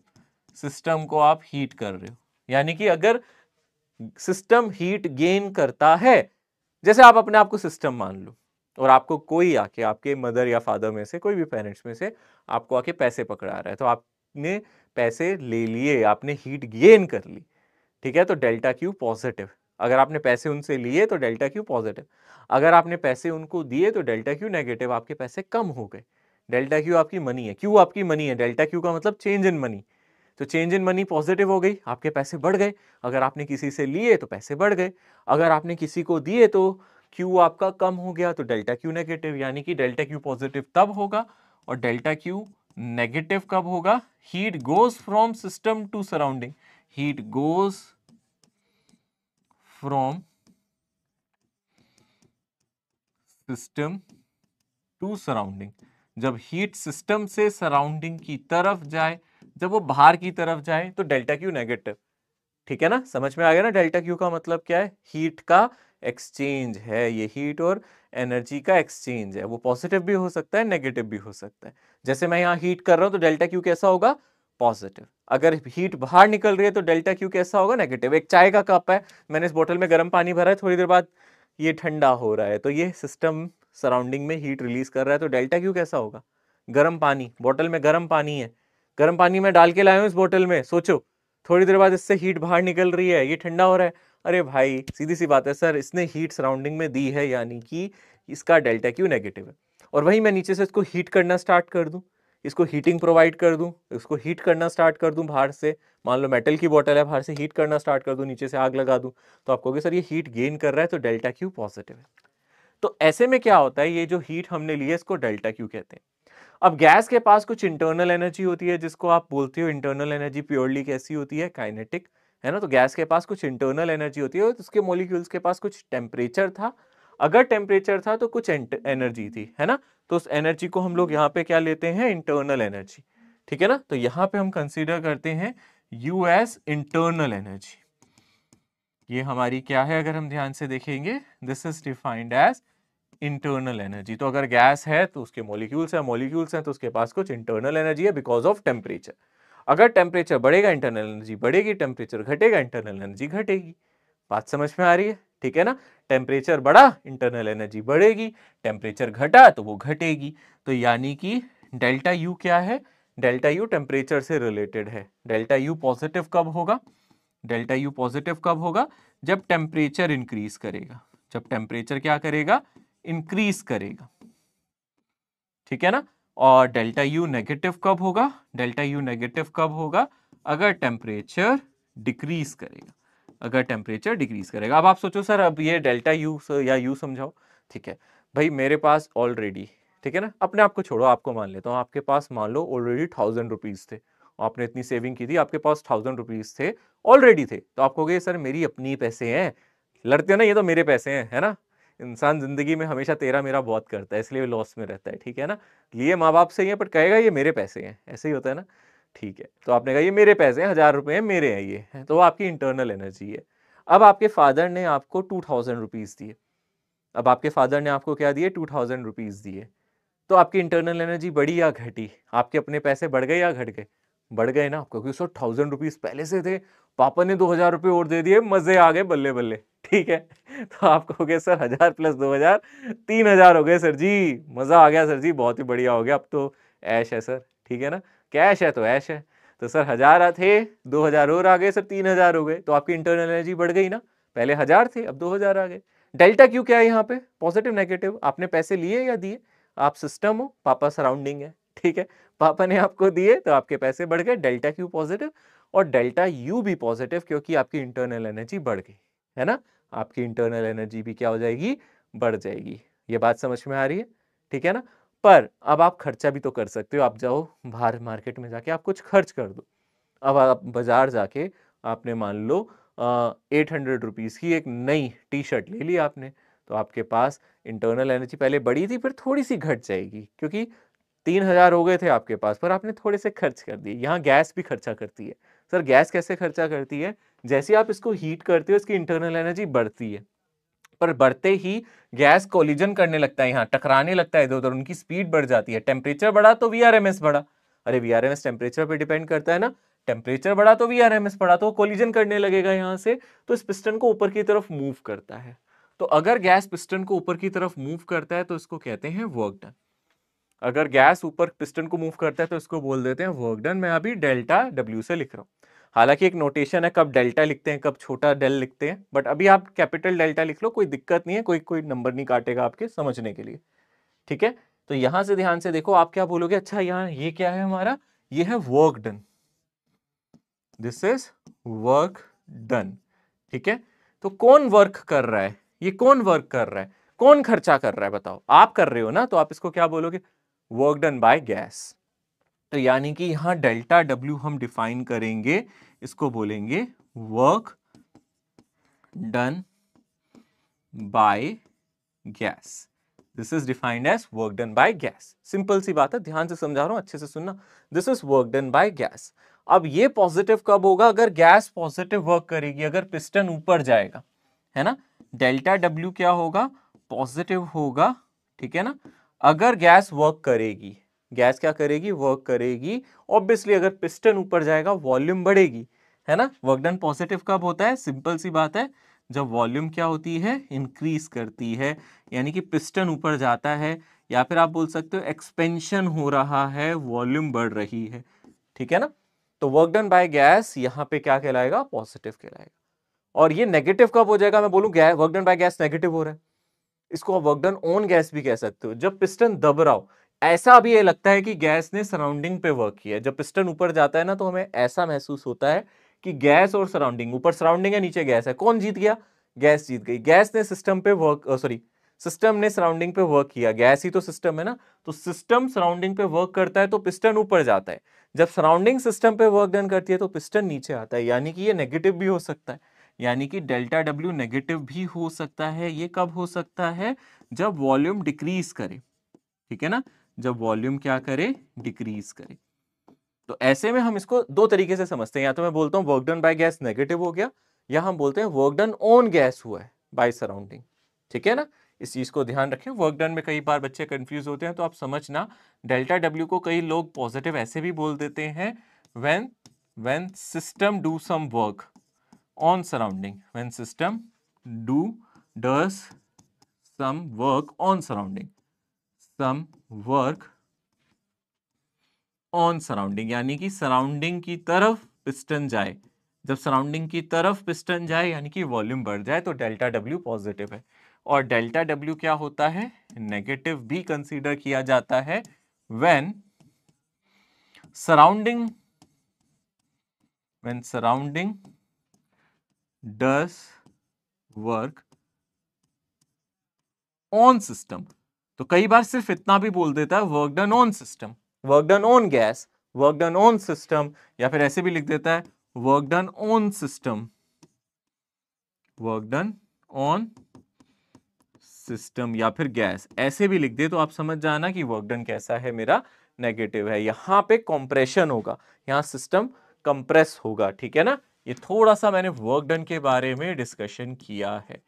सिस्टम को आप हीट कर रहे हो यानी कि अगर सिस्टम हीट गेन करता है जैसे आप अपने आप को सिस्टम मान लो और आपको कोई आके आपके मदर या फादर में से कोई भी पेरेंट्स में से आपको आके पैसे पकड़ा रहा है तो आपने पैसे ले लिए आपने हीट गेन कर ली ठीक है तो डेल्टा क्यू पॉजिटिव अगर आपने पैसे उनसे लिए तो डेल्टा क्यू पॉजिटिव अगर आपने पैसे उनको दिए तो डेल्टा क्यू नेगेटिव आपके पैसे कम हो गए डेल्टा क्यू आपकी मनी है क्यू आपकी मनी है डेल्टा क्यू का मतलब चेंज इन मनी तो चेंज इन मनी पॉजिटिव हो गई आपके पैसे बढ़ गए अगर आपने किसी से लिए तो पैसे बढ़ गए अगर आपने किसी को दिए तो क्यू आपका कम हो गया तो डेल्टा क्यू नेगेटिव यानी कि डेल्टा क्यू पॉजिटिव तब होगा और डेल्टा क्यू नेगेटिव कब होगा heat goes from system to surrounding heat goes from system to surrounding जब हीट सिस्टम से सराउंडिंग की तरफ जाए जब वो बाहर की तरफ जाए तो डेल्टा क्यू नेगेटिव ठीक है ना समझ में आ गया ना डेल्टा क्यू का मतलब क्या है हीट का एक्सचेंज है ये हीट और एनर्जी का एक्सचेंज है वो पॉजिटिव भी हो सकता है नेगेटिव भी हो सकता है जैसे मैं यहाँ हीट कर रहा हूँ तो डेल्टा क्यू कैसा होगा पॉजिटिव अगर हीट बाहर निकल रही है तो डेल्टा क्यू कैसा होगा नेगेटिव एक चाय का कप है मैंने इस बोतल में गर्म पानी भरा है थोड़ी देर बाद ये ठंडा हो रहा है तो ये सिस्टम सराउंडिंग में हीट रिलीज कर रहा है तो डेल्टा क्यू कैसा होगा गर्म पानी बोतल में गर्म पानी है गर्म पानी मैं डाल के लाया हूँ इस बोतल में सोचो थोड़ी देर बाद इससे हीट बाहर निकल रही है ये ठंडा हो रहा है अरे भाई सीधी सी बात है सर इसने हीट सराउंडिंग में दी है यानी कि इसका डेल्टा क्यू नेगेटिव है और वहीं मैं नीचे से इसको हीट करना स्टार्ट कर दूँ इसको हीटिंग प्रोवाइड कर दूँ इसको हीट करना स्टार्ट कर दूँ बाहर से मान लो मेटल की बॉटल है बाहर से हीट करना स्टार्ट कर दूँ नीचे से आग लगा दूँ तो आप कहोगे सर ये हीट गेन कर रहा है तो डेल्टा क्यू पॉजिटिव है तो ऐसे में क्या होता है ये जो हीट हमने लिया है इसको डेल्टा क्यू कहते हैं अब गैस के पास कुछ इंटरनल एनर्जी होती है जिसको आप बोलते हो इंटरनल एनर्जी प्योरली कैसी होती है काइनेटिक है ना तो गैस के पास कुछ इंटरनल एनर्जी होती है उसके मोलिक्यूल्स के पास कुछ टेम्परेचर था अगर टेम्परेचर था तो कुछ एनर्जी थी है ना तो उस एनर्जी को हम लोग यहाँ पे क्या लेते हैं इंटरनल एनर्जी ठीक है ना तो यहाँ पे हम कंसिडर करते हैं यू एस इंटरनल एनर्जी ये हमारी क्या है अगर हम ध्यान से देखेंगे this is defined as internal energy तो अगर गैस है तो उसके मोलिक्यूल्स हैं मॉलिक्यूल्स हैं तो उसके पास कुछ इंटरनल एनर्जी है बिकॉज ऑफ टेम्परेचर अगर टेम्परेचर बढ़ेगा इंटरनल एनर्जी बढ़ेगी टेम्परेचर घटेगा इंटरनल एनर्जी घटेगी बात समझ में आ रही है ठीक है ना टेम्परेचर बढ़ा इंटरनल एनर्जी बढ़ेगी टेम्परेचर घटा तो वो घटेगी तो यानी कि डेल्टा यू क्या है डेल्टा यू टेम्परेचर से रिलेटेड है डेल्टा यू पॉजिटिव कब होगा डेल्टा यू पॉजिटिव कब होगा जब टेम्परेचर इंक्रीज करेगा जब टेम्परेचर क्या करेगा इंक्रीज करेगा ठीक है ना और डेल्टा यू नेगेटिव कब होगा डेल्टा यू नेगेटिव कब होगा अगर टेम्परेचर डिक्रीज करेगा अगर टेम्परेचर डिक्रीज करेगा अब आप सोचो सर अब ये डेल्टा यू या यू समझाओ ठीक है भाई मेरे पास ऑलरेडी ठीक है ना अपने आप को छोड़ो आपको मान लेता हूँ आपके पास मान लो ऑलरेडी थाउजेंड रुपीज़ थे आपने इतनी सेविंग की थी आपके पास थाउजेंड रुपीज़ थे ऑलरेडी थे तो आप कहोगे सर मेरी अपनी पैसे हैं लड़ते हो ना ये तो मेरे पैसे हैं है ना इंसान ज़िंदगी में हमेशा तेरा मेरा बहुत करता है इसलिए वो लॉस में रहता है ठीक है ना लिए माँ बाप से ही है बट कहेगा ये मेरे पैसे हैं ऐसे ही होता है ना ठीक है तो आपने कहा ये मेरे पैसे हैं हज़ार रुपये हैं मेरे हैं ये तो वो आपकी इंटरनल एनर्जी है अब आपके फादर ने आपको टू थाउजेंड रुपीज़ दिए अब आपके फादर ने आपको क्या दिए टू थाउजेंड रुपीज़ दिए तो आपकी इंटरनल एनर्जी बढ़ी या घटी आपके अपने पैसे बढ़ गए या घट गए बढ़ गए ना आपको क्योंकि सौ थाउजेंड रुपीज़ पहले से थे पापा ने दो हजार रुपये और दे दिए मजे आ गए बल्ले बल्ले ठीक है तो आप कहोगे सर हजार प्लस दो हजार तीन हजार हो गए सर जी मज़ा आ गया सर जी बहुत ही बढ़िया हो गया अब तो ऐश है सर ठीक है ना कैश है तो ऐश है तो सर हजार थे दो हजार और आ गए सर तीन हजार हो गए तो आपकी इंटरनल एनर्जी बढ़ गई ना पहले हजार थे अब दो हजार आ गए डेल्टा क्यों क्या है यहाँ पे पॉजिटिव नेगेटिव आपने पैसे लिए या दिए आप सिस्टम हो पापा सराउंडिंग है ठीक है पापा ने आपको दिए तो आपके पैसे बढ़ गए डेल्टा क्यू पॉजिटिव और डेल्टा यू भी पॉजिटिव क्योंकि आपकी इंटरनल एनर्जी बढ़ गई है ना आपकी इंटरनल एनर्जी भी क्या हो जाएगी बढ़ जाएगी ये बात समझ में आ रही है ठीक है ना पर अब आप खर्चा भी तो कर सकते हो आप जाओ बाहर मार्केट में जाके आप कुछ खर्च कर दो अब आप बाजार जाके आपने मान लो एट हंड्रेड रुपीज़ की एक नई टी शर्ट ले ली आपने तो आपके पास इंटरनल एनर्जी पहले बड़ी थी फिर थोड़ी सी घट जाएगी क्योंकि तीन हज़ार हो गए थे आपके पास पर आपने थोड़े से खर्च कर दिए यहाँ गैस भी खर्चा करती है सर गैस कैसे खर्चा करती है जैसे आप इसको हीट करते हो इसकी इंटरनल एनर्जी बढ़ती है पर बढ़ते ही गैस कोलिजन करने लगता है यहाँ टकराने लगता है इधर उधर उनकी स्पीड बढ़ जाती है टेम्परेचर बढ़ा तो वी बढ़ा अरे वी टेम्परेचर पर डिपेंड करता है ना टेम्परेचर बढ़ा तो वी आर बढ़ा तो वो कोलिजन करने लगेगा यहाँ से तो इस पिस्टन को ऊपर की तरफ मूव करता है तो अगर गैस पिस्टन को ऊपर की तरफ मूव करता है तो इसको कहते हैं वर्क डन अगर गैस ऊपर पिस्टन को मूव करता है तो इसको बोल देते हैं वर्क डन मैं अभी डेल्टा डब्ल्यू से लिख रहा हूँ हालांकि एक नोटेशन है कब डेल्टा लिखते हैं कब छोटा डेल लिखते हैं बट अभी आप कैपिटल डेल्टा लिख लो कोई दिक्कत नहीं है कोई कोई नंबर नहीं काटेगा आपके समझने के लिए ठीक है तो यहां से ध्यान से देखो आप क्या बोलोगे अच्छा यहाँ ये क्या है हमारा ये है work done this is work done ठीक है तो कौन वर्क कर रहा है ये कौन वर्क कर रहा है कौन खर्चा कर रहा है बताओ आप कर रहे हो ना तो आप इसको क्या बोलोगे वर्क डन बाय गैस तो यानी कि यहाँ डेल्टा डब्ल्यू हम डिफाइन करेंगे इसको बोलेंगे work done by gas this is defined as work done by gas simple सी बात है ध्यान से समझा रहा हूँ अच्छे से सुनना this is work done by gas अब ये पॉजिटिव कब होगा अगर गैस पॉजिटिव वर्क करेगी अगर पिस्टन ऊपर जाएगा है ना डेल्टा डब्ल्यू क्या होगा पॉजिटिव होगा ठीक है ना अगर गैस वर्क करेगी गैस क्या करेगी वर्क करेगी ऑब्वियसली अगर पिस्टन ऊपर जाएगा वॉल्यूम बढ़ेगी है ना वर्क डन पॉजिटिव कब होता है सिंपल सी बात है जब वॉल्यूम क्या होती है इंक्रीज करती है यानी कि पिस्टन ऊपर जाता है या फिर आप बोल सकते हो एक्सपेंशन हो रहा है वॉल्यूम बढ़ रही है ठीक है ना तो वर्क डन बाय गैस यहाँ पे क्या कहलाएगा पॉजिटिव कहलाएगा और ये नेगेटिव कब हो जाएगा मैं बोलूँ work done by gas negative हो रहा है इसको आप वर्क डन ऑन गैस भी कह सकते हो जब पिस्टन दब रहा हो ऐसा अभी ये लगता है कि गैस ने सराउंडिंग पे वर्क किया जब पिस्टन ऊपर जाता है ना तो हमें ऐसा महसूस होता है कि गैस और सराउंडिंग ऊपर सराउंडिंग है नीचे गैस है कौन जीत गया गैस जीत गई गैस ने सिस्टम पे वर्क सॉरी सिस्टम ने सराउंडिंग पे वर्क किया गैस ही तो सिस्टम है ना तो सिस्टम सराउंडिंग पे वर्क करता है तो पिस्टन ऊपर जाता है जब सराउंडिंग सिस्टम पे वर्क डन करती है तो पिस्टन नीचे आता है यानी कि ये नेगेटिव भी हो सकता है यानी कि डेल्टा डब्ल्यू नेगेटिव भी हो सकता है ये कब हो सकता है जब वॉल्यूम डिक्रीज करे ठीक है ना जब वॉल्यूम क्या करे डिक्रीज करे तो ऐसे में हम इसको दो तरीके से समझते हैं या तो मैं बोलता हूँ वर्कडन बाय गैस नेगेटिव हो गया या हम बोलते हैं वर्क डन ऑन गैस हुआ है बाय सराउंडिंग ठीक है ना इस चीज़ को ध्यान रखें वर्क डन में कई बार बच्चे कंफ्यूज होते हैं तो आप समझना डेल्टा डब्ल्यू को कई लोग पॉजिटिव ऐसे भी बोल देते हैं when when system do some work on surrounding when system do does some work on surrounding some work on surrounding यानी कि सराउंडिंग की तरफ पिस्टन जाए जब सराउंडिंग की तरफ पिस्टन जाए यानी कि वॉल्यूम बढ़ जाए तो डेल्टा डब्ल्यू पॉजिटिव है और डेल्टा डब्ल्यू क्या होता है नेगेटिव भी कंसीडर किया जाता है when surrounding when surrounding does work on system तो कई बार सिर्फ इतना भी बोल देता है work done on system work done on gas work done on system या फिर ऐसे भी लिख देता है work done on system work done on system या फिर गैस ऐसे भी लिख दे तो आप समझ जाना कि वर्क डन कैसा है मेरा नेगेटिव है यहां पे कंप्रेशन होगा यहां सिस्टम कंप्रेस होगा ठीक है ना ये थोड़ा सा मैंने वर्क डन के बारे में डिस्कशन किया है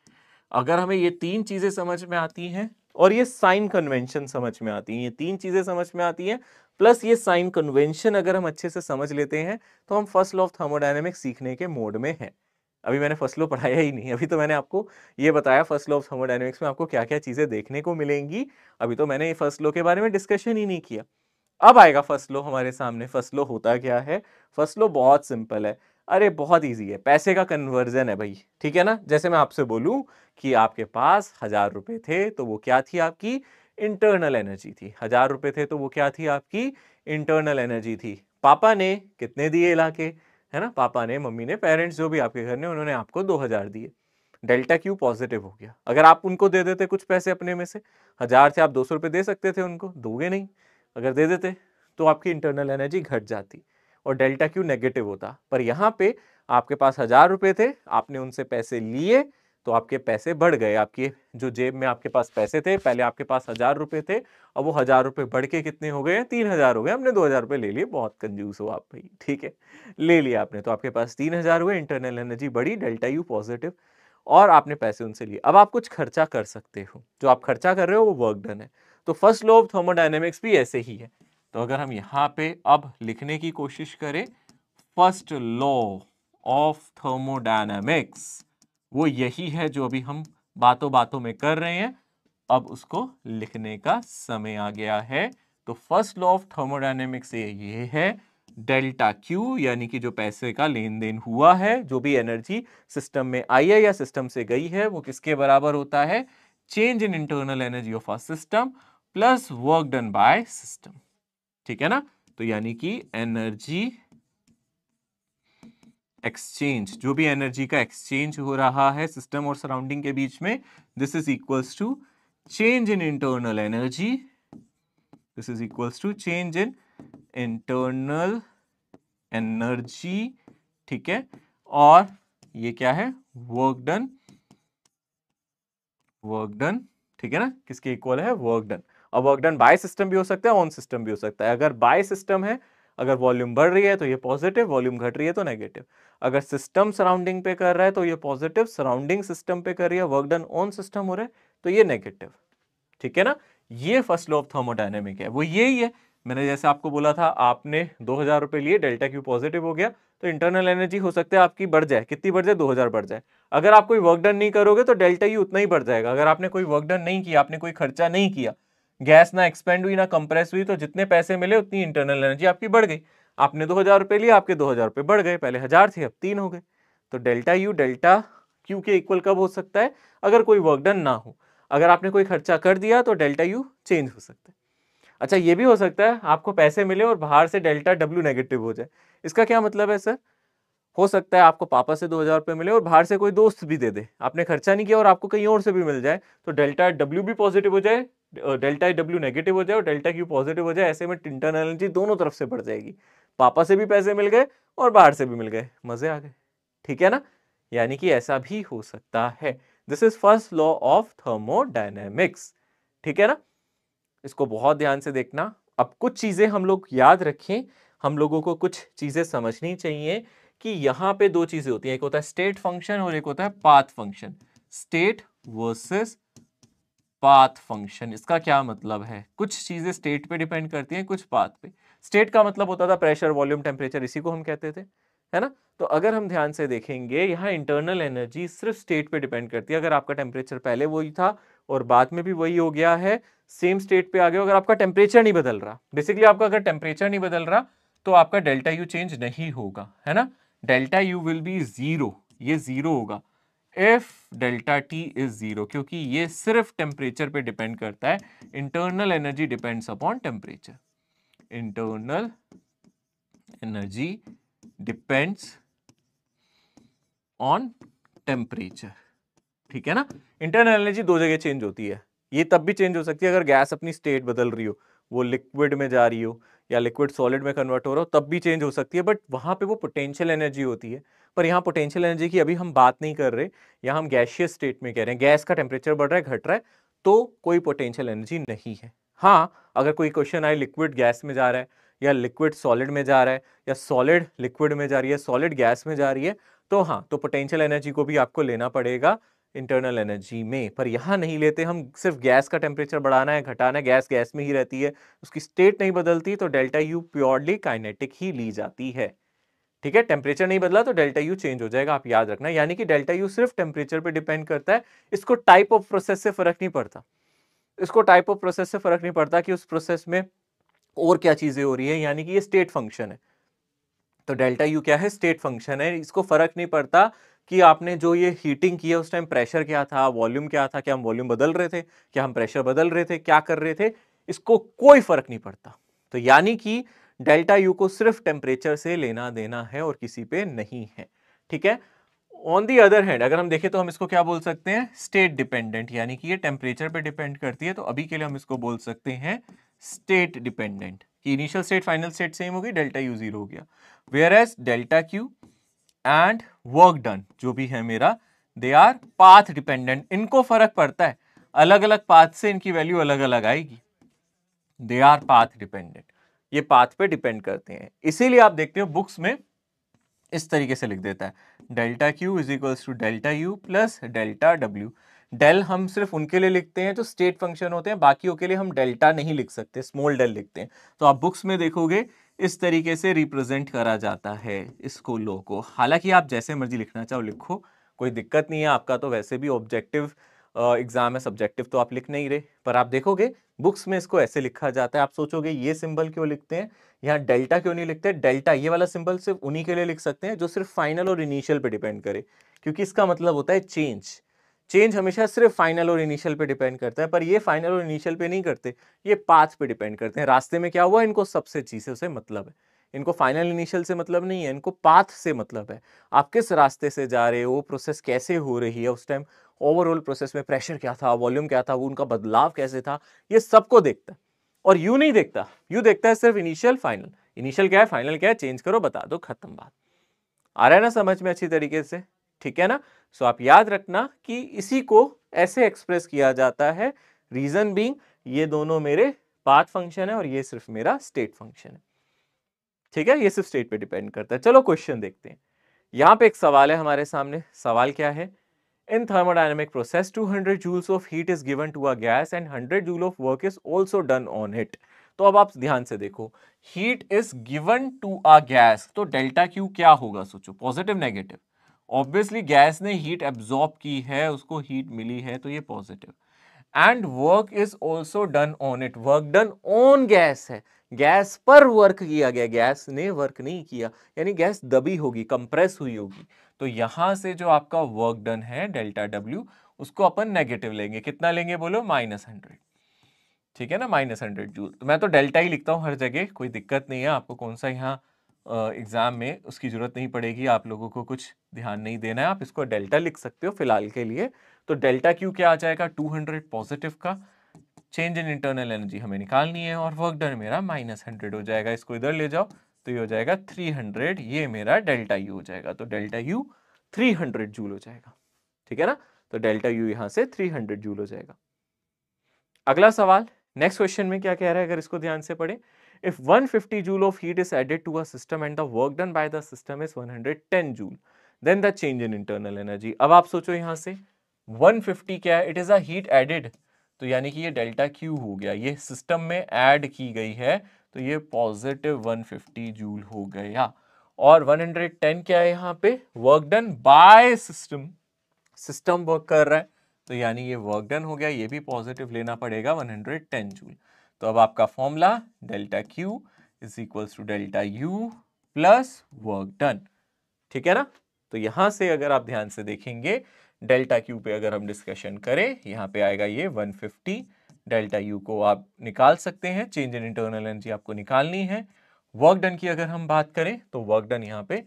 अगर हमें ये तीन चीज़ें समझ में आती हैं और ये साइन कन्वेंशन समझ में आती हैं ये तीन चीज़ें समझ में आती हैं प्लस ये साइन कन्वेंशन अगर हम अच्छे से समझ लेते हैं तो हम फर्स्ट लॉ ऑफ थर्मोडाइनमिक्स सीखने के मोड में हैं अभी मैंने फर्स्ट लॉ पढ़ाया ही नहीं अभी तो मैंने आपको ये बताया फर्स्ट लॉ ऑफ थर्मोडाइनमिक्स में आपको क्या क्या चीज़ें देखने को मिलेंगी अभी तो मैंने ये फर्स्ट लॉ के बारे में डिस्कशन ही नहीं किया अब आएगा फर्स्ट लॉ हमारे सामने फर्स्ट लॉ होता क्या है फर्स्ट लॉ बहुत सिंपल है अरे बहुत इजी है पैसे का कन्वर्जन है भाई ठीक है ना जैसे मैं आपसे बोलूं कि आपके पास हजार रुपए थे तो वो क्या थी आपकी इंटरनल एनर्जी थी हजार रुपए थे तो वो क्या थी आपकी इंटरनल एनर्जी थी पापा ने कितने दिए इलाके है ना पापा ने मम्मी ने पेरेंट्स जो भी आपके घर ने उन्होंने आपको दो हजार दिए डेल्टा क्यू पॉजिटिव हो गया अगर आप उनको दे देते कुछ पैसे अपने में से हजार थे आप दो सौ रुपये दे सकते थे उनको दोगे नहीं अगर दे देते तो आपकी इंटरनल एनर्जी घट जाती और डेल्टा क्यू नेगेटिव होता पर यहाँ पे आपके पास हज़ार रुपये थे आपने उनसे पैसे लिए तो आपके पैसे बढ़ गए आपके जो जेब में आपके पास पैसे थे पहले आपके पास हज़ार रुपये थे अब वो हज़ार रुपये बढ़ के कितने हो गए तीन हज़ार हो गए हमने दो हज़ार रुपये ले लिए बहुत कंजूस हो आप भाई ठीक है ले लिया आपने तो आपके पास तीन हज़ार हुए इंटरनल एनर्जी बढ़ी डेल्टा यू पॉजिटिव और आपने पैसे उनसे लिए अब आप कुछ खर्चा कर सकते हो जो आप खर्चा कर रहे हो वो वर्क डन है तो फर्स्ट लो ऑफ थर्मोडाइनमिक्स भी ऐसे ही है तो अगर हम यहाँ पे अब लिखने की कोशिश करें फर्स्ट लॉ ऑफ थर्मोडायनामिक्स वो यही है जो अभी हम बातों बातों में कर रहे हैं अब उसको लिखने का समय आ गया है तो फर्स्ट लॉ ऑफ थर्मोडायनेमिक्स ये है डेल्टा क्यू यानी कि जो पैसे का लेन देन हुआ है जो भी एनर्जी सिस्टम में आई है या सिस्टम से गई है वो किसके बराबर होता है change in internal energy of a system plus work done by system ठीक है ना तो यानी कि एनर्जी एक्सचेंज जो भी एनर्जी का एक्सचेंज हो रहा है सिस्टम और सराउंडिंग के बीच में this is equals to change in internal energy this is equals to change in internal energy ठीक है और ये क्या है वर्क डन वर्क डन ठीक है ना किसके इक्वल है वर्क डन और वर्क डन बाय सिस्टम भी हो सकता है ऑन सिस्टम भी हो सकता है अगर बाय सिस्टम है अगर वॉल्यूम बढ़ रही है तो ये पॉजिटिव वॉल्यूम घट रही है तो नेगेटिव अगर सिस्टम सराउंडिंग पे कर रहा है तो ये पॉजिटिव सराउंडिंग सिस्टम पे कर रही है वर्क डन ऑन सिस्टम हो रहा है तो ये नेगेटिव ठीक है ना ये फर्स्ट लॉ ऑफ थर्मोडाइनेमिक है वो यही है मैंने जैसे आपको बोला था आपने दो हजार रुपये लिए डेल्टा क्यू पॉजिटिव हो गया तो इंटरनल एनर्जी हो सकता है आपकी बढ़ जाए कितनी बढ़ जाए दो हजार बढ़ जाए अगर आप कोई वर्क डन नहीं करोगे तो डेल्टा यू उतना ही बढ़ जाएगा अगर आपने कोई वर्क डन नहीं किया आपने कोई खर्चा नहीं किया गैस ना एक्सपेंड हुई ना कंप्रेस हुई तो जितने पैसे मिले उतनी इंटरनल एनर्जी आपकी बढ़ गई आपने दो हज़ार रुपये लिए आपके दो हज़ार रुपये बढ़ गए पहले हज़ार थे अब तीन हो गए तो डेल्टा यू डेल्टा क्यू के इक्वल कब हो सकता है अगर कोई वर्क डन ना हो अगर आपने कोई खर्चा कर दिया तो डेल्टा यू चेंज हो सकता है अच्छा ये भी हो सकता है आपको पैसे मिले और बाहर से डेल्टा डब्ल्यू नेगेटिव हो जाए इसका क्या मतलब है सर हो सकता है आपको पापा से दो हज़ार रुपये मिले और बाहर से कोई दोस्त भी दे दे आपने खर्चा नहीं किया और आपको कहीं और से भी मिल जाए तो डेल्टा डब्ल्यू भी पॉजिटिव हो जाए डेल्टा डब्ल्यू नेगेटिव हो जाए और डेल्टा क्यू पॉजिटिव हो जाए ऐसे में इंटरनल एनर्जी दोनों तरफ से बढ़ जाएगी पापा से भी पैसे मिल गए और बाहर से भी मिल गए मजे आ गए ठीक है ना यानी कि ऐसा भी हो सकता है this is first law of thermodynamics ठीक है ना इसको बहुत ध्यान से देखना अब कुछ चीज़ें हम लोग याद रखें हम लोगों को कुछ चीज़ें समझनी चाहिए कि यहाँ पे दो चीज़ें होती हैं एक होता है स्टेट फंक्शन और एक होता है path function state versus path function इसका क्या मतलब है कुछ चीज़ें स्टेट पे डिपेंड करती हैं कुछ पाथ पे स्टेट का मतलब होता था प्रेशर वॉल्यूम टेम्परेचर इसी को हम कहते थे है ना तो अगर हम ध्यान से देखेंगे यहाँ इंटरनल एनर्जी सिर्फ स्टेट पे डिपेंड करती है अगर आपका टेम्परेचर पहले वही था और बाद में भी वही हो गया है सेम स्टेट पे आ गया अगर आपका टेम्परेचर नहीं बदल रहा बेसिकली आपका अगर टेम्परेचर नहीं बदल रहा तो आपका डेल्टा यू चेंज नहीं होगा है ना delta U will be zero ये ज़ीरो होगा if delta T is zero क्योंकि ये सिर्फ टेम्परेचर पे डिपेंड करता है internal energy depends upon temperature internal energy depends on temperature ठीक है ना इंटरनल एनर्जी दो जगह चेंज होती है ये तब भी चेंज हो सकती है अगर गैस अपनी स्टेट बदल रही हो वो लिक्विड में जा रही हो या लिक्विड सॉलिड में कन्वर्ट हो रहा हो तब भी चेंज हो सकती है बट वहाँ पे वो पोटेंशियल एनर्जी होती है पर यहाँ पोटेंशियल एनर्जी की अभी हम बात नहीं कर रहे यहाँ हम गैशियस स्टेट में कह रहे हैं गैस का टेम्परेचर बढ़ रहा है घट रहा है तो कोई पोटेंशियल एनर्जी नहीं है हाँ अगर कोई क्वेश्चन आए लिक्विड गैस में जा रहा है या लिक्विड सॉलिड में जा रहा है या सॉलिड लिक्विड में जा रही है सॉलिड गैस में जा रही है तो हाँ तो पोटेंशियल एनर्जी को भी आपको लेना पड़ेगा इंटरनल एनर्जी में पर यहाँ नहीं लेते हम सिर्फ गैस का टेम्परेचर बढ़ाना है घटाना है गैस गैस में ही रहती है उसकी स्टेट नहीं बदलती तो डेल्टा यू प्योरली काइनेटिक ही ली जाती है ठीक है टेम्परेचर नहीं बदला तो डेल्टा यू चेंज हो जाएगा आप याद रखना यानी कि डेल्टा यू सिर्फ टेम्परेचर पर डिपेंड करता है इसको टाइप ऑफ प्रोसेस से फर्क नहीं पड़ता इसको टाइप ऑफ प्रोसेस से फर्क नहीं पड़ता कि उस प्रोसेस में और क्या चीजें हो रही है यानी कि ये स्टेट फंक्शन है तो डेल्टा यू क्या है स्टेट फंक्शन है इसको फर्क नहीं पड़ता कि आपने जो ये हीटिंग किया उस टाइम प्रेशर क्या था वॉल्यूम क्या था क्या हम वॉल्यूम बदल रहे थे क्या हम प्रेशर बदल रहे थे क्या कर रहे थे इसको कोई फर्क नहीं पड़ता तो यानी कि डेल्टा यू को सिर्फ टेम्परेचर से लेना देना है और किसी पे नहीं है ठीक है ऑन दी अदर हैंड अगर हम देखें तो हम इसको क्या बोल सकते हैं स्टेट डिपेंडेंट यानी कि ये टेम्परेचर पे डिपेंड करती है तो अभी के लिए हम इसको बोल सकते हैं स्टेट डिपेंडेंट कि initial state final state same होगी डेल्टा यू जीरो हो गया whereas delta Q and work done जो भी है मेरा दे आर पाथ डिपेंडेंट इनको फर्क पड़ता है अलग अलग पाथ से इनकी वैल्यू अलग अलग आएगी दे आर पाथ डिपेंडेंट ये पाथ पे डिपेंड करते हैं इसीलिए आप देखते हो बुक्स में इस तरीके से लिख देता है delta Q is equals to delta U plus delta W del हम सिर्फ उनके लिए लिखते हैं जो स्टेट फंक्शन होते हैं बाकियों के लिए हम डेल्टा नहीं लिख सकते स्मॉल डेल लिखते हैं तो आप बुक्स में देखोगे इस तरीके से रिप्रेजेंट करा जाता है इसको लो को हालांकि आप जैसे मर्जी लिखना चाहो लिखो कोई दिक्कत नहीं है आपका तो वैसे भी ऑब्जेक्टिव एग्जाम है सब्जेक्टिव तो आप लिख नहीं रहे पर आप देखोगे बुक्स में इसको ऐसे लिखा जाता है आप सोचोगे ये सिंबल क्यों लिखते हैं यहाँ डेल्टा क्यों नहीं लिखते डेल्टा ये वाला सिंबल सिर्फ उन्हीं के लिए लिख सकते हैं जो सिर्फ फाइनल और इनिशियल पे डिपेंड करे क्योंकि इसका मतलब होता है चेंज चेंज हमेशा सिर्फ फाइनल और इनिशियल पे डिपेंड करता है पर ये फाइनल और इनिशियल पे नहीं करते ये पाथ पे डिपेंड करते हैं रास्ते में क्या हुआ इनको सबसे चीज़ें से मतलब है इनको फाइनल इनिशियल से मतलब नहीं है इनको पाथ से मतलब है आप किस रास्ते से जा रहे हो प्रोसेस कैसे हो रही है उस टाइम ओवरऑल प्रोसेस में प्रेशर क्या था वॉल्यूम क्या था वो उनका बदलाव कैसे था ये सबको देखता है और यू नहीं देखता यू देखता है सिर्फ इनिशियल फाइनल इनिशियल क्या है फाइनल क्या है चेंज करो बता दो खत्म बात आ रहा है ना समझ में अच्छी तरीके से ठीक है ना सो आप याद रखना कि इसी को ऐसे एक्सप्रेस किया जाता है रीजन बींग ये दोनों मेरे पाथ फंक्शन है और ये सिर्फ मेरा स्टेट फंक्शन है ठीक है ये सिर्फ स्टेट पे डिपेंड करता है चलो क्वेश्चन देखते हैं यहाँ पे एक सवाल है हमारे सामने सवाल क्या है in thermodynamic process 200 joules of heat is given to a gas and 100 joule of work is also done on it तो अब आप ध्यान से देखो heat is given to a gas तो डेल्टा क्यू क्या होगा सोचो पॉजिटिव नेगेटिव ऑब्वियसली गैस ने हीट एब्जॉर्ब की है उसको हीट मिली है तो ये positive and work is also done on it work done on gas है गैस पर वर्क किया गया गैस ने वर्क नहीं किया यानी गैस दबी होगी कंप्रेस हुई होगी तो यहाँ से जो आपका वर्क डन है डेल्टा डब्ल्यू उसको अपन नेगेटिव लेंगे कितना लेंगे बोलो माइनस हंड्रेड ठीक है ना माइनस हंड्रेड जूल तो मैं तो डेल्टा ही लिखता हूँ हर जगह कोई दिक्कत नहीं है आपको कौन सा यहाँ एग्ज़ाम में उसकी ज़रूरत नहीं पड़ेगी आप लोगों को कुछ ध्यान नहीं देना है आप इसको डेल्टा लिख सकते हो फिलहाल के लिए तो डेल्टा क्यू क्या आ जाएगा 200 पॉजिटिव का चेंज इन इंटरनल एनर्जी हमें निकालनी है और वर्क डन मेरा माइनस हंड्रेड हो जाएगा इसको इधर ले जाओ तो ये हो जाएगा 300 ये मेरा डेल्टा यू हो जाएगा तो डेल्टा यू 300 जूल हो जाएगा ठीक है ना तो डेल्टा यू यहां से 300 जूल हो जाएगा अगला सवाल नेक्स्ट क्वेश्चन में क्या कह रहा है अगर इसको ध्यान से पढ़े If 150 joule of heat is added to a system and the work done by the system is 110 joule, then the change in internal energy. अब आप सोचो यहाँ से 150 क्या है? It is a heat added. तो यानी कि ये डेल्टा क्यू हो गया ये सिस्टम में ऐड की गई है तो ये पॉजिटिव 150 जूल हो गया और 110 क्या है यहाँ पे work done by system system work कर रहा है तो यानी ये वर्क डन हो गया ये भी पॉजिटिव लेना पड़ेगा 110 जूल तो अब आपका formula delta Q is equals to delta U plus work done ठीक है ना तो यहां से अगर आप ध्यान से देखेंगे डेल्टा क्यू पे अगर हम डिस्कशन करें यहाँ पे आएगा ये 150 डेल्टा यू को आप निकाल सकते हैं चेंज इन इंटरनल एनर्जी आपको निकालनी है वर्क डन की अगर हम बात करें तो वर्क डन यहाँ पे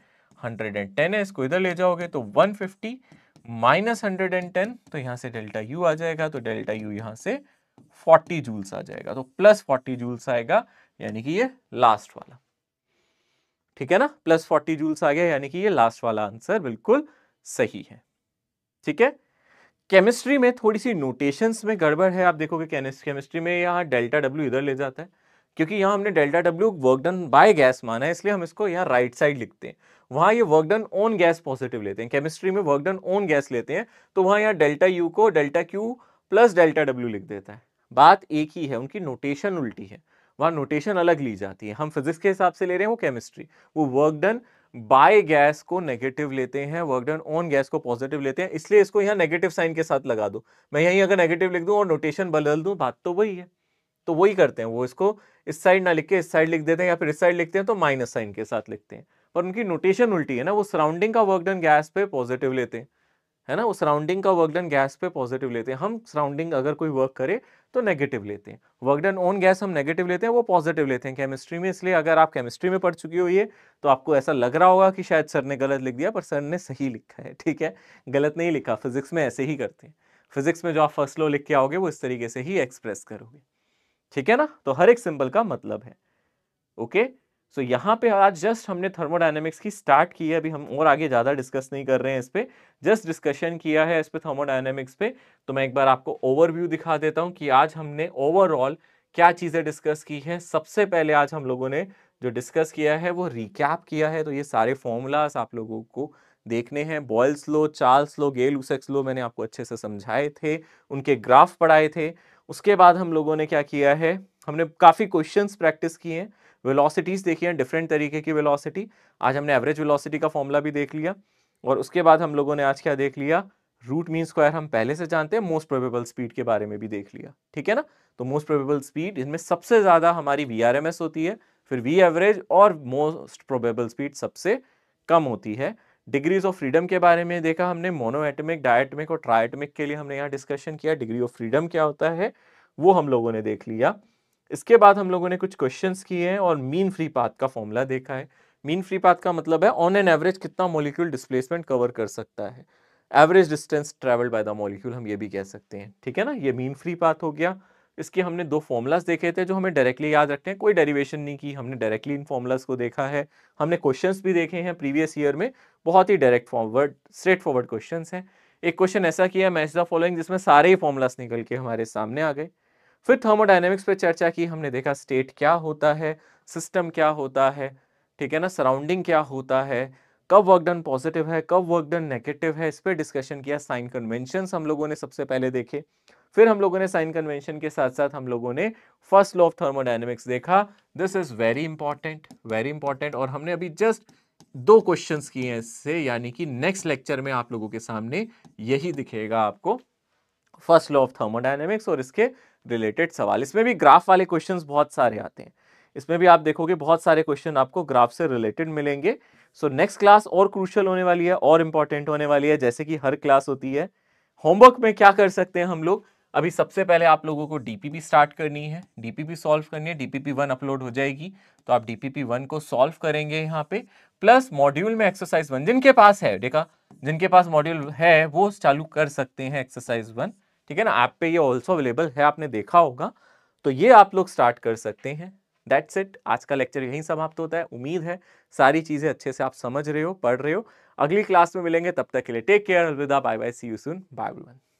110 है इसको इधर ले जाओगे तो 150 माइनस हंड्रेड तो यहाँ से डेल्टा यू आ जाएगा तो डेल्टा यू यहाँ से 40 जूल्स आ जाएगा तो प्लस 40 जूल्स आएगा यानी कि ये लास्ट वाला ठीक है ना प्लस 40 जूल्स आ गया यानी कि ये लास्ट वाला आंसर बिल्कुल सही है ठीक है केमिस्ट्री में थोड़ी सी नोटेशंस में गड़बड़ है आप देखोगे केमिस्ट्री में यहाँ डेल्टा डब्ल्यू इधर ले जाता है क्योंकि यहाँ हमने delta W work done by gas माना है इसलिए हम इसको यहाँ राइट साइड लिखते हैं वहाँ ये work done on gas positive लेते हैं केमिस्ट्री में वर्क डन ऑन गैस लेते हैं तो वहाँ यहाँ डेल्टा यू को delta Q plus delta W लिख देता है बात एक ही है उनकी नोटेशन उल्टी है वहाँ नोटेशन अलग ली जाती है हम फिजिक्स के हिसाब से ले रहे हैं वो केमिस्ट्री वो वर्क डन बाय गैस को नेगेटिव लेते हैं वर्क डन ऑन गैस को पॉजिटिव लेते हैं इसलिए इसको यहाँ नेगेटिव साइन के साथ लगा दो मैं यहीं अगर नेगेटिव लिख दूँ और नोटेशन बदल दूँ बात तो वही है तो वही करते हैं वो इसको इस साइड ना लिख के इस साइड लिख देते हैं या फिर इस साइड लिखते हैं तो माइनस साइन के साथ लिखते हैं पर उनकी नोटेशन उल्टी है ना वो सराउंडिंग का वर्क डन गैस पे पॉजिटिव लेते हैं है ना वो सराउंडिंग का वर्कडन गैस पे पॉजिटिव लेते हैं हम सराउंडिंग अगर कोई वर्क करे तो नेगेटिव लेते हैं वर्कडन डन ऑन गैस हम नेगेटिव लेते हैं वो पॉजिटिव लेते हैं केमिस्ट्री में इसलिए अगर आप केमिस्ट्री में पढ़ चुकी हो ये तो आपको ऐसा लग रहा होगा कि शायद सर ने गलत लिख दिया पर सर ने सही लिखा है ठीक है गलत नहीं लिखा फिजिक्स में ऐसे ही करते हैं फिजिक्स में जो आप फर्स्ट लो लिख के आओगे वो इस तरीके से ही एक्सप्रेस करोगे ठीक है ना तो हर एक सिंबल का मतलब है ओके okay? सो so, यहाँ पे आज जस्ट हमने थर्मोडाइनमिक्स की स्टार्ट की है अभी हम और आगे ज़्यादा डिस्कस नहीं कर रहे हैं इस पर जस्ट डिस्कशन किया है इस पर थर्मोडाइनमिक्स पे तो मैं एक बार आपको ओवरव्यू दिखा देता हूँ कि आज हमने ओवरऑल क्या चीज़ें डिस्कस की हैं सबसे पहले आज हम लोगों ने जो डिस्कस किया है वो रिकैप किया है तो ये सारे फॉर्मूलाज आप लोगों को देखने हैं बॉयल्स लो चार्ल्स लो गेल उसेक्स लो मैंने आपको अच्छे से समझाए थे उनके ग्राफ पढ़ाए थे उसके बाद हम लोगों ने क्या किया है हमने काफ़ी क्वेश्चंस प्रैक्टिस किए हैं वेलोसिटीज़ देखी हैं डिफरेंट तरीके की वेलोसिटी आज हमने एवरेज वेलोसिटी का फॉर्मूला भी देख लिया और उसके बाद हम लोगों ने आज क्या देख लिया रूट मीन स्क्वायर हम पहले से जानते हैं मोस्ट प्रोबेबल स्पीड के बारे में भी देख लिया ठीक है ना तो मोस्ट प्रोबेबल स्पीड इसमें सबसे ज़्यादा हमारी वी होती है फिर वी एवरेज और मोस्ट प्रोबेबल स्पीड सबसे कम होती है डिग्रीज ऑफ फ्रीडम के बारे में देखा हमने मोनोएटमिक डायटमिक और ट्राइटमिक के लिए हमने यहाँ डिस्कशन किया डिग्री ऑफ फ्रीडम क्या होता है वो हम लोगों ने देख लिया इसके बाद हम लोगों ने कुछ क्वेश्चंस किए हैं और मीन फ्री पाथ का फॉर्मूला देखा है मीन फ्री पाथ का मतलब है ऑन एन एवरेज कितना मोलिक्यूल डिस्प्लेसमेंट कवर कर सकता है average distance travel by the molecule हम ये भी कह सकते हैं ठीक है ना ये मीन फ्री पाथ हो गया इसके हमने दो फॉर्मूलाज देखे थे जो हमें डायरेक्टली याद रखते हैं कोई डेरिवेशन नहीं की हमने डायरेक्टली इन फॉर्मूलाज को देखा है हमने क्वेश्चंस भी देखे हैं प्रीवियस ईयर में बहुत ही direct forward straightforward questions हैं एक क्वेश्चन ऐसा किया मैच द फॉलोइंग जिसमें सारे ही फॉर्मूलाज निकल के हमारे सामने आ गए फिर थर्मोडाइनेमिक्स पे चर्चा की हमने देखा स्टेट क्या होता है सिस्टम क्या होता है ठीक है ना सराउंडिंग क्या होता है कब वर्क डन पॉजिटिव है कब वर्क डन नेगेटिव है इस पर डिस्कशन किया साइन कन्वेंशन हम लोगों ने सबसे पहले देखे फिर हम लोगों ने साइन कन्वेंशन के साथ साथ हम लोगों ने फर्स्ट लॉ ऑफ थर्मोडाइनमिक्स देखा this is very important very important और हमने अभी जस्ट दो क्वेश्चंस किए हैं इससे यानी कि नेक्स्ट लेक्चर में आप लोगों के सामने यही दिखेगा आपको फर्स्ट लॉ ऑफ थर्मोडाइनमिक्स और इसके रिलेटेड सवाल इसमें भी ग्राफ वाले क्वेश्चन बहुत सारे आते हैं इसमें भी आप देखोगे बहुत सारे क्वेश्चन आपको ग्राफ से रिलेटेड मिलेंगे सो नेक्स्ट क्लास और क्रूशल होने वाली है और इम्पॉर्टेंट होने वाली है जैसे कि हर क्लास होती है होमवर्क में क्या कर सकते हैं हम लोग अभी सबसे पहले आप लोगों को डीपीपी स्टार्ट करनी है डीपीपी सॉल्व करनी है डीपीपी वन अपलोड हो जाएगी तो आप डीपीपी वन को सॉल्व करेंगे यहाँ पे प्लस मॉड्यूल में एक्सरसाइज वन जिनके पास है देखा जिनके पास मॉड्यूल है वो चालू कर सकते हैं एक्सरसाइज वन ठीक है ना ऐप पे ये ऑल्सो अवेलेबल है आपने देखा होगा तो ये आप लोग स्टार्ट कर सकते हैं दैट्स इट आज का लेक्चर यहीं समाप्त होता है उम्मीद है सारी चीज़ें अच्छे से आप समझ रहे हो पढ़ रहे हो अगली क्लास में मिलेंगे तब तक के लिए टेक केयर अलविदा bye bye see you soon bye bye